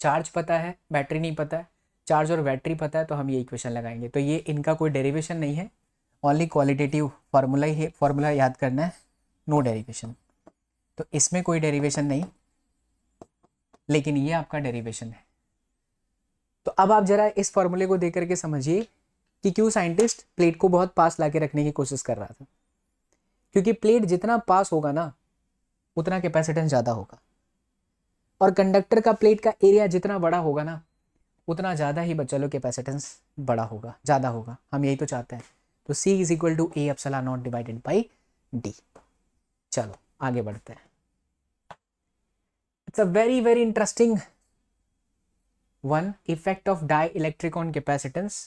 चार्ज पता है बैटरी नहीं पता है चार्ज और बैटरी पता है तो हम ये इक्वेशन लगाएंगे तो ये इनका कोई डेरिवेशन नहीं है ओनली क्वालिटेटिव फार्मूला ही फार्मूला याद करना है नो डेरिवेशन तो इसमें कोई डेरिवेशन नहीं लेकिन ये आपका डेरिवेशन है तो अब आप जरा इस फॉर्मूले को देख करके समझिए कि क्यों साइंटिस्ट प्लेट को बहुत पास ला के रखने की कोशिश कर रहा था क्योंकि प्लेट जितना पास होगा ना उतना कैपेसिटेंस ज़्यादा होगा और कंडक्टर का प्लेट का एरिया जितना बड़ा होगा ना उतना ज़्यादा ही बच्चा लो कैपेसिटेंस बड़ा होगा ज़्यादा होगा हम यही तो चाहते हैं तो C is equal to A epsilon naught divided by D चलो आगे बढ़ते हैं it's a very very interesting one effect of dielectric on capacitance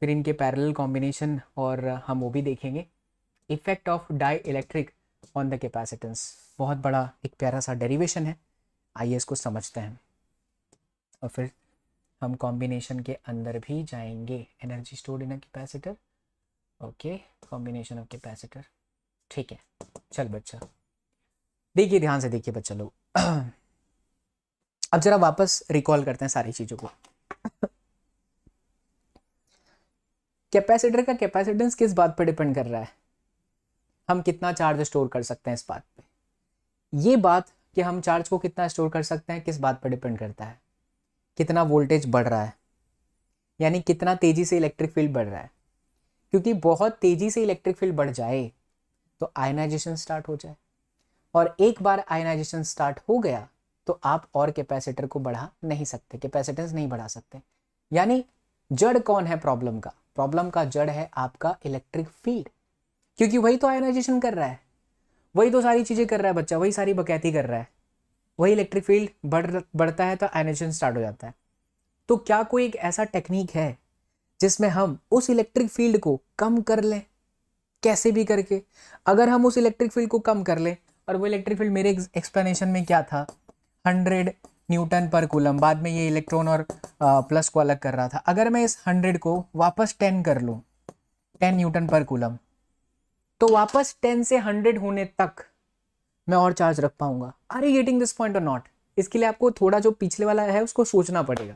फिर इनके पैरल कॉम्बिनेशन और हम वो भी देखेंगे effect of dielectric on the capacitance बहुत बड़ा एक प्यारा सा डेरिवेशन है आइए इसको समझते हैं और फिर हम कॉम्बिनेशन के अंदर भी जाएंगे energy stored in a capacitor okay combination of capacitor ठीक है चल बच्चा देखिए ध्यान से देखिए बच्चा लोग अब जरा वापस रिकॉल करते हैं सारी चीजों को कैपेसिटर का कैपेसिटेंस किस बात पर डिपेंड कर रहा है हम कितना चार्ज स्टोर कर सकते हैं इस बात पे ये बात कि हम चार्ज को कितना स्टोर कर सकते हैं किस बात पर डिपेंड करता है कितना वोल्टेज बढ़ रहा है यानी कितना तेज़ी से इलेक्ट्रिक फील्ड बढ़ रहा है क्योंकि बहुत तेज़ी से इलेक्ट्रिक फील्ड बढ़ जाए तो आयनाइजेशन स्टार्ट हो जाए और एक बार आयनाइजेशन स्टार्ट हो गया तो आप और कैपेसिटर को बढ़ा नहीं सकते कैपेसिटेंस नहीं बढ़ा सकते यानी जड़ कौन है प्रॉब्लम का प्रॉब्लम का जड़ है आपका इलेक्ट्रिक फील्ड क्योंकि वही तो आयनाइजेशन कर रहा है वही तो सारी चीज़ें कर रहा है बच्चा वही सारी बकैती कर रहा है वही इलेक्ट्रिक फील्ड बढ़ बढ़ता है तो आयनाइजेशन स्टार्ट हो जाता है तो क्या कोई एक ऐसा टेक्निक है जिसमें हम उस इलेक्ट्रिक फील्ड को कम कर लें कैसे भी करके अगर हम उस इलेक्ट्रिक फील्ड को कम कर लें और वो इलेक्ट्रिक फील्ड मेरे एक्सप्लेनेशन में क्या था हंड्रेड न्यूटन पर कूलम बाद में ये इलेक्ट्रॉन और आ, प्लस को अलग कर रहा था अगर मैं इस हंड्रेड को वापस टेन कर लूँ टेन न्यूटन पर कूलम तो वापस टेन से हंड्रेड होने तक मैं और चार्ज रख पाऊंगा are you getting this point और नॉट इसके लिए आपको थोड़ा जो पिछले वाला है उसको सोचना पड़ेगा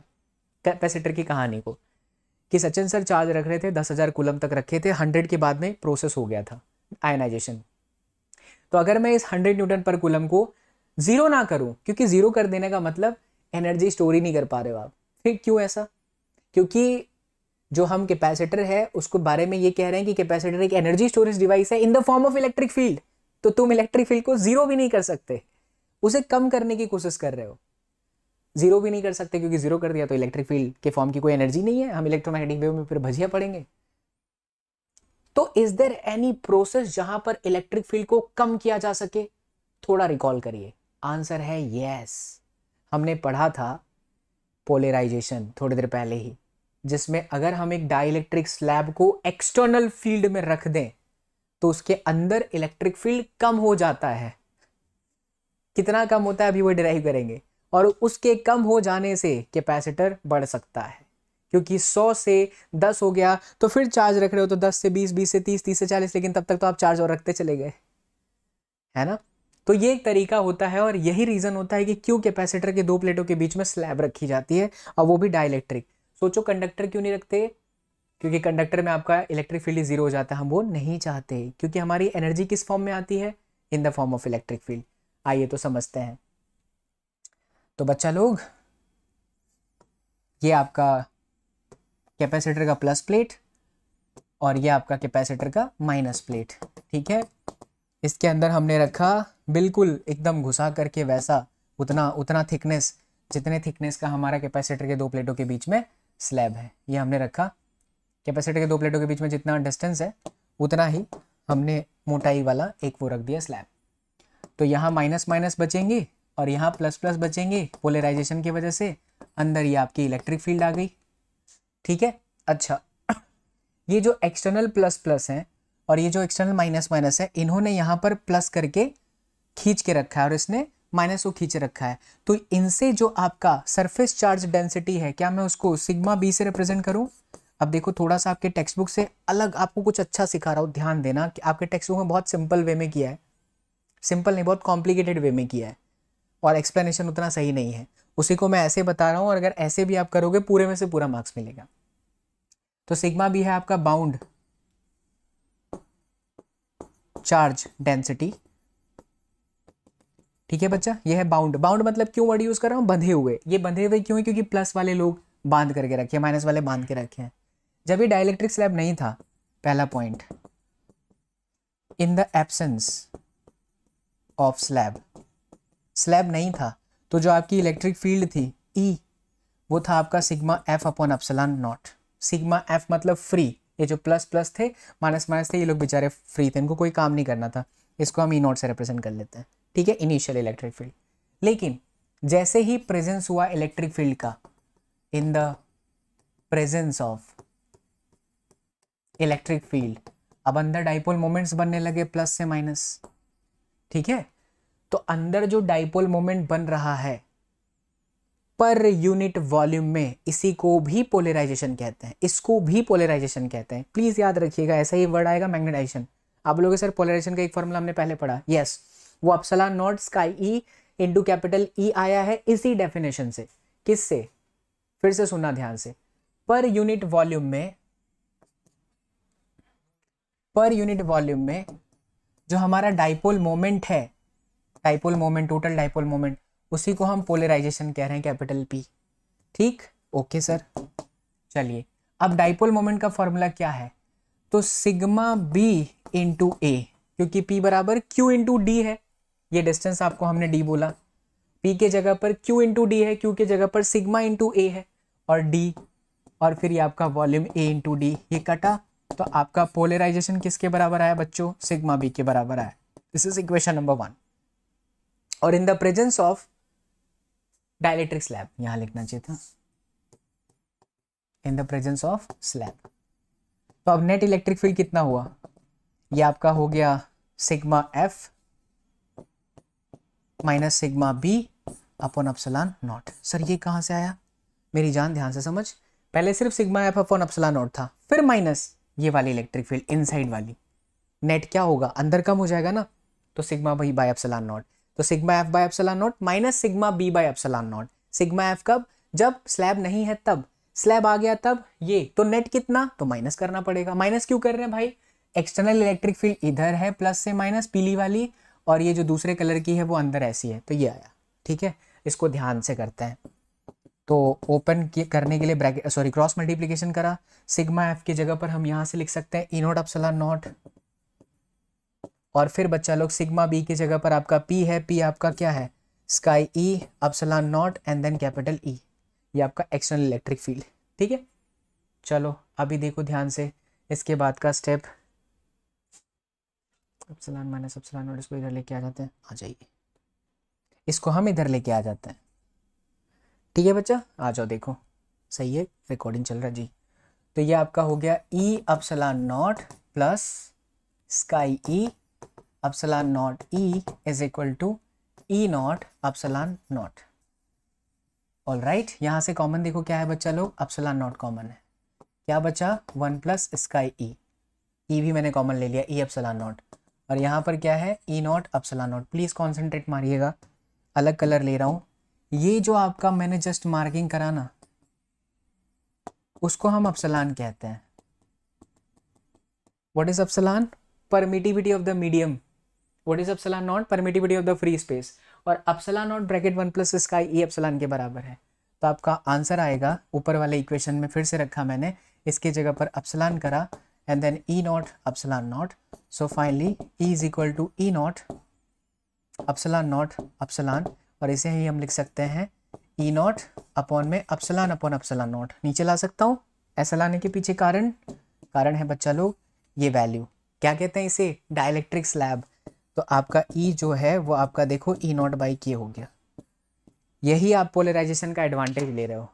कैपेसिटर की कहानी को कि सचिन सर चार्ज रख रहे थे दस हज़ार कुलम तक रखे थे हंड्रेड के बाद में प्रोसेस हो गया था आयनाइजेशन तो अगर मैं इस हंड्रेड न्यूटन पर कुलम को ज़ीरो ना करूं क्योंकि ज़ीरो कर देने का मतलब एनर्जी स्टोर ही नहीं कर पा रहे हो आप फिर क्यों ऐसा क्योंकि जो हम कैपेसिटर है उसको बारे में ये कह रहे हैं कि कैपेसिटर एक एनर्जी स्टोरेज डिवाइस है in the form of electric field तो तुम इलेक्ट्रिक फील्ड को जीरो भी नहीं कर सकते उसे कम करने की कोशिश कर रहे हो जीरो भी नहीं कर सकते क्योंकि जीरो कर दिया तो इलेक्ट्रिक फील्ड के फॉर्म की कोई एनर्जी नहीं है हम इलेक्ट्रोमैग्नेटिक वेव में फिर भजिया पड़ेंगे तो इज देर एनी प्रोसेस जहां पर इलेक्ट्रिक फील्ड को कम किया जा सके थोड़ा रिकॉल करिए आंसर है यस हमने पढ़ा था पोलराइजेशन थोड़ी देर पहले ही जिसमें अगर हम एक डाइलेक्ट्रिक स्लैब को एक्सटर्नल फील्ड में रख दें तो उसके अंदर इलेक्ट्रिक फील्ड कम हो जाता है कितना कम होता है अभी वो ड्राइव करेंगे और उसके कम हो जाने से कैपेसिटर बढ़ सकता है क्योंकि 100 से 10 हो गया तो फिर चार्ज रख रहे हो तो 10 से 20 20 से 30 30 से 40 लेकिन तब तक तो आप चार्ज और रखते चले गए है ना तो ये एक तरीका होता है और यही रीज़न होता है कि क्यों कैपेसिटर के दो प्लेटों के बीच में स्लैब रखी जाती है और वो भी डाइलेक्ट्रिक सोचो कंडक्टर क्यों नहीं रखते क्योंकि कंडक्टर में आपका इलेक्ट्रिक फील्ड जीरो हो जाता है हम वो नहीं चाहते क्योंकि हमारी एनर्जी किस फॉर्म में आती है in the form of electric field आइए तो समझते हैं तो बच्चा लोग ये आपका कैपेसिटर का प्लस प्लेट और ये आपका कैपेसिटर का माइनस प्लेट ठीक है इसके अंदर हमने रखा बिल्कुल एकदम घुसा करके वैसा उतना उतना थिकनेस जितने थिकनेस का हमारा कैपेसिटर के दो प्लेटों के बीच में स्लैब है ये हमने रखा कैपेसिटर के दो प्लेटों के बीच में जितना डिस्टेंस है उतना ही हमने मोटाई वाला एक वो रख दिया स्लैब तो यहाँ माइनस माइनस बचेंगे और यहाँ प्लस प्लस बचेंगे पोलराइजेशन की वजह से अंदर ये आपकी इलेक्ट्रिक फील्ड आ गई ठीक है अच्छा ये जो एक्सटर्नल प्लस प्लस है और ये जो एक्सटर्नल माइनस माइनस है इन्होंने यहाँ पर प्लस करके खींच के रखा है और इसने माइनस वो खींच रखा है तो इनसे जो आपका सरफेस चार्ज डेंसिटी है क्या मैं उसको सिग्मा बी से रिप्रेजेंट करूं अब देखो थोड़ा सा आपके टेक्स्ट बुक से अलग आपको कुछ अच्छा सिखा रहा हूं ध्यान देना कि आपके टेक्स्ट बुक में बहुत सिंपल वे में किया है सिंपल नहीं बहुत कॉम्प्लिकेटेड वे में किया है और एक्सप्लेनेशन उतना सही नहीं है उसी को मैं ऐसे बता रहा हूँ और अगर ऐसे भी आप करोगे पूरे में से पूरा मार्क्स मिलेगा तो सिग्मा बी है आपका बाउंड चार्ज डेंसिटी ठीक है बच्चा ये है बाउंड बाउंड मतलब क्यों वर्ड यूज़ कर रहा हूँ बंधे हुए ये बंधे हुए क्यों है क्योंकि प्लस वाले लोग बांध करके रखे हैं माइनस वाले बांध के रखे हैं जब ये डायलैक्ट्रिक स्लैब नहीं था पहला point in the absence of slab slab नहीं था तो जो आपकी इलेक्ट्रिक फील्ड थी ई e, वो था आपका sigma F upon epsilon naught sigma F मतलब फ्री ये जो प्लस प्लस थे माइनस माइनस थे ये लोग बेचारे फ्री थे इनको कोई काम नहीं करना था इसको हम ई e नॉट से रिप्रेजेंट कर लेते हैं ठीक है इनिशियल इलेक्ट्रिक फील्ड लेकिन जैसे ही प्रेजेंस हुआ इलेक्ट्रिक फील्ड का in the presence of electric field अब अंदर डाइपोल मोमेंट्स बनने लगे प्लस से माइनस ठीक है तो अंदर जो डाइपोल मोमेंट बन रहा है पर यूनिट वॉल्यूम में इसी को भी पोलराइजेशन कहते हैं इसको भी पोलराइजेशन कहते हैं प्लीज़ याद रखिएगा ऐसा ही वर्ड आएगा मैग्नेटाइजेशन आप लोगों सर पोलराइजेशन का एक फॉर्मूला हमने पहले पढ़ा यस yes. वो अपसला नॉट स्काई ई इंटू कैपिटल ई आया है इसी डेफिनेशन से किस से फिर से सुनना ध्यान से पर यूनिट वॉल्यूम में पर यूनिट वॉल्यूम में जो हमारा डाइपोल मोमेंट है dipole moment total dipole moment उसी को हम पोलराइजेशन कह रहे हैं कैपिटल पी ठीक ओके सर चलिए अब डाइपोल मोमेंट का फॉर्मूला क्या है तो सिग्मा बी इंटू ए क्योंकि पी बराबर क्यू इंटू डी है ये डिस्टेंस आपको हमने डी बोला पी के जगह पर क्यू इंटू डी है क्यू के जगह पर सिग्मा इंटू ए है और डी और फिर ये आपका वॉल्यूम ए इंटू डी ये कटा तो आपका पोलराइजेशन किसके बराबर आया बच्चों सिग्मा बी के बराबर आया this is equation number one और in the presence of dielectric slab यहां लिखना चाहिए था in the presence of slab तो अब नेट इलेक्ट्रिक फील्ड कितना हुआ ये आपका हो गया sigma F minus sigma B upon epsilon naught sir ये कहाँ से आया मेरी जान ध्यान से समझ पहले सिर्फ sigma F upon epsilon naught था फिर माइनस ये वाली इलेक्ट्रिक फील्ड इनसाइड वाली नेट क्या होगा अंदर कम हो जाएगा ना तो sigma B by epsilon naught तो sigma F by epsilon naught minus sigma B by epsilon naught sigma F कब जब स्लैब नहीं है तब स्लैब आ गया तब ये तो नेट कितना तो माइनस करना पड़ेगा माइनस क्यों कर रहे हैं भाई एक्सटर्नल इलेक्ट्रिक फील्ड इधर है प्लस से माइनस पीली वाली और ये जो दूसरे कलर की है वो अंदर ऐसी है तो ये आया ठीक है इसको ध्यान से करते हैं तो ओपन करने के लिए ब्रैकेट सॉरी क्रॉस मल्टीप्लीकेशन करा सिग्मा एफ की जगह पर हम यहाँ से लिख सकते हैं इनोट अपसला नॉट और फिर बच्चा लोग सिग्मा बी की जगह पर आपका पी है पी आपका क्या है स्काई E epsilon naught and then capital E ये आपका एक्सटर्नल इलेक्ट्रिक फील्ड ठीक है चलो अभी देखो ध्यान से इसके बाद का step epsilon minus epsilon naught इसको इधर लेके आ जाते हैं आ जाइए इसको हम इधर लेके आ जाते हैं ठीक है बच्चा आ जाओ देखो सही है रिकॉर्डिंग चल रहा जी तो ये आपका हो गया ई अप्सलान नॉट प्लस स्काई E epsilon naught E is equal to E naught epsilon naught all right यहां से कॉमन देखो क्या है बच्चा लोग अप्सलान नॉट कॉमन है क्या बच्चा वन प्लस स्काई ई ई भी मैंने कॉमन ले लिया ई अप्सलान नॉट और यहाँ पर क्या है E naught epsilon naught please concentrate मारिएगा अलग कलर ले रहा हूँ ये जो आपका मैंने जस्ट मार्किंग करा ना उसको हम अपसलान कहते हैं what is epsilon permittivity of the medium what is epsilon naught permittivity of the free space और epsilon naught bracket one plus स्काई ई अपसलान के बराबर है तो आपका आंसर आएगा ऊपर वाले इक्वेशन में फिर से रखा मैंने इसके जगह पर अपसलान करा and then E naught epsilon naught. So finally E is equal to E naught epsilon naught epsilon और इसे ही हम लिख सकते हैं E naught अपॉन में epsilon अपॉन epsilon naught नीचे ला सकता हूँ ऐसा लाने के पीछे कारण कारण है बच्चा लोग ये वैल्यू क्या कहते हैं इसे डायलैक्ट्रिक स्लैब तो आपका E जो है वो आपका देखो E naught बाई के हो गया यही आप पोलराइजेशन का एडवांटेज ले रहे हो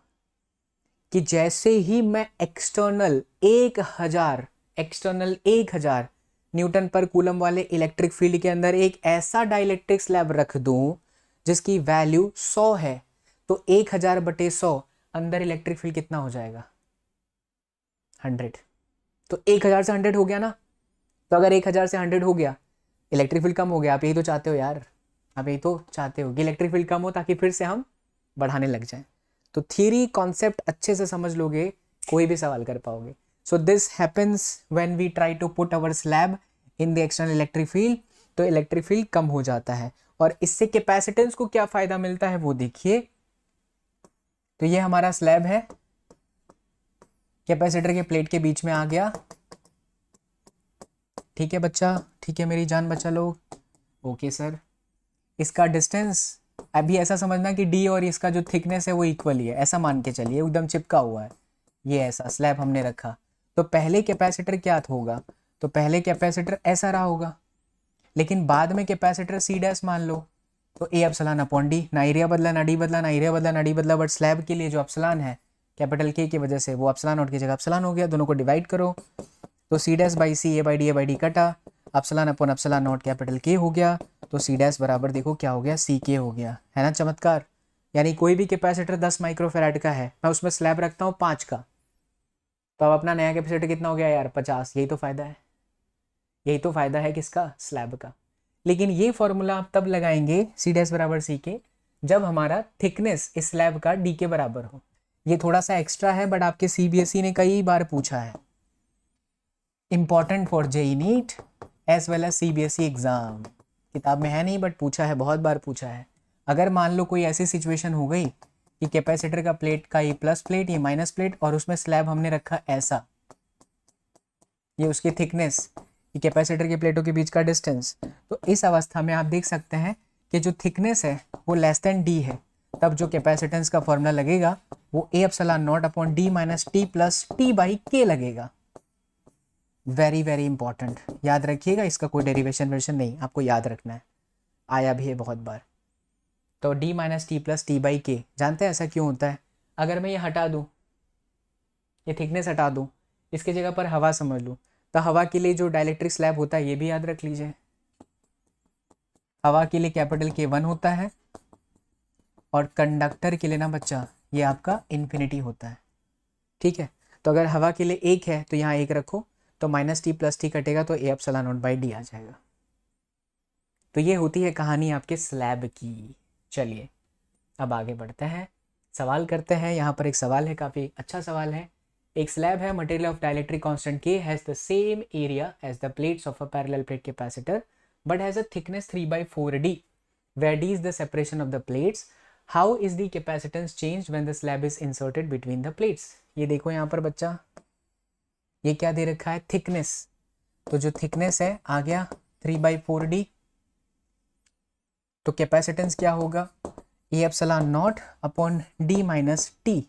कि जैसे ही मैं एक्सटर्नल एक हज़ार एक्सटर्नल एक हज़ार न्यूटन पर कूलम वाले इलेक्ट्रिक फील्ड के अंदर एक ऐसा डायलेक्ट्रिक स्लैब रख दूं जिसकी वैल्यू सौ है तो एक हज़ार बटे सौ अंदर इलेक्ट्रिक फील्ड कितना हो जाएगा हंड्रेड तो एक हज़ार से हंड्रेड हो गया ना तो अगर एक हज़ार से हंड्रेड हो गया इलेक्ट्रिक फील्ड कम हो गया आप यही तो चाहते हो यार आप यही तो चाहते हो कि इलेक्ट्रिक फील्ड कम हो ताकि फिर से हम बढ़ाने लग जाए तो थियरी कॉन्सेप्ट अच्छे से समझ लोगे कोई भी सवाल कर पाओगे so this happens when we try to put our slab in the external electric field तो इलेक्ट्रिक फील्ड कम हो जाता है और इससे कैपेसिटेंस को क्या फायदा मिलता है वो देखिए तो ये हमारा स्लैब है कैपेसिटर के प्लेट के बीच में आ गया ठीक है बच्चा ठीक है मेरी जान बच्चा लोग ओके सर इसका डिस्टेंस अभी ऐसा समझना कि डी और इसका जो थिकनेस है वो इक्वल ही है ऐसा मान के चलिए एकदम चिपका हुआ है ये ऐसा स्लैब हमने रखा तो पहले कैपेसिटर क्या होगा तो पहले कैपेसिटर ऐसा रहा होगा लेकिन बाद में कैपेसिटर सी डैस मान लो तो ए अपसलान अपॉन डी ना एरिया बदला ना डी बदला ना एरिया बदला ना डी बदला बट स्लैब के लिए जो अपसलान है कैपिटल के की वजह से वो अपसलान आउट की जगह अपसलान हो गया दोनों को डिवाइड करो तो C dash by C A by D A by D कटा epsilon upon epsilon naught capital K हो गया तो सी डैस बराबर देखो क्या हो गया सी के हो गया है ना चमत्कार यानी कोई भी कैपेसिटर दस माइक्रोफेराड का है मैं उसमें स्लैब रखता हूँ पाँच का तो अब अपना नया कैपेसिटी कितना हो गया यार पचास यही तो फ़ायदा है यही तो फ़ायदा है किसका स्लैब का लेकिन ये फॉर्मूला आप तब लगाएंगे सी डैस बराबर सी के जब हमारा थिकनेस इस स्लैब का डी के बराबर हो ये थोड़ा सा एक्स्ट्रा है बट आपके सी e ने कई बार पूछा है important for JEE NEET as well as C B S E exam किताब में है नहीं बट पूछा है बहुत बार पूछा है अगर मान लो कोई ऐसी सिचुएशन हो गई कि कैपेसिटर का प्लेट का ये प्लस प्लेट ये माइनस प्लेट और उसमें स्लैब हमने रखा ऐसा ये उसकी थिकनेस ये कैपेसिटर के प्लेटों के बीच का डिस्टेंस तो इस अवस्था में आप देख सकते हैं कि जो थिकनेस है वो लेस देन डी है तब जो कैपेसिटेंस का फॉर्मूला लगेगा वो A epsilon naught upon D minus T plus T by K लगेगा वेरी वेरी इंपॉर्टेंट याद रखिएगा इसका कोई डेरिवेशन वर्शन नहीं आपको याद रखना है आया भी है बहुत बार तो D minus T plus T by K जानते हैं ऐसा क्यों होता है अगर मैं ये हटा दूँ ये थिकनेस हटा दूँ इसके जगह पर हवा समझ लूँ तो हवा के लिए जो डायलेक्ट्रिक स्लैब होता है ये भी याद रख लीजिए हवा के लिए कैपिटल के वन होता है और कंडक्टर के लिए ना बच्चा ये आपका इन्फिनिटी होता है ठीक है तो अगर हवा के लिए एक है तो यहाँ एक रखो तो माइनस टी प्लस टी कटेगा तो A epsilon naught by D आ जाएगा तो ये होती है कहानी आपके स्लैब की चलिए अब आगे बढ़ते हैं सवाल करते हैं यहाँ पर एक सवाल है काफ़ी अच्छा सवाल है एक स्लैब है material of dielectric constant K has the same area as the plates of a parallel plate capacitor but has a thickness three by four D where D is the separation of the plates how is the capacitance change when the slab is inserted between the plates ये देखो यहाँ पर बच्चा ये क्या दे रखा है थिकनेस तो जो थिकनेस है आ गया थ्री बाई फोर डी तो कैपेसिटेंस क्या होगा A epsilon naught upon D minus T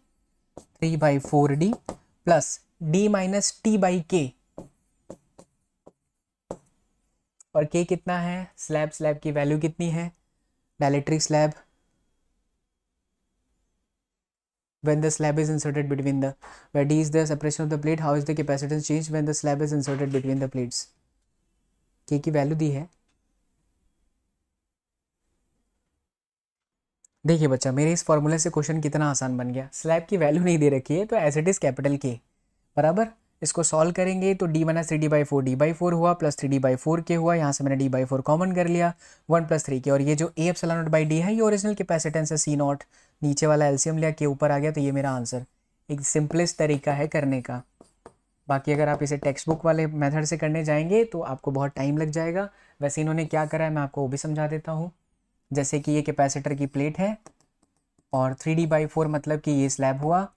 three by four D plus D minus T by K और के कितना है स्लैब स्लैब की वैल्यू कितनी है dielectric slab when the slab is inserted between the where d is the separation of the plate how is the capacitance changed when the slab is inserted between the plates k ki value di hai देखिए बच्चा मेरे इस फॉर्मूले से क्वेश्चन कितना आसान बन गया स्लैब की वैल्यू नहीं दे रखी है तो एज इट इज़ कैपिटल के बराबर इसको सॉल्व करेंगे तो D minus three D by four D by four हुआ plus three D by four K हुआ यहाँ से मैंने डी बाई फोर कॉमन कर लिया वन प्लस थ्री के और ये जो A epsilon naught by D है ये ओरिजिनल कैपेसिटेंस है सी नॉट नीचे वाला एल्सियम लिया के ऊपर आ गया तो ये मेरा आंसर एक सिंपलेस्ट तरीका है करने का बाकी अगर आप इसे टेक्स्ट बुक वाले मेथड से करने जाएंगे तो आपको बहुत टाइम लग जाएगा वैसे इन्होंने क्या करा है मैं आपको वो भी समझा देता हूँ जैसे कि ये कैपेसिटर की प्लेट है और थ्री डी बाई फोर मतलब कि ये स्लैब हुआ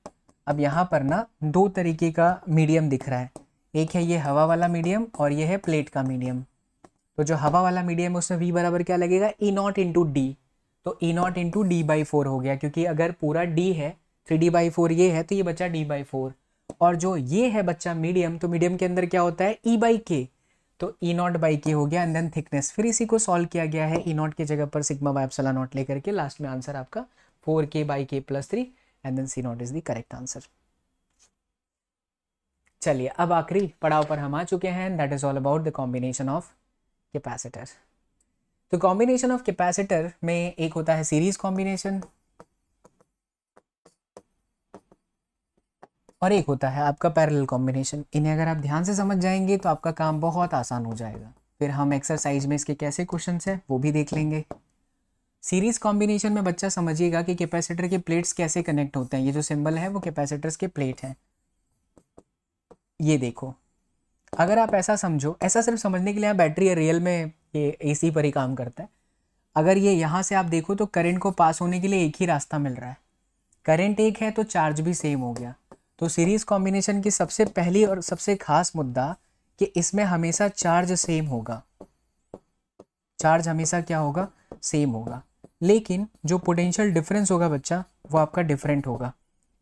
अब यहाँ पर ना दो तरीके का मीडियम दिख रहा है एक है ये हवा वाला मीडियम और ये है प्लेट का मीडियम तो जो हवा वाला मीडियम है उसमें वी बराबर क्या लगेगा ई नॉट इंटू डी तो E naught into D by four हो गया क्योंकि अगर पूरा डी है थ्री डी बाई फोर ये है तो ये बच्चा डी बाई फोर और जो ये है बच्चा मीडियम तो मीडियम के अंदर क्या होता है ई बाई के तो ई नॉट बाई के हो गया एंड देन थिकनेस फिर इसी को सॉल्व किया गया है ई नॉट की जगह पर सिग्मा बाय एप्सला नॉट लेकर के लास्ट में आंसर आपका four K by K plus three and then C naught is the correct answer चलिए अब आखिरी पड़ाव पर हम आ चुके हैं that is all about the combination of capacitor तो कॉम्बिनेशन ऑफ कैपेसिटर में एक होता है सीरीज कॉम्बिनेशन और एक होता है आपका पैरेलल कॉम्बिनेशन इन्हें अगर आप ध्यान से समझ जाएंगे तो आपका काम बहुत आसान हो जाएगा फिर हम एक्सरसाइज में इसके कैसे क्वेश्चन है वो भी देख लेंगे सीरीज कॉम्बिनेशन में बच्चा समझिएगा कि कैपेसिटर के प्लेट्स कैसे कनेक्ट होते हैं ये जो सिंबल है वो कैपेसिटर्स के प्लेट हैं ये देखो अगर आप ऐसा समझो ऐसा सिर्फ समझने के लिए बैटरी रियल में ये सी पर ही काम करता है अगर ये यहाँ से आप देखो तो करेंट को पास होने के लिए एक ही रास्ता मिल रहा है करंट एक है तो चार्ज भी सेम हो गया तो सीरीज़ कॉम्बिनेशन की सबसे पहली और सबसे खास मुद्दा कि इसमें हमेशा चार्ज सेम होगा चार्ज हमेशा क्या होगा सेम होगा लेकिन जो पोटेंशियल डिफरेंस होगा बच्चा वो आपका डिफरेंट होगा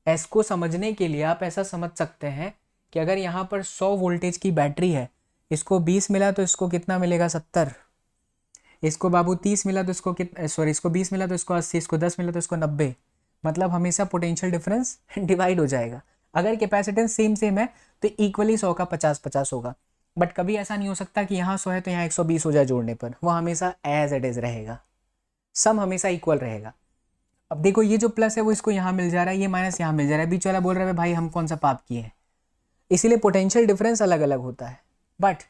एस को समझने के लिए आप ऐसा समझ सकते हैं कि अगर यहाँ पर 100 वोल्टेज की बैटरी है इसको 20 मिला तो इसको कितना मिलेगा 70 इसको बाबू 30 मिला तो इसको सॉरी इसको 20 मिला तो इसको 80 इसको 10 मिला तो इसको 90 मतलब हमेशा पोटेंशियल डिफरेंस डिवाइड हो जाएगा अगर कैपेसिटेंस सेम सेम है तो इक्वली सौ का पचास पचास होगा बट कभी ऐसा नहीं हो सकता कि यहाँ सौ है तो यहाँ एक सौ बीस हो जाए जोड़ने पर वह हमेशा एज एट इज़ रहेगा सम हमेशा इक्वल रहेगा अब देखो ये जो प्लस है वो इसको यहाँ मिल जा रहा है ये माइनस यहाँ मिल जा रहा है बीच वाला बोल रहा है भाई हम कौन सा पाप किए हैं इसीलिए पोटेंशियल डिफरेंस अलग अलग होता है बट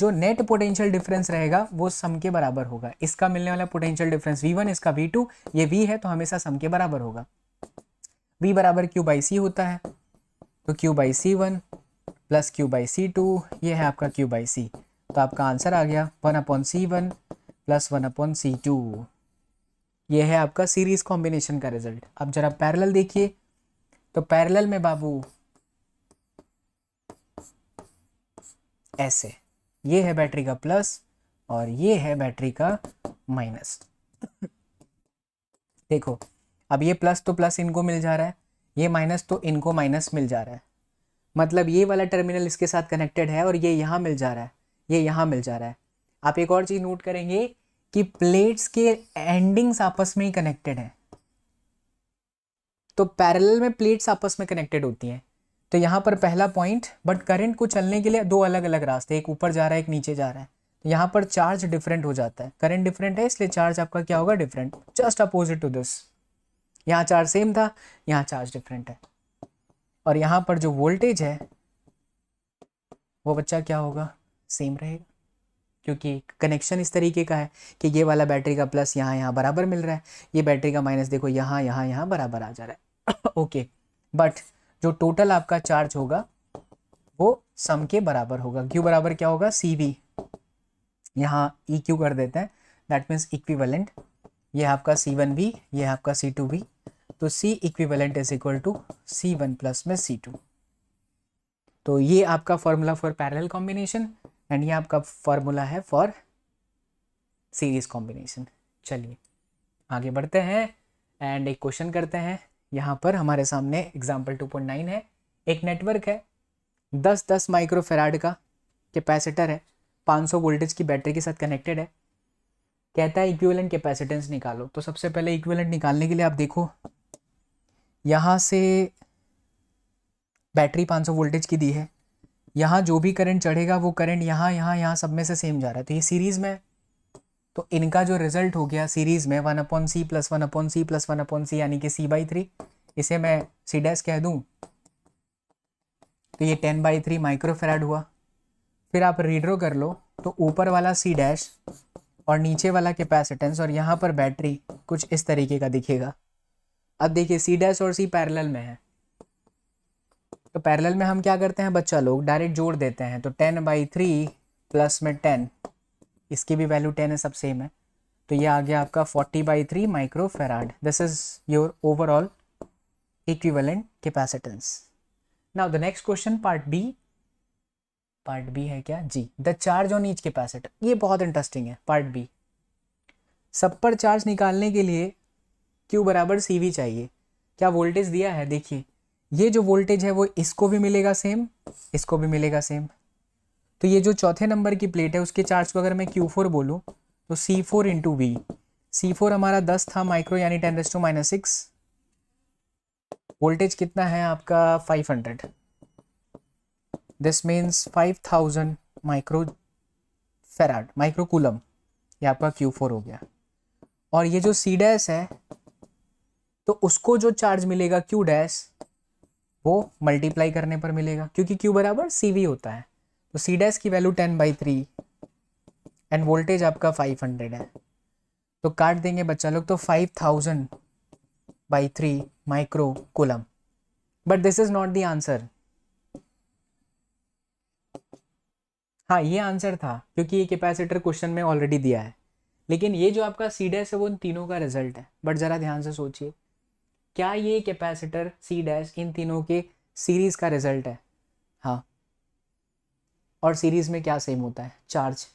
जो नेट पोटेंशियल डिफरेंस रहेगा वो सम के बराबर होगा इसका मिलने वाला पोटेंशियल डिफरेंस वी वन इसका वी टू ये वी है तो हमेशा सम के बराबर होगा वी बराबर क्यू बाई सी होता है तो Q by C one plus Q by C two ये है आपका क्यू बाई सी तो आपका आंसर आ गया one upon C one plus one upon C two ये है आपका सीरीज कॉम्बिनेशन का रिजल्ट अब जरा पैरेलल देखिए तो पैरेलल में बाबू ऐसे ये है बैटरी का प्लस और ये है बैटरी का माइनस देखो अब ये प्लस तो प्लस इनको मिल जा रहा है ये माइनस तो इनको माइनस मिल जा रहा है मतलब ये वाला टर्मिनल इसके साथ कनेक्टेड है और ये यहाँ मिल जा रहा है ये यहाँ मिल जा रहा है आप एक और चीज़ नोट करेंगे कि प्लेट्स के एंडिंग्स आपस में ही कनेक्टेड हैं तो पैरेलल में प्लेट्स आपस में कनेक्टेड होती हैं तो यहाँ पर पहला पॉइंट बट करंट को चलने के लिए दो अलग अलग रास्ते एक ऊपर जा रहा है एक नीचे जा रहा है तो यहाँ पर चार्ज डिफरेंट हो जाता है करंट डिफरेंट है इसलिए चार्ज आपका क्या होगा different just opposite to this यहाँ चार्ज सेम था यहाँ चार्ज डिफरेंट है और यहाँ पर जो वोल्टेज है वो बच्चा क्या होगा सेम रहेगा क्योंकि कनेक्शन इस तरीके का है कि ये वाला बैटरी का प्लस यहाँ यहाँ बराबर मिल रहा है ये बैटरी का माइनस देखो यहाँ यहाँ यहाँ बराबर आ जा रहा है ओके बट जो टोटल आपका चार्ज होगा वो सम के बराबर होगा क्यू बराबर क्या होगा सी वी यहाँ ई e क्यू कर देते हैं दैट मीन्स इक्विवेलेंट ये आपका सी वन भी ये आपका सी टू भी तो C equivalent is equal to C one plus में सी टू तो ये आपका formula for parallel combination and ये आपका फॉर्मूला है फॉर सीरीज कॉम्बिनेशन चलिए आगे बढ़ते हैं एंड एक क्वेश्चन करते हैं यहाँ पर हमारे सामने एग्जाम्पल नाइन है एक नेटवर्क है दस माइक्रो माइक्रोफेराड का कैपेसिटर है 500 वोल्टेज की बैटरी के साथ कनेक्टेड है कहता है इक्विवेलेंट कैपेसिटेंस निकालो तो सबसे पहले इक्विवेलेंट निकालने के लिए आप देखो यहाँ से बैटरी 500 वोल्टेज की दी है यहाँ जो भी करंट चढ़ेगा वो करंट यहाँ यहाँ यहाँ सब में से सेम जा रहा है तो ये सीरीज़ में तो इनका जो रिजल्ट हो गया सीरीज़ में one upon C plus one upon C plus one upon C यानी कि सी बाई थ्री इसे मैं सी डैश कह दूँ तो ये टेन बाई थ्री माइक्रोफेराड हुआ फिर आप रीड्रो कर लो तो ऊपर वाला सी डैश और नीचे वाला कैपेसिटेंस और यहाँ पर बैटरी कुछ इस तरीके का दिखेगा अब देखिए सी डैश और सी पैरेलल में है तो पैरेलल में हम क्या करते हैं बच्चा लोग डायरेक्ट जोड़ देते हैं तो टेन बाई थ्री प्लस में टेन इसकी भी वैल्यू टेन है सब सेम है तो ये आ गया आपका forty by three micro farad this is your overall equivalent capacitance now the next question part B part B है क्या जी the charge on each capacitor ये बहुत इंटरेस्टिंग है पार्ट बी सब पर चार्ज निकालने के लिए क्यू बराबर सी वी चाहिए क्या वोल्टेज दिया है देखिए ये जो वोल्टेज है वो इसको भी मिलेगा सेम इसको भी मिलेगा सेम तो ये जो चौथे नंबर की प्लेट है उसके चार्ज को अगर मैं क्यू फोर बोलूँ तो C four into V C four हमारा दस था माइक्रो यानी ten raised to minus six voltage कितना है आपका five hundred this means 5000 micro farad micro coulomb ये आपका Q4 हो गया और ये जो C डैस है तो उसको जो चार्ज मिलेगा Q डैस वो मल्टीप्लाई करने पर मिलेगा क्योंकि Q बराबर सी वी होता है तो सी डैस की value ten by three and voltage आपका फाइव हंड्रेड है तो काट देंगे बच्चा लोग तो five thousand by three micro but this is not the answer हाँ ये आंसर था क्योंकि ये कैपेसिटर क्वेश्चन में ऑलरेडी दिया है लेकिन ये जो आपका सी डैश है वो इन तीनों का रिजल्ट है बट ज़रा ध्यान से सोचिए क्या ये कैपेसिटर सी डैश इन तीनों के सीरीज़ का रिजल्ट है हाँ और सीरीज़ में क्या सेम होता है चार्ज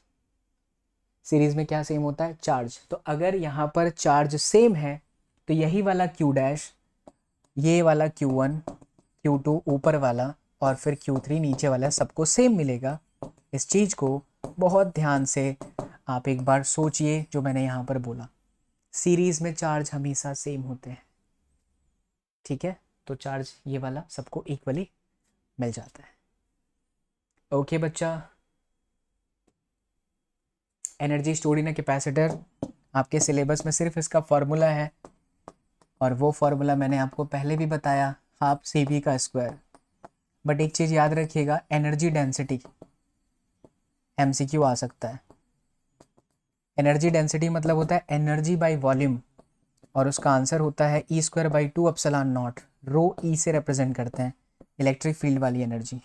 सीरीज़ में क्या सेम होता है चार्ज तो अगर यहाँ पर चार्ज सेम है तो यही वाला क्यू डैश ये वाला क्यू वन क्यू टू ऊपर वाला और फिर क्यू थ्री नीचे वाला सबको सेम मिलेगा इस चीज़ को बहुत ध्यान से आप एक बार सोचिए जो मैंने यहाँ पर बोला सीरीज़ में चार्ज हमेशा सेम होते हैं ठीक है तो चार्ज ये वाला सबको इक्वली मिल जाता है ओके बच्चा एनर्जी स्टोर इन कैपेसिटर आपके सिलेबस में सिर्फ इसका फॉर्मूला है और वो फार्मूला मैंने आपको पहले भी बताया हाफ सी का स्क्वायर बट एक चीज़ याद रखिएगा एनर्जी डेंसिटी एम आ सकता है एनर्जी डेंसिटी मतलब होता है एनर्जी बाई वॉल्यूम और उसका आंसर होता है E square by two epsilon naught रो ई से रिप्रेजेंट करते हैं इलेक्ट्रिक फील्ड वाली एनर्जी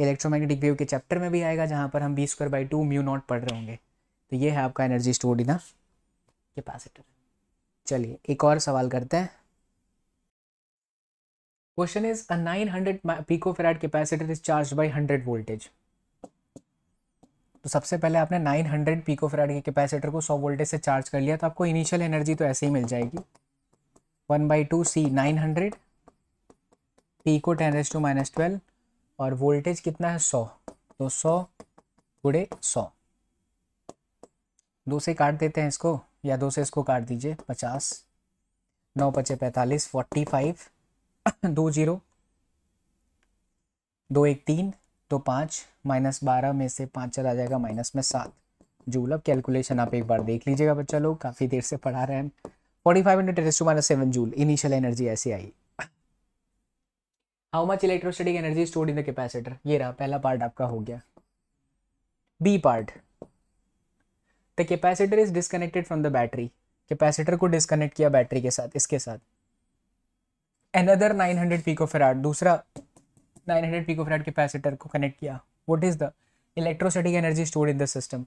इलेक्ट्रोमैग्नेटिक वेव के चैप्टर में भी आएगा जहाँ पर हम B square by two mu naught पढ़ रहे होंगे तो ये है आपका एनर्जी स्टोर्ड इन कैपेसिटर चलिए एक और सवाल करते हैं question is a hundred pico farad capacitor is charge by hundred voltage तो सबसे पहले आपने 900 हंड्रेड पीको फ्राइड के कैपेसिटर को 100 वोल्टेज से चार्ज कर लिया तो आपको इनिशियल एनर्जी तो ऐसे ही मिल जाएगी one by two C nine hundred pico ten S to minus twelve और वोल्टेज कितना है सौ तो सौ गुड़े सौ दो से काट देते हैं इसको या दो से इसको काट दीजिए पचास नौ पचे पैंतालीस फोर्टी फाइव दो जीरो दो एक तीन तो पाँच माइनस बारह में से पाँच चला जाएगा माइनस में सात जूल अब कैलकुलेशन आप एक बार देख लीजिएगा बच्चा लोग काफ़ी देर से पढ़ा रहे हैं forty five into ten raise to minus seven joule initial energy ऐसी आई how much electrostatic energy stored in the capacitor ये रहा पहला पार्ट आपका हो गया B part the capacitor is disconnected from the battery capacitor को डिस्कनेक्ट किया बैटरी के साथ इसके साथ another nine hundred pico farad दूसरा 900 पिकोफैराड कैपेसिटर को कनेक्ट किया what is the electrostatic energy stored in the system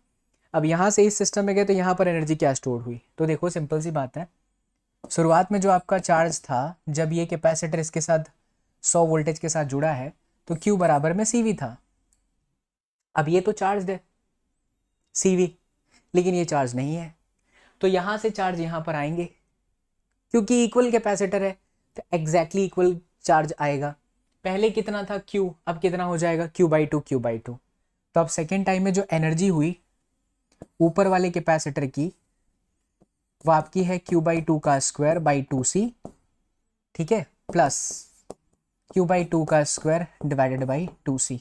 अब यहाँ से इस सिस्टम में गए तो यहाँ पर एनर्जी क्या स्टोर हुई तो देखो सिंपल सी बात है शुरुआत में जो आपका चार्ज था जब ये कैपेसिटर इसके साथ 100 वोल्टेज के साथ जुड़ा है तो क्यू बराबर में सी था अब ये तो चार्ज है सी लेकिन ये चार्ज नहीं है तो यहाँ से चार्ज यहाँ पर आएंगे क्योंकि इक्वल कैपेसिटर है तो एग्जैक्टली इक्वल चार्ज आएगा पहले कितना था क्यू अब कितना हो जाएगा Q by two Q by two तो अब सेकेंड टाइम में जो एनर्जी हुई ऊपर वाले कैपेसिटर की वो आपकी है क्यू बाई टू का स्क्वायर बाई टू सी ठीक है प्लस क्यू बाई टू का square divided by two C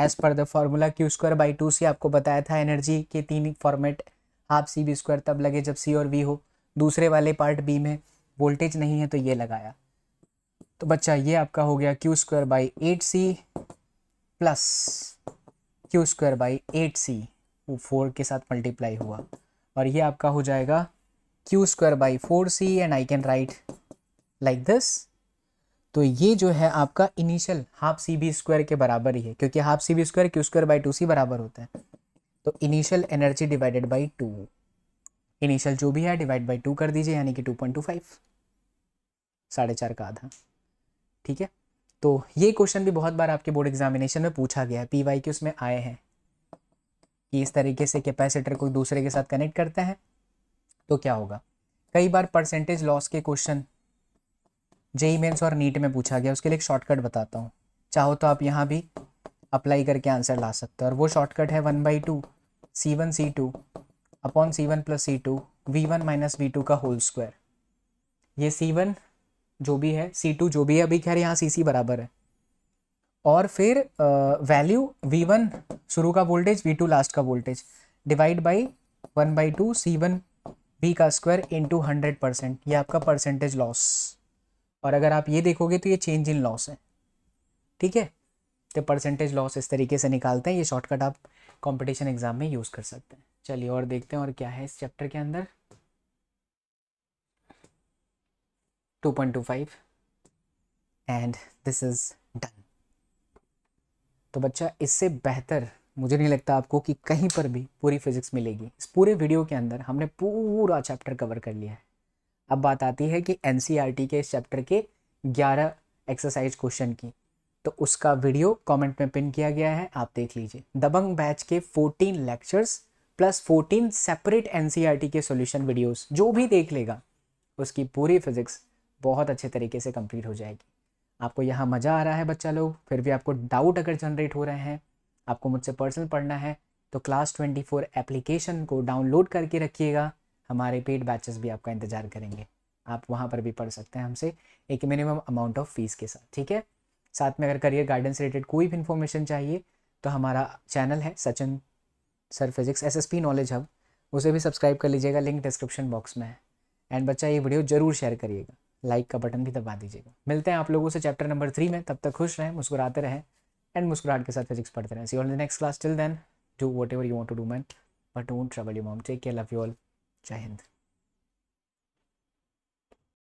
as per the formula Q square by two C आपको बताया था एनर्जी के तीन format half C B square तब लगे जब सी और वी हो दूसरे वाले पार्ट बी में वोल्टेज नहीं है तो ये लगाया तो बच्चा ये आपका हो गया Q square by eight C plus Q square by eight C वो फोर के साथ मल्टीप्लाई हुआ और ये आपका हो जाएगा Q square by four C and I can write like this तो ये जो है आपका initial half C B square के बराबर ही है क्योंकि half C B square Q square by two C बराबर होता है तो initial energy divided by two initial जो भी है डिवाइड बाई टू कर दीजिए यानी कि टू पॉइंट टू फाइव साढ़े चार का आधा ठीक है तो ये क्वेश्चन भी बहुत बार आपके बोर्ड एग्जामिनेशन में पूछा गया है पी वाई के उसमें आए हैं कि इस तरीके से कैपेसिटर को दूसरे के साथ कनेक्ट करते हैं तो क्या होगा कई बार परसेंटेज लॉस के क्वेश्चन जेई मेन्स और नीट में पूछा गया उसके लिए एक शॉर्टकट बताता हूँ चाहो तो आप यहाँ भी अप्लाई करके आंसर ला सकते हो और वो शॉर्टकट है one by two C one C two upon C one plus C two V one minus V two का होल स्क्वायर ये सी वन जो भी है सी टू जो भी है अभी खैर यहाँ सी सी बराबर है और फिर वैल्यू वी वन शुरू का वोल्टेज वी टू लास्ट का voltage divide by one by two C one B का स्क्वायर इंटू हंड्रेड परसेंट ये आपका परसेंटेज लॉस और अगर आप ये देखोगे तो ये चेंज इन लॉस है ठीक है तो परसेंटेज लॉस इस तरीके से निकालते हैं ये शॉर्टकट आप कंपटीशन एग्ज़ाम में यूज़ कर सकते हैं चलिए और देखते हैं और क्या है इस चैप्टर के अंदर 2.25 एंड दिस इज़ डन तो बच्चा इससे बेहतर मुझे नहीं लगता आपको कि कहीं पर भी पूरी फिज़िक्स मिलेगी इस पूरे वीडियो के अंदर हमने पूरा चैप्टर कवर कर लिया है अब बात आती है कि एन e के इस चैप्टर के ग्यारह एक्सरसाइज क्वेश्चन की तो उसका वीडियो कमेंट में पिन किया गया है आप देख लीजिए दबंग बैच के 14 लेक्चर्स प्लस 14 सेपरेट एन के सॉल्यूशन वीडियोस जो भी देख लेगा उसकी पूरी फिजिक्स बहुत अच्छे तरीके से कंप्लीट हो जाएगी आपको यहाँ मज़ा आ रहा है बच्चा लोग फिर भी आपको डाउट अगर जनरेट हो रहे हैं आपको मुझसे पर्सनल पढ़ना है तो क्लास ट्वेंटी फोर एप्लीकेशन को डाउनलोड करके रखिएगा हमारे पेड बैचेस भी आपका इंतज़ार करेंगे आप वहाँ पर भी पढ़ सकते हैं हमसे एक मिनिमम अमाउंट ऑफ फीस के साथ ठीक है साथ में अगर करियर गाइडेंस रिलेटेड कोई भी इन्फॉर्मेशन चाहिए तो हमारा चैनल है सचिन सर फिजिक्स एस नॉलेज हब उसे भी सब्सक्राइब कर लीजिएगा लिंक डिस्क्रिप्शन बॉक्स में है एंड बच्चा ये वीडियो ज़रूर शेयर करिएगा लाइक का बटन भी दबा दीजिएगा मिलते हैं आप लोगों से चैप्टर नंबर थ्री में तब तक खुश रहें मुस्कुराते रहें एंड मुस्कुराहट के साथ फिजिक्स पढ़ते रहें see all the next class till then do what ever you want to do man but don't trouble you mom take care love you all Jai Hind